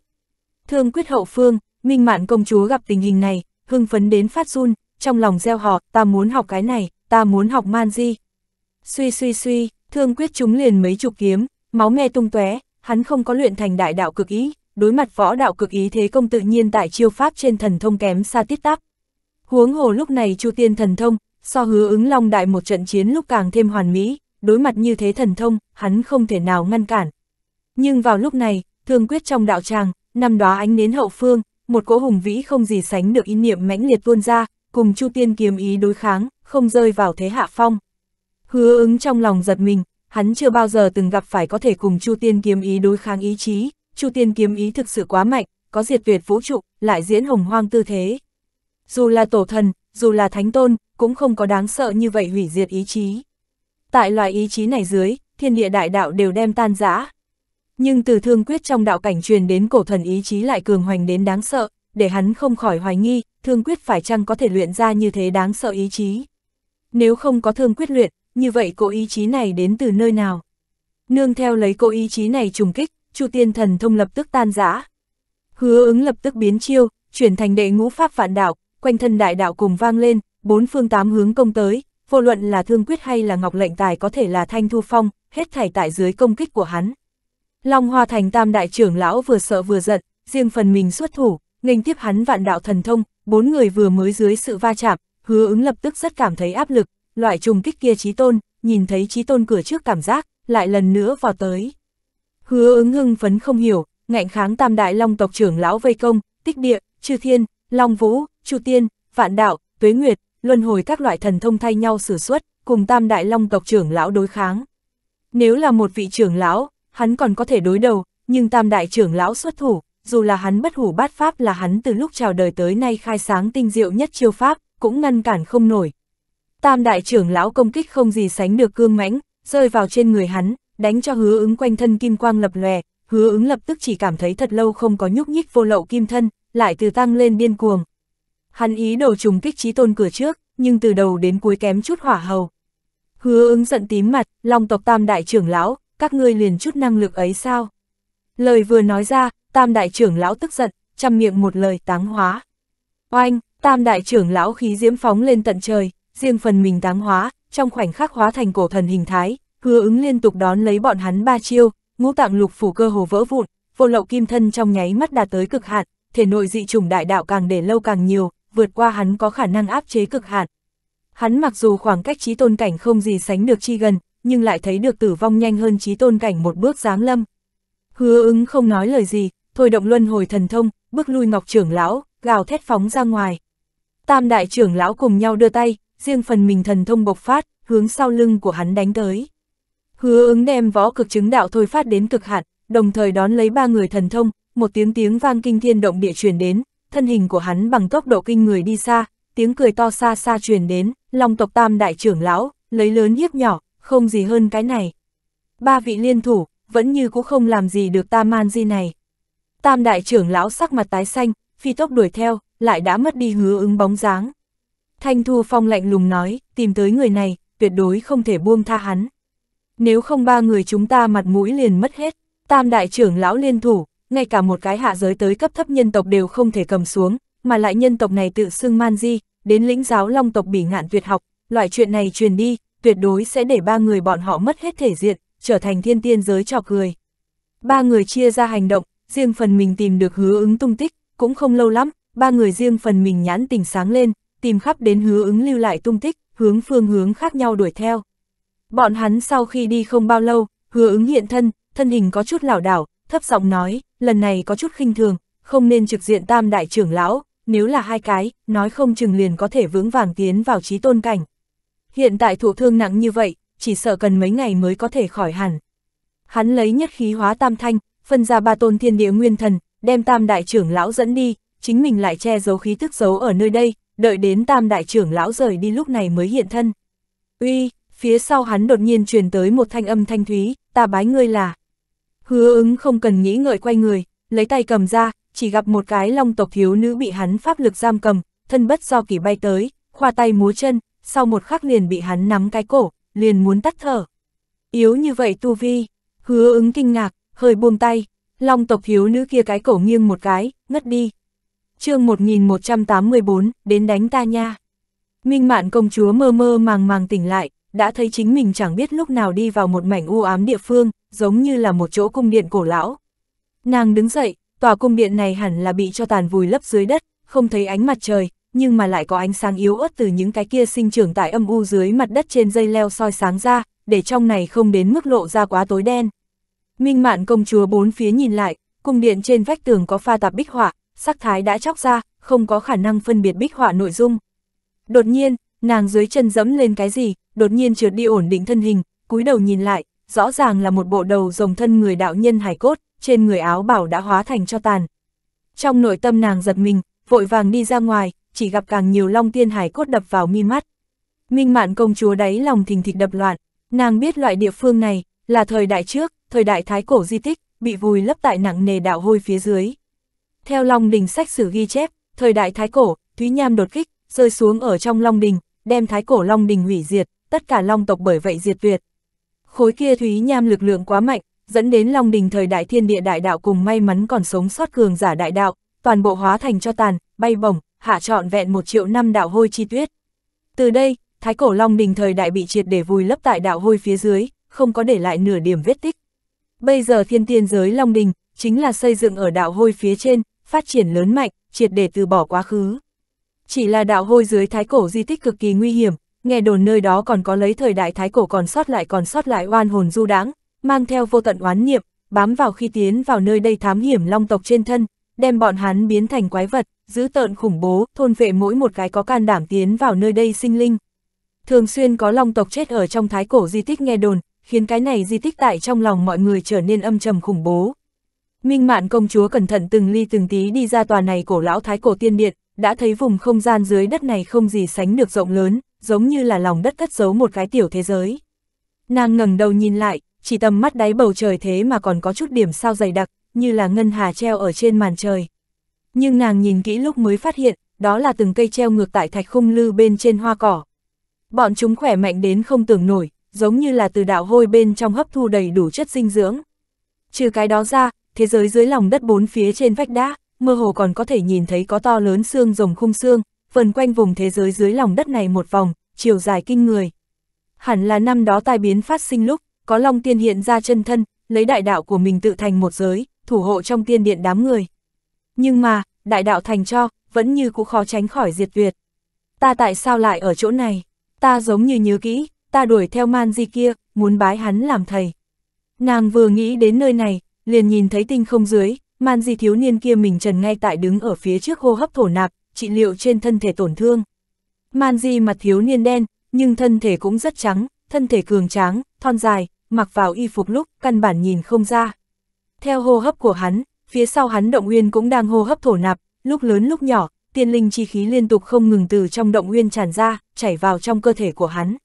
Thương quyết hậu phương, Minh Mạn công chúa gặp tình hình này, hưng phấn đến phát run, trong lòng gieo họ, ta muốn học cái này, ta muốn học man di. Suy suy suy, thương quyết chúng liền mấy chục kiếm, máu me tung tóe, hắn không có luyện thành đại đạo cực ý, đối mặt võ đạo cực ý thế công tự nhiên tại chiêu pháp trên thần thông kém xa tiết tắp. Huống hồ lúc này Chu Tiên thần thông, so hứa ứng long đại một trận chiến lúc càng thêm hoàn mỹ, đối mặt như thế thần thông, hắn không thể nào ngăn cản. Nhưng vào lúc này, thương quyết trong đạo tràng, năm đó ánh nến hậu phương, một cỗ hùng vĩ không gì sánh được ý niệm mãnh liệt tuôn ra, cùng Chu Tiên kiếm ý đối kháng, không rơi vào thế hạ phong. Hứa ứng trong lòng giật mình, hắn chưa bao giờ từng gặp phải có thể cùng Chu Tiên kiếm ý đối kháng ý chí, Chu Tiên kiếm ý thực sự quá mạnh, có diệt tuyệt vũ trụ, lại diễn hồng hoang tư thế. Dù là tổ thần, dù là thánh tôn, cũng không có đáng sợ như vậy hủy diệt ý chí. Tại loại ý chí này dưới, thiên địa đại đạo đều đem tan rã. Nhưng từ thương quyết trong đạo cảnh truyền đến cổ thần ý chí lại cường hoành đến đáng sợ, để hắn không khỏi hoài nghi, thương quyết phải chăng có thể luyện ra như thế đáng sợ ý chí. Nếu không có thương quyết luyện, như vậy cô ý chí này đến từ nơi nào? Nương theo lấy cô ý chí này trùng kích, Chu Tiên Thần Thông lập tức tan rã. Hứa ứng lập tức biến chiêu, chuyển thành đệ ngũ pháp phản đạo, quanh thân đại đạo cùng vang lên, bốn phương tám hướng công tới, vô luận là thương quyết hay là ngọc lệnh tài có thể là thanh thu phong, hết thảy tại dưới công kích của hắn. Long Hoa Thành Tam đại trưởng lão vừa sợ vừa giận, riêng phần mình xuất thủ, nghênh tiếp hắn vạn đạo thần thông, bốn người vừa mới dưới sự va chạm, hứa ứng lập tức rất cảm thấy áp lực, loại trùng kích kia trí tôn, nhìn thấy trí tôn cửa trước cảm giác, lại lần nữa vào tới. Hứa ứng hưng phấn không hiểu, ngạnh kháng tam đại long tộc trưởng lão vây công, tích địa, chư thiên, long vũ, chu tiên, vạn đạo, tuế nguyệt, luân hồi các loại thần thông thay nhau sử xuất, cùng tam đại long tộc trưởng lão đối kháng. Nếu là một vị trưởng lão, hắn còn có thể đối đầu, nhưng tam đại trưởng lão xuất thủ, dù là hắn bất hủ bát pháp là hắn từ lúc chào đời tới nay khai sáng tinh diệu nhất chiêu pháp, cũng ngăn cản không nổi, Tam đại trưởng lão công kích không gì sánh được cương mãnh, rơi vào trên người hắn, đánh cho hứa ứng quanh thân kim quang lập lòe, hứa ứng lập tức chỉ cảm thấy thật lâu không có nhúc nhích vô lậu kim thân, lại từ tăng lên biên cuồng. Hắn ý đồ trùng kích trí tôn cửa trước, nhưng từ đầu đến cuối kém chút hỏa hầu. Hứa ứng giận tím mặt, long tộc tam đại trưởng lão, các ngươi liền chút năng lực ấy sao? Lời vừa nói ra, tam đại trưởng lão tức giận, chăm miệng một lời táng hóa. Oanh, tam đại trưởng lão khí diễm phóng lên tận trời, riêng phần mình táng hóa, trong khoảnh khắc hóa thành cổ thần hình thái, hứa ứng liên tục đón lấy bọn hắn ba chiêu, ngũ tạng lục phủ cơ hồ vỡ vụn, vô lậu kim thân trong nháy mắt đạt tới cực hạn, thể nội dị trùng đại đạo càng để lâu càng nhiều, vượt qua hắn có khả năng áp chế cực hạn. Hắn mặc dù khoảng cách trí tôn cảnh không gì sánh được chi gần, nhưng lại thấy được tử vong nhanh hơn trí tôn cảnh một bước giáng lâm. Hứa ứng không nói lời gì, thôi động luân hồi thần thông, bước lui ngọc trưởng lão, gào thét phóng ra ngoài. Tam đại trưởng lão cùng nhau đưa tay, riêng phần mình thần thông bộc phát, hướng sau lưng của hắn đánh tới. Hứa ứng đem võ cực chứng đạo thôi phát đến cực hạn, đồng thời đón lấy ba người thần thông, một tiếng tiếng vang kinh thiên động địa truyền đến, thân hình của hắn bằng tốc độ kinh người đi xa, tiếng cười to xa xa truyền đến, long tộc tam đại trưởng lão, lấy lớn hiếp nhỏ, không gì hơn cái này. Ba vị liên thủ, vẫn như cũng không làm gì được ta man di này. Tam đại trưởng lão sắc mặt tái xanh, phi tốc đuổi theo, lại đã mất đi hứa ứng bóng dáng. Thanh Thu Phong lạnh lùng nói, tìm tới người này, tuyệt đối không thể buông tha hắn. Nếu không ba người chúng ta mặt mũi liền mất hết, tam đại trưởng lão liên thủ, ngay cả một cái hạ giới tới cấp thấp nhân tộc đều không thể cầm xuống, mà lại nhân tộc này tự xưng man di, đến lĩnh giáo long tộc bỉ ngạn tuyệt học, loại chuyện này truyền đi, tuyệt đối sẽ để ba người bọn họ mất hết thể diện, trở thành thiên tiên giới trò cười. Ba người chia ra hành động, riêng phần mình tìm được hứa ứng tung tích, cũng không lâu lắm, ba người riêng phần mình nhãn tình sáng lên, tìm khắp đến hứa ứng lưu lại tung tích, hướng phương hướng khác nhau đuổi theo. Bọn hắn sau khi đi không bao lâu, hứa ứng hiện thân, thân hình có chút lảo đảo, thấp giọng nói, lần này có chút khinh thường, không nên trực diện tam đại trưởng lão, nếu là hai cái, nói không chừng liền có thể vững vàng tiến vào trí tôn cảnh. Hiện tại thụ thương nặng như vậy, chỉ sợ cần mấy ngày mới có thể khỏi hẳn. Hắn lấy nhất khí hóa tam thanh, phân ra ba tôn thiên địa nguyên thần, đem tam đại trưởng lão dẫn đi, chính mình lại che giấu khí tức giấu ở nơi đây, đợi đến tam đại trưởng lão rời đi lúc này mới hiện thân. Uy, phía sau hắn đột nhiên truyền tới một thanh âm thanh thúy, ta bái ngươi là. Hứa ứng không cần nghĩ ngợi quay người, lấy tay cầm ra, chỉ gặp một cái long tộc thiếu nữ bị hắn pháp lực giam cầm, thân bất do kỳ bay tới, khoa tay múa chân, sau một khắc liền bị hắn nắm cái cổ, liền muốn tắt thở. Yếu như vậy tu vi, hứa ứng kinh ngạc, hơi buông tay, long tộc thiếu nữ kia cái cổ nghiêng một cái, ngất đi, chương 1184, đến đánh ta nha. Minh mạn công chúa mơ mơ màng màng tỉnh lại, đã thấy chính mình chẳng biết lúc nào đi vào một mảnh u ám địa phương, giống như là một chỗ cung điện cổ lão. Nàng đứng dậy, tòa cung điện này hẳn là bị cho tàn vùi lấp dưới đất, không thấy ánh mặt trời, nhưng mà lại có ánh sáng yếu ớt từ những cái kia sinh trưởng tại âm u dưới mặt đất trên dây leo soi sáng ra, để trong này không đến mức lộ ra quá tối đen. Minh mạn công chúa bốn phía nhìn lại, cung điện trên vách tường có pha tạp bích họa, sắc thái đã chóc ra, không có khả năng phân biệt bích họa nội dung. Đột nhiên, nàng dưới chân dẫm lên cái gì, đột nhiên trượt đi ổn định thân hình, cúi đầu nhìn lại, rõ ràng là một bộ đầu rồng thân người đạo nhân hải cốt, trên người áo bảo đã hóa thành cho tàn. Trong nội tâm nàng giật mình, vội vàng đi ra ngoài, chỉ gặp càng nhiều long tiên hải cốt đập vào mi mắt. Minh mạn công chúa đáy lòng thình thịch đập loạn, nàng biết loại địa phương này, là thời đại trước, thời đại thái cổ di tích, bị vùi lấp tại nặng nề đạo hôi phía dưới. Theo Long Đình sách sử ghi chép, thời đại Thái Cổ, Thúy Nham đột kích, rơi xuống ở trong Long Đình, đem Thái Cổ Long Đình hủy diệt, tất cả Long tộc bởi vậy diệt tuyệt. Khối kia Thúy Nham lực lượng quá mạnh, dẫn đến Long Đình thời đại thiên địa đại đạo cùng may mắn còn sống sót cường giả đại đạo, toàn bộ hóa thành cho tàn, bay bổng, hạ trọn vẹn một triệu năm đạo hôi chi tuyết. Từ đây, Thái Cổ Long Đình thời đại bị triệt để vùi lấp tại đạo hôi phía dưới, không có để lại nửa điểm vết tích. Bây giờ thiên tiên giới Long Đình, chính là xây dựng ở đạo hôi phía trên, phát triển lớn mạnh, triệt để từ bỏ quá khứ. Chỉ là đạo hôi dưới thái cổ di tích cực kỳ nguy hiểm, nghe đồn nơi đó còn có lấy thời đại thái cổ còn sót lại còn sót lại oan hồn du đáng, mang theo vô tận oán niệm, bám vào khi tiến vào nơi đây thám hiểm long tộc trên thân, đem bọn hắn biến thành quái vật, giữ tợn khủng bố, thôn vệ mỗi một cái có can đảm tiến vào nơi đây sinh linh. Thường xuyên có long tộc chết ở trong thái cổ di tích nghe đồn, khiến cái này di tích tại trong lòng mọi người trở nên âm trầm khủng bố. Minh Mạn công chúa cẩn thận từng ly từng tí đi ra tòa này cổ lão thái cổ tiên điện, đã thấy vùng không gian dưới đất này không gì sánh được rộng lớn, giống như là lòng đất cất giấu một cái tiểu thế giới. Nàng ngẩng đầu nhìn lại, chỉ tầm mắt đáy bầu trời thế mà còn có chút điểm sao dày đặc, như là ngân hà treo ở trên màn trời. Nhưng nàng nhìn kỹ lúc mới phát hiện, đó là từng cây treo ngược tại thạch khung lư bên trên hoa cỏ. Bọn chúng khỏe mạnh đến không tưởng nổi, giống như là từ đạo hôi bên trong hấp thu đầy đủ chất dinh dưỡng. Trừ cái đó ra, thế giới dưới lòng đất bốn phía trên vách đá, mơ hồ còn có thể nhìn thấy có to lớn xương rồng khung xương, phần quanh vùng thế giới dưới lòng đất này một vòng, chiều dài kinh người. Hẳn là năm đó tai biến phát sinh lúc, có Long Tiên hiện ra chân thân, lấy đại đạo của mình tự thành một giới, thủ hộ trong tiên điện đám người. Nhưng mà, đại đạo thành cho, vẫn như cũ khó tránh khỏi diệt tuyệt. Ta tại sao lại ở chỗ này? Ta giống như nhớ kỹ, ta đuổi theo man di kia, muốn bái hắn làm thầy. Nàng vừa nghĩ đến nơi này, liền nhìn thấy tinh không dưới, man di thiếu niên kia mình trần ngay tại đứng ở phía trước hô hấp thổ nạp, trị liệu trên thân thể tổn thương. Man di mặt thiếu niên đen, nhưng thân thể cũng rất trắng, thân thể cường tráng, thon dài, mặc vào y phục lúc, căn bản nhìn không ra. Theo hô hấp của hắn, phía sau hắn động nguyên cũng đang hô hấp thổ nạp, lúc lớn lúc nhỏ, tiên linh chi khí liên tục không ngừng từ trong động nguyên tràn ra, chảy vào trong cơ thể của hắn.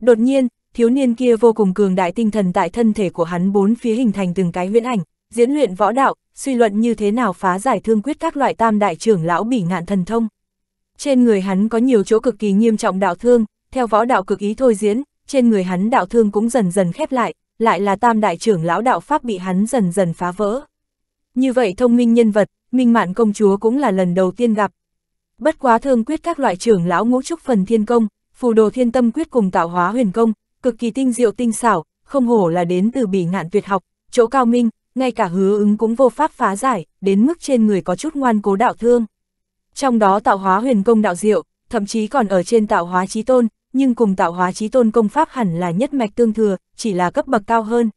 Đột nhiên, thiếu niên kia vô cùng cường đại tinh thần tại thân thể của hắn bốn phía hình thành từng cái huyễn ảnh, diễn luyện võ đạo, suy luận như thế nào phá giải thương quyết các loại tam đại trưởng lão bỉ ngạn thần thông. Trên người hắn có nhiều chỗ cực kỳ nghiêm trọng đạo thương, theo võ đạo cực ý thôi diễn, trên người hắn đạo thương cũng dần dần khép lại, lại là tam đại trưởng lão đạo pháp bị hắn dần dần phá vỡ. Như vậy thông minh nhân vật, minh mạn công chúa cũng là lần đầu tiên gặp. Bất quá thương quyết các loại trưởng lão ngũ trúc phần thiên công, phù đồ thiên tâm quyết cùng tạo hóa huyền công, cực kỳ tinh diệu tinh xảo, không hổ là đến từ bỉ ngạn tuyệt học, chỗ cao minh, ngay cả hứa ứng cũng vô pháp phá giải, đến mức trên người có chút ngoan cố đạo thương. Trong đó tạo hóa huyền công đạo diệu, thậm chí còn ở trên tạo hóa trí tôn, nhưng cùng tạo hóa trí tôn công pháp hẳn là nhất mạch tương thừa, chỉ là cấp bậc cao hơn.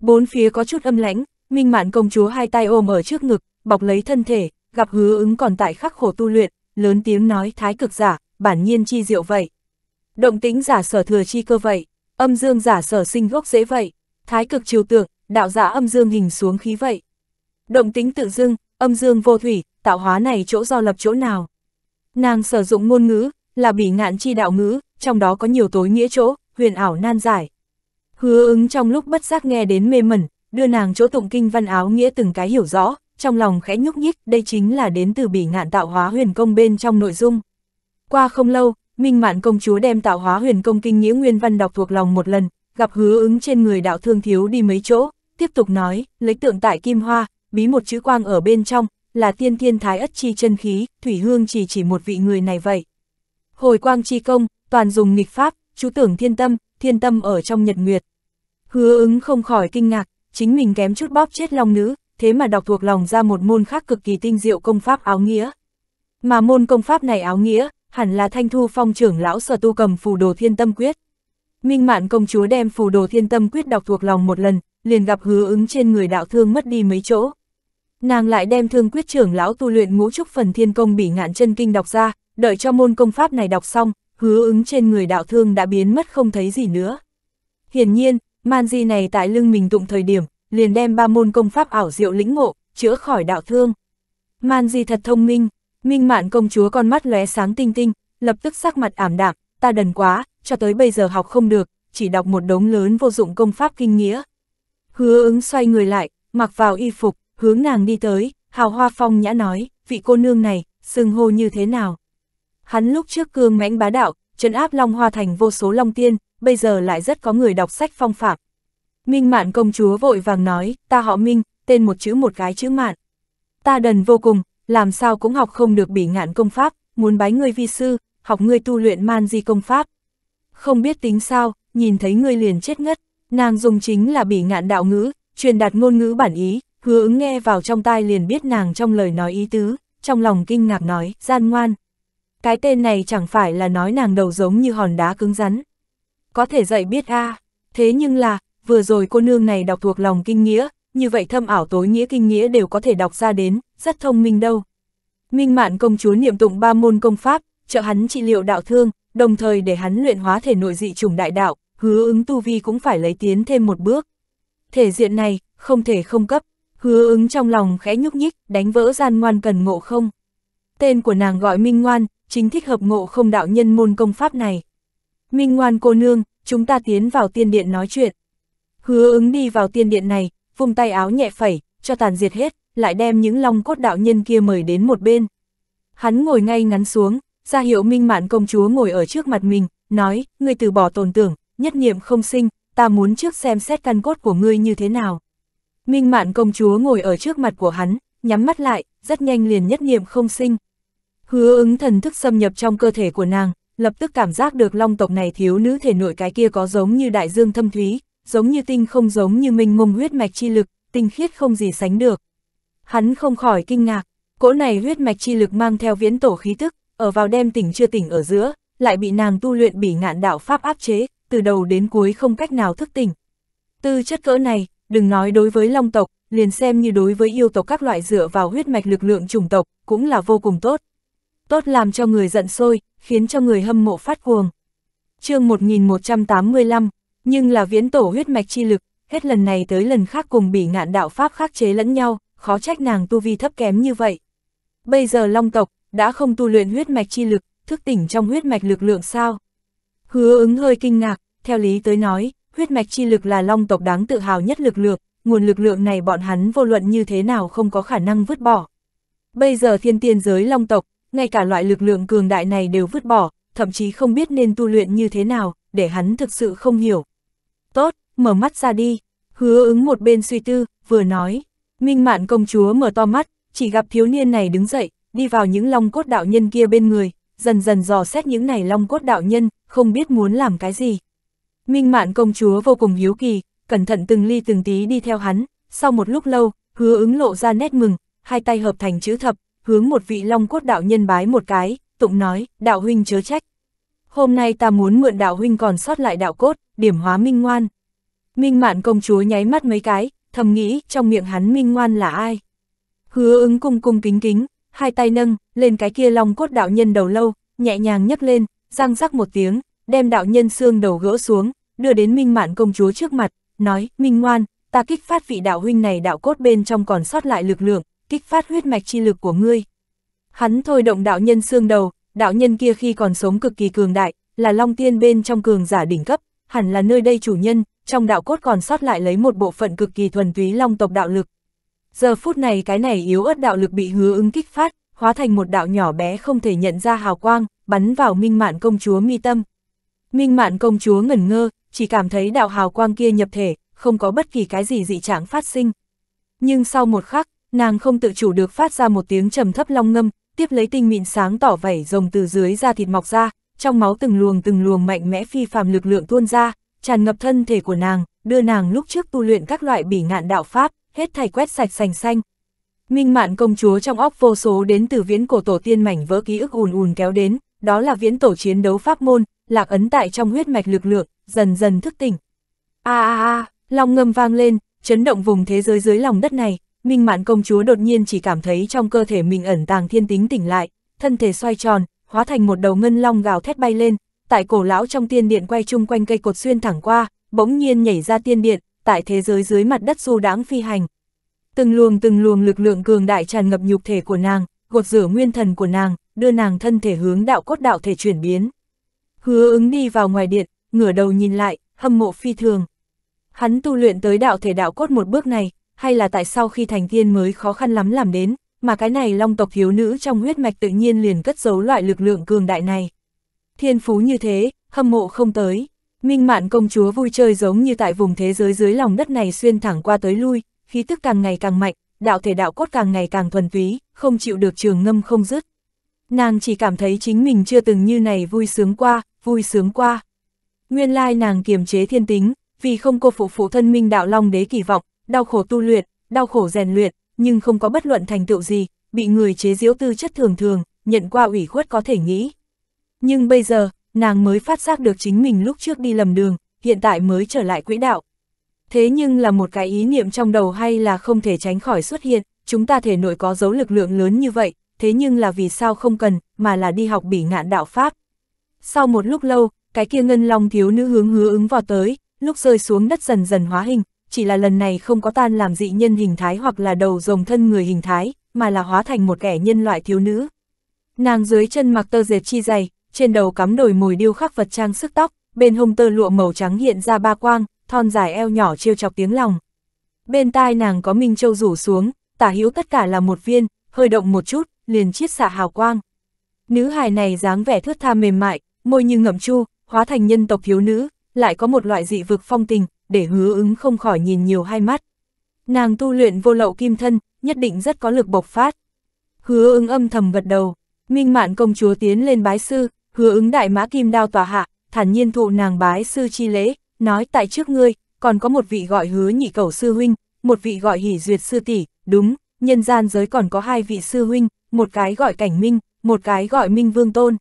Bốn phía có chút âm lãnh, minh mạn công chúa hai tay ôm ở trước ngực, bọc lấy thân thể, gặp hứa ứng còn tại khắc khổ tu luyện, lớn tiếng nói thái cực giả, bản nhiên chi diệu vậy. Động tính giả sở thừa chi cơ vậy, âm dương giả sở sinh gốc dễ vậy, thái cực chiều tượng, đạo giả âm dương hình xuống khí vậy. Động tính tự dưng, âm dương vô thủy, tạo hóa này chỗ do lập chỗ nào. Nàng sử dụng ngôn ngữ, là bỉ ngạn chi đạo ngữ, trong đó có nhiều tối nghĩa chỗ, huyền ảo nan giải. Hứa ứng trong lúc bất giác nghe đến mê mẩn, đưa nàng chỗ tụng kinh văn áo nghĩa từng cái hiểu rõ, trong lòng khẽ nhúc nhích, đây chính là đến từ bỉ ngạn tạo hóa huyền công bên trong nội dung. Qua không lâu, Minh Mạn công chúa đem tạo hóa huyền công kinh nghĩa nguyên văn đọc thuộc lòng một lần, gặp hứa ứng trên người đạo thương thiếu đi mấy chỗ, tiếp tục nói, lấy tượng tại kim hoa, bí một chữ quang ở bên trong, là tiên thiên thái ất chi chân khí, thủy hương chỉ chỉ một vị người này vậy. Hồi quang chi công, toàn dùng nghịch pháp, chú tưởng thiên tâm, thiên tâm ở trong nhật nguyệt. Hứa ứng không khỏi kinh ngạc, chính mình kém chút bóp chết long nữ, thế mà đọc thuộc lòng ra một môn khác cực kỳ tinh diệu công pháp áo nghĩa. Mà môn công pháp này áo nghĩa, hẳn là Thanh Thu Phong trưởng lão sở tu cầm phù đồ thiên tâm quyết. Minh Mạn công chúa đem phù đồ thiên tâm quyết đọc thuộc lòng một lần, liền gặp hứa ứng trên người đạo thương mất đi mấy chỗ. Nàng lại đem thương quyết trưởng lão tu luyện ngũ trúc phần thiên công bị ngạn chân kinh đọc ra, đợi cho môn công pháp này đọc xong, hứa ứng trên người đạo thương đã biến mất không thấy gì nữa. Hiển nhiên, man di này tại lưng mình tụng thời điểm, liền đem ba môn công pháp ảo diệu lĩnh ngộ, chữa khỏi đạo thương. Man di thật thông minh. Minh mạn công chúa con mắt lóe sáng tinh tinh, lập tức sắc mặt ảm đạm, ta đần quá, cho tới bây giờ học không được, chỉ đọc một đống lớn vô dụng công pháp kinh nghĩa. Hứa ứng xoay người lại, mặc vào y phục, hướng nàng đi tới, hào hoa phong nhã nói, vị cô nương này, xưng hô như thế nào. Hắn lúc trước cương mãnh bá đạo, trấn áp Long Hoa Thành vô số Long Tiên, bây giờ lại rất có người đọc sách phong phạm. Minh Mạn công chúa vội vàng nói, ta họ Minh, tên một chữ một cái chữ Mạn. Ta đần vô cùng, làm sao cũng học không được bỉ ngạn công pháp, muốn bái ngươi vi sư, học ngươi tu luyện man di công pháp. Không biết tính sao, nhìn thấy ngươi liền chết ngất, nàng dùng chính là bỉ ngạn đạo ngữ, truyền đạt ngôn ngữ bản ý, hứa ứng nghe vào trong tai liền biết nàng trong lời nói ý tứ, trong lòng kinh ngạc nói, gian ngoan. Cái tên này chẳng phải là nói nàng đầu giống như hòn đá cứng rắn. Có thể dạy biết a à. thế nhưng là, vừa rồi cô nương này đọc thuộc lòng kinh nghĩa, như vậy thâm ảo tối nghĩa kinh nghĩa đều có thể đọc ra đến, rất thông minh đâu. Minh mạn công chúa niệm tụng ba môn công pháp, trợ hắn trị liệu đạo thương, đồng thời để hắn luyện hóa thể nội dị trùng đại đạo, hứa ứng tu vi cũng phải lấy tiến thêm một bước. Thể diện này, không thể không cấp, hứa ứng trong lòng khẽ nhúc nhích, đánh vỡ gian ngoan cần ngộ không. Tên của nàng gọi Minh Ngoan, chính thích hợp ngộ không đạo nhân môn công pháp này. Minh Ngoan cô nương, chúng ta tiến vào tiên điện nói chuyện. Hứa ứng đi vào tiên điện này, vung tay áo nhẹ phẩy, cho tàn diệt hết, lại đem những long cốt đạo nhân kia mời đến một bên. Hắn ngồi ngay ngắn xuống, ra hiệu minh mạn công chúa ngồi ở trước mặt mình, nói, ngươi từ bỏ tồn tưởng, nhất niệm không sinh, ta muốn trước xem xét căn cốt của ngươi như thế nào. Minh mạn công chúa ngồi ở trước mặt của hắn, nhắm mắt lại, rất nhanh liền nhất niệm không sinh. Hứa ứng thần thức xâm nhập trong cơ thể của nàng, lập tức cảm giác được long tộc này thiếu nữ thể nội cái kia có giống như đại dương thâm thúy, giống như tinh không giống như minh mông huyết mạch chi lực, tinh khiết không gì sánh được. Hắn không khỏi kinh ngạc, cỗ này huyết mạch chi lực mang theo viễn tổ khí tức, ở vào đêm tỉnh chưa tỉnh ở giữa, lại bị nàng tu luyện bỉ ngạn đạo pháp áp chế, từ đầu đến cuối không cách nào thức tỉnh. Tư chất cỡ này, đừng nói đối với long tộc, liền xem như đối với yêu tộc các loại dựa vào huyết mạch lực lượng chủng tộc, cũng là vô cùng tốt. Tốt làm cho người giận sôi, khiến cho người hâm mộ phát cuồng. chương 1185, nhưng là viễn tổ huyết mạch chi lực, hết lần này tới lần khác cùng bị ngạn đạo pháp khắc chế lẫn nhau, khó trách nàng tu vi thấp kém như vậy. Bây giờ long tộc, đã không tu luyện huyết mạch chi lực, thức tỉnh trong huyết mạch lực lượng sao? Hứa ứng hơi kinh ngạc, theo lý tới nói, huyết mạch chi lực là long tộc đáng tự hào nhất lực lượng, nguồn lực lượng này bọn hắn vô luận như thế nào không có khả năng vứt bỏ. Bây giờ thiên tiên giới long tộc, ngay cả loại lực lượng cường đại này đều vứt bỏ, thậm chí không biết nên tu luyện như thế nào, để hắn thực sự không hiểu, Tốt, mở mắt ra đi. Hứa ứng một bên suy tư, vừa nói. Minh mạn công chúa mở to mắt, chỉ gặp thiếu niên này đứng dậy, đi vào những long cốt đạo nhân kia bên người, dần dần dò xét những này long cốt đạo nhân, không biết muốn làm cái gì. Minh mạn công chúa vô cùng hiếu kỳ, cẩn thận từng ly từng tí đi theo hắn, sau một lúc lâu, hứa ứng lộ ra nét mừng, hai tay hợp thành chữ thập, hướng một vị long cốt đạo nhân bái một cái, tụng nói, đạo huynh chớ trách hôm nay ta muốn mượn đạo huynh còn sót lại đạo cốt, điểm hóa minh ngoan. Minh mạn công chúa nháy mắt mấy cái, thầm nghĩ trong miệng hắn minh ngoan là ai. Hứa ứng cung cung kính kính, hai tay nâng, lên cái kia long cốt đạo nhân đầu lâu, nhẹ nhàng nhấc lên, răng rắc một tiếng, đem đạo nhân xương đầu gỡ xuống, đưa đến minh mạn công chúa trước mặt, nói, minh ngoan, ta kích phát vị đạo huynh này đạo cốt bên trong còn sót lại lực lượng, kích phát huyết mạch chi lực của ngươi. Hắn thôi động đạo nhân xương đầu, đạo nhân kia khi còn sống cực kỳ cường đại, là long tiên bên trong cường giả đỉnh cấp, hẳn là nơi đây chủ nhân, trong đạo cốt còn sót lại lấy một bộ phận cực kỳ thuần túy long tộc đạo lực. Giờ phút này cái này yếu ớt đạo lực bị hứa ứng kích phát, hóa thành một đạo nhỏ bé không thể nhận ra hào quang, bắn vào minh mạn công chúa mi tâm. Minh mạn công chúa ngẩn ngơ, chỉ cảm thấy đạo hào quang kia nhập thể, không có bất kỳ cái gì dị trạng phát sinh. Nhưng sau một khắc, nàng không tự chủ được phát ra một tiếng trầm thấp long ngâm, tiếp lấy tinh mịn sáng tỏ vảy rồng từ dưới da thịt mọc ra, trong máu từng luồng từng luồng mạnh mẽ phi phàm lực lượng tuôn ra, tràn ngập thân thể của nàng, đưa nàng lúc trước tu luyện các loại bỉ ngạn đạo pháp, hết thảy quét sạch sành xanh. Minh mạn công chúa trong óc vô số đến từ viễn cổ tổ tiên mảnh vỡ ký ức ùn ùn kéo đến, đó là viễn tổ chiến đấu pháp môn, lạc ấn tại trong huyết mạch lực lượng, dần dần thức tỉnh. A a a, lòng ngầm vang lên, chấn động vùng thế giới dưới lòng đất này, Minh Mạn công chúa đột nhiên chỉ cảm thấy trong cơ thể mình ẩn tàng thiên tính tỉnh lại, thân thể xoay tròn, hóa thành một đầu ngân long gào thét bay lên, tại cổ lão trong tiên điện quay chung quanh cây cột xuyên thẳng qua, bỗng nhiên nhảy ra tiên điện, tại thế giới dưới mặt đất du đáng phi hành. Từng luồng từng luồng lực lượng cường đại tràn ngập nhục thể của nàng, gột rửa nguyên thần của nàng, đưa nàng thân thể hướng đạo cốt đạo thể chuyển biến. Hứa ứng đi vào ngoài điện, ngửa đầu nhìn lại, hâm mộ phi thường. Hắn tu luyện tới đạo thể đạo cốt một bước này, hay là tại sao khi thành tiên mới khó khăn lắm làm đến, mà cái này long tộc thiếu nữ trong huyết mạch tự nhiên liền cất giấu loại lực lượng cường đại này. Thiên phú như thế, hâm mộ không tới. Minh mạn công chúa vui chơi giống như tại vùng thế giới dưới lòng đất này xuyên thẳng qua tới lui, khí tức càng ngày càng mạnh, đạo thể đạo cốt càng ngày càng thuần túy, không chịu được trường ngâm không dứt. Nàng chỉ cảm thấy chính mình chưa từng như này vui sướng qua, vui sướng qua. Nguyên lai nàng kiềm chế thiên tính, vì không cô phụ phụ thân minh đạo long đế kỳ vọng, đau khổ tu luyện, đau khổ rèn luyện, nhưng không có bất luận thành tựu gì, bị người chế giễu tư chất thường thường, nhận qua ủy khuất có thể nghĩ. Nhưng bây giờ, nàng mới phát giác được chính mình lúc trước đi lầm đường, hiện tại mới trở lại quỹ đạo. Thế nhưng là một cái ý niệm trong đầu hay là không thể tránh khỏi xuất hiện, chúng ta thể nội có dấu lực lượng lớn như vậy, thế nhưng là vì sao không cần, mà là đi học bỉ ngạn đạo Pháp. Sau một lúc lâu, cái kia ngân long thiếu nữ hướng hứa ứng vào tới, lúc rơi xuống đất dần dần hóa hình, chỉ là lần này không có tan làm dị nhân hình thái hoặc là đầu rồng thân người hình thái, mà là hóa thành một kẻ nhân loại thiếu nữ. Nàng dưới chân mặc tơ dệt chi dày, trên đầu cắm đồi mùi điêu khắc vật trang sức tóc, bên hông tơ lụa màu trắng hiện ra ba quang, thon dài eo nhỏ trêu chọc tiếng lòng. Bên tai nàng có Minh Châu rủ xuống, tả hữu tất cả là một viên, hơi động một chút, liền chiết xạ hào quang. Nữ hài này dáng vẻ thướt tha mềm mại, môi như ngậm chu, hóa thành nhân tộc thiếu nữ, lại có một loại dị vực phong tình, để hứa ứng không khỏi nhìn nhiều hai mắt. Nàng tu luyện vô lậu kim thân, nhất định rất có lực bộc phát. Hứa ứng âm thầm gật đầu, minh mạn công chúa tiến lên bái sư, hứa ứng đại mã kim đao tòa hạ, thản nhiên thụ nàng bái sư chi lễ, nói tại trước ngươi, còn có một vị gọi hứa nhị cầu sư huynh, một vị gọi hỉ duyệt sư tỷ đúng, nhân gian giới còn có hai vị sư huynh, một cái gọi cảnh minh, một cái gọi minh vương tôn.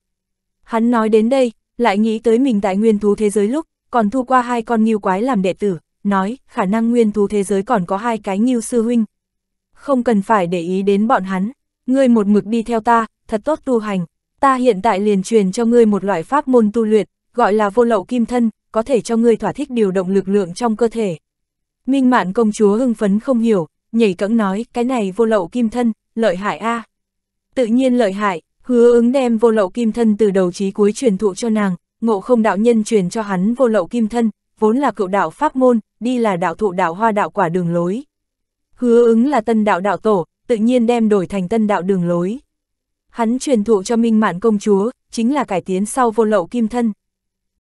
Hắn nói đến đây, lại nghĩ tới mình tại nguyên thú thế giới lúc, còn thu qua hai con nghiêu quái làm đệ tử, nói khả năng nguyên thú thế giới còn có hai cái nghiêu sư huynh. Không cần phải để ý đến bọn hắn, ngươi một mực đi theo ta, thật tốt tu hành, ta hiện tại liền truyền cho ngươi một loại pháp môn tu luyện, gọi là vô lậu kim thân, có thể cho ngươi thỏa thích điều động lực lượng trong cơ thể. Minh mạn công chúa hưng phấn không hiểu, nhảy cẫng nói, cái này vô lậu kim thân, lợi hại a à. Tự nhiên lợi hại, hứa ứng đem vô lậu kim thân từ đầu chí cuối truyền thụ cho nàng, ngộ không đạo nhân truyền cho hắn vô lậu kim thân, vốn là cựu đạo pháp môn, đi là đạo thụ đạo hoa đạo quả đường lối. Hứa ứng là tân đạo đạo tổ, tự nhiên đem đổi thành tân đạo đường lối. Hắn truyền thụ cho minh mạn công chúa, chính là cải tiến sau vô lậu kim thân.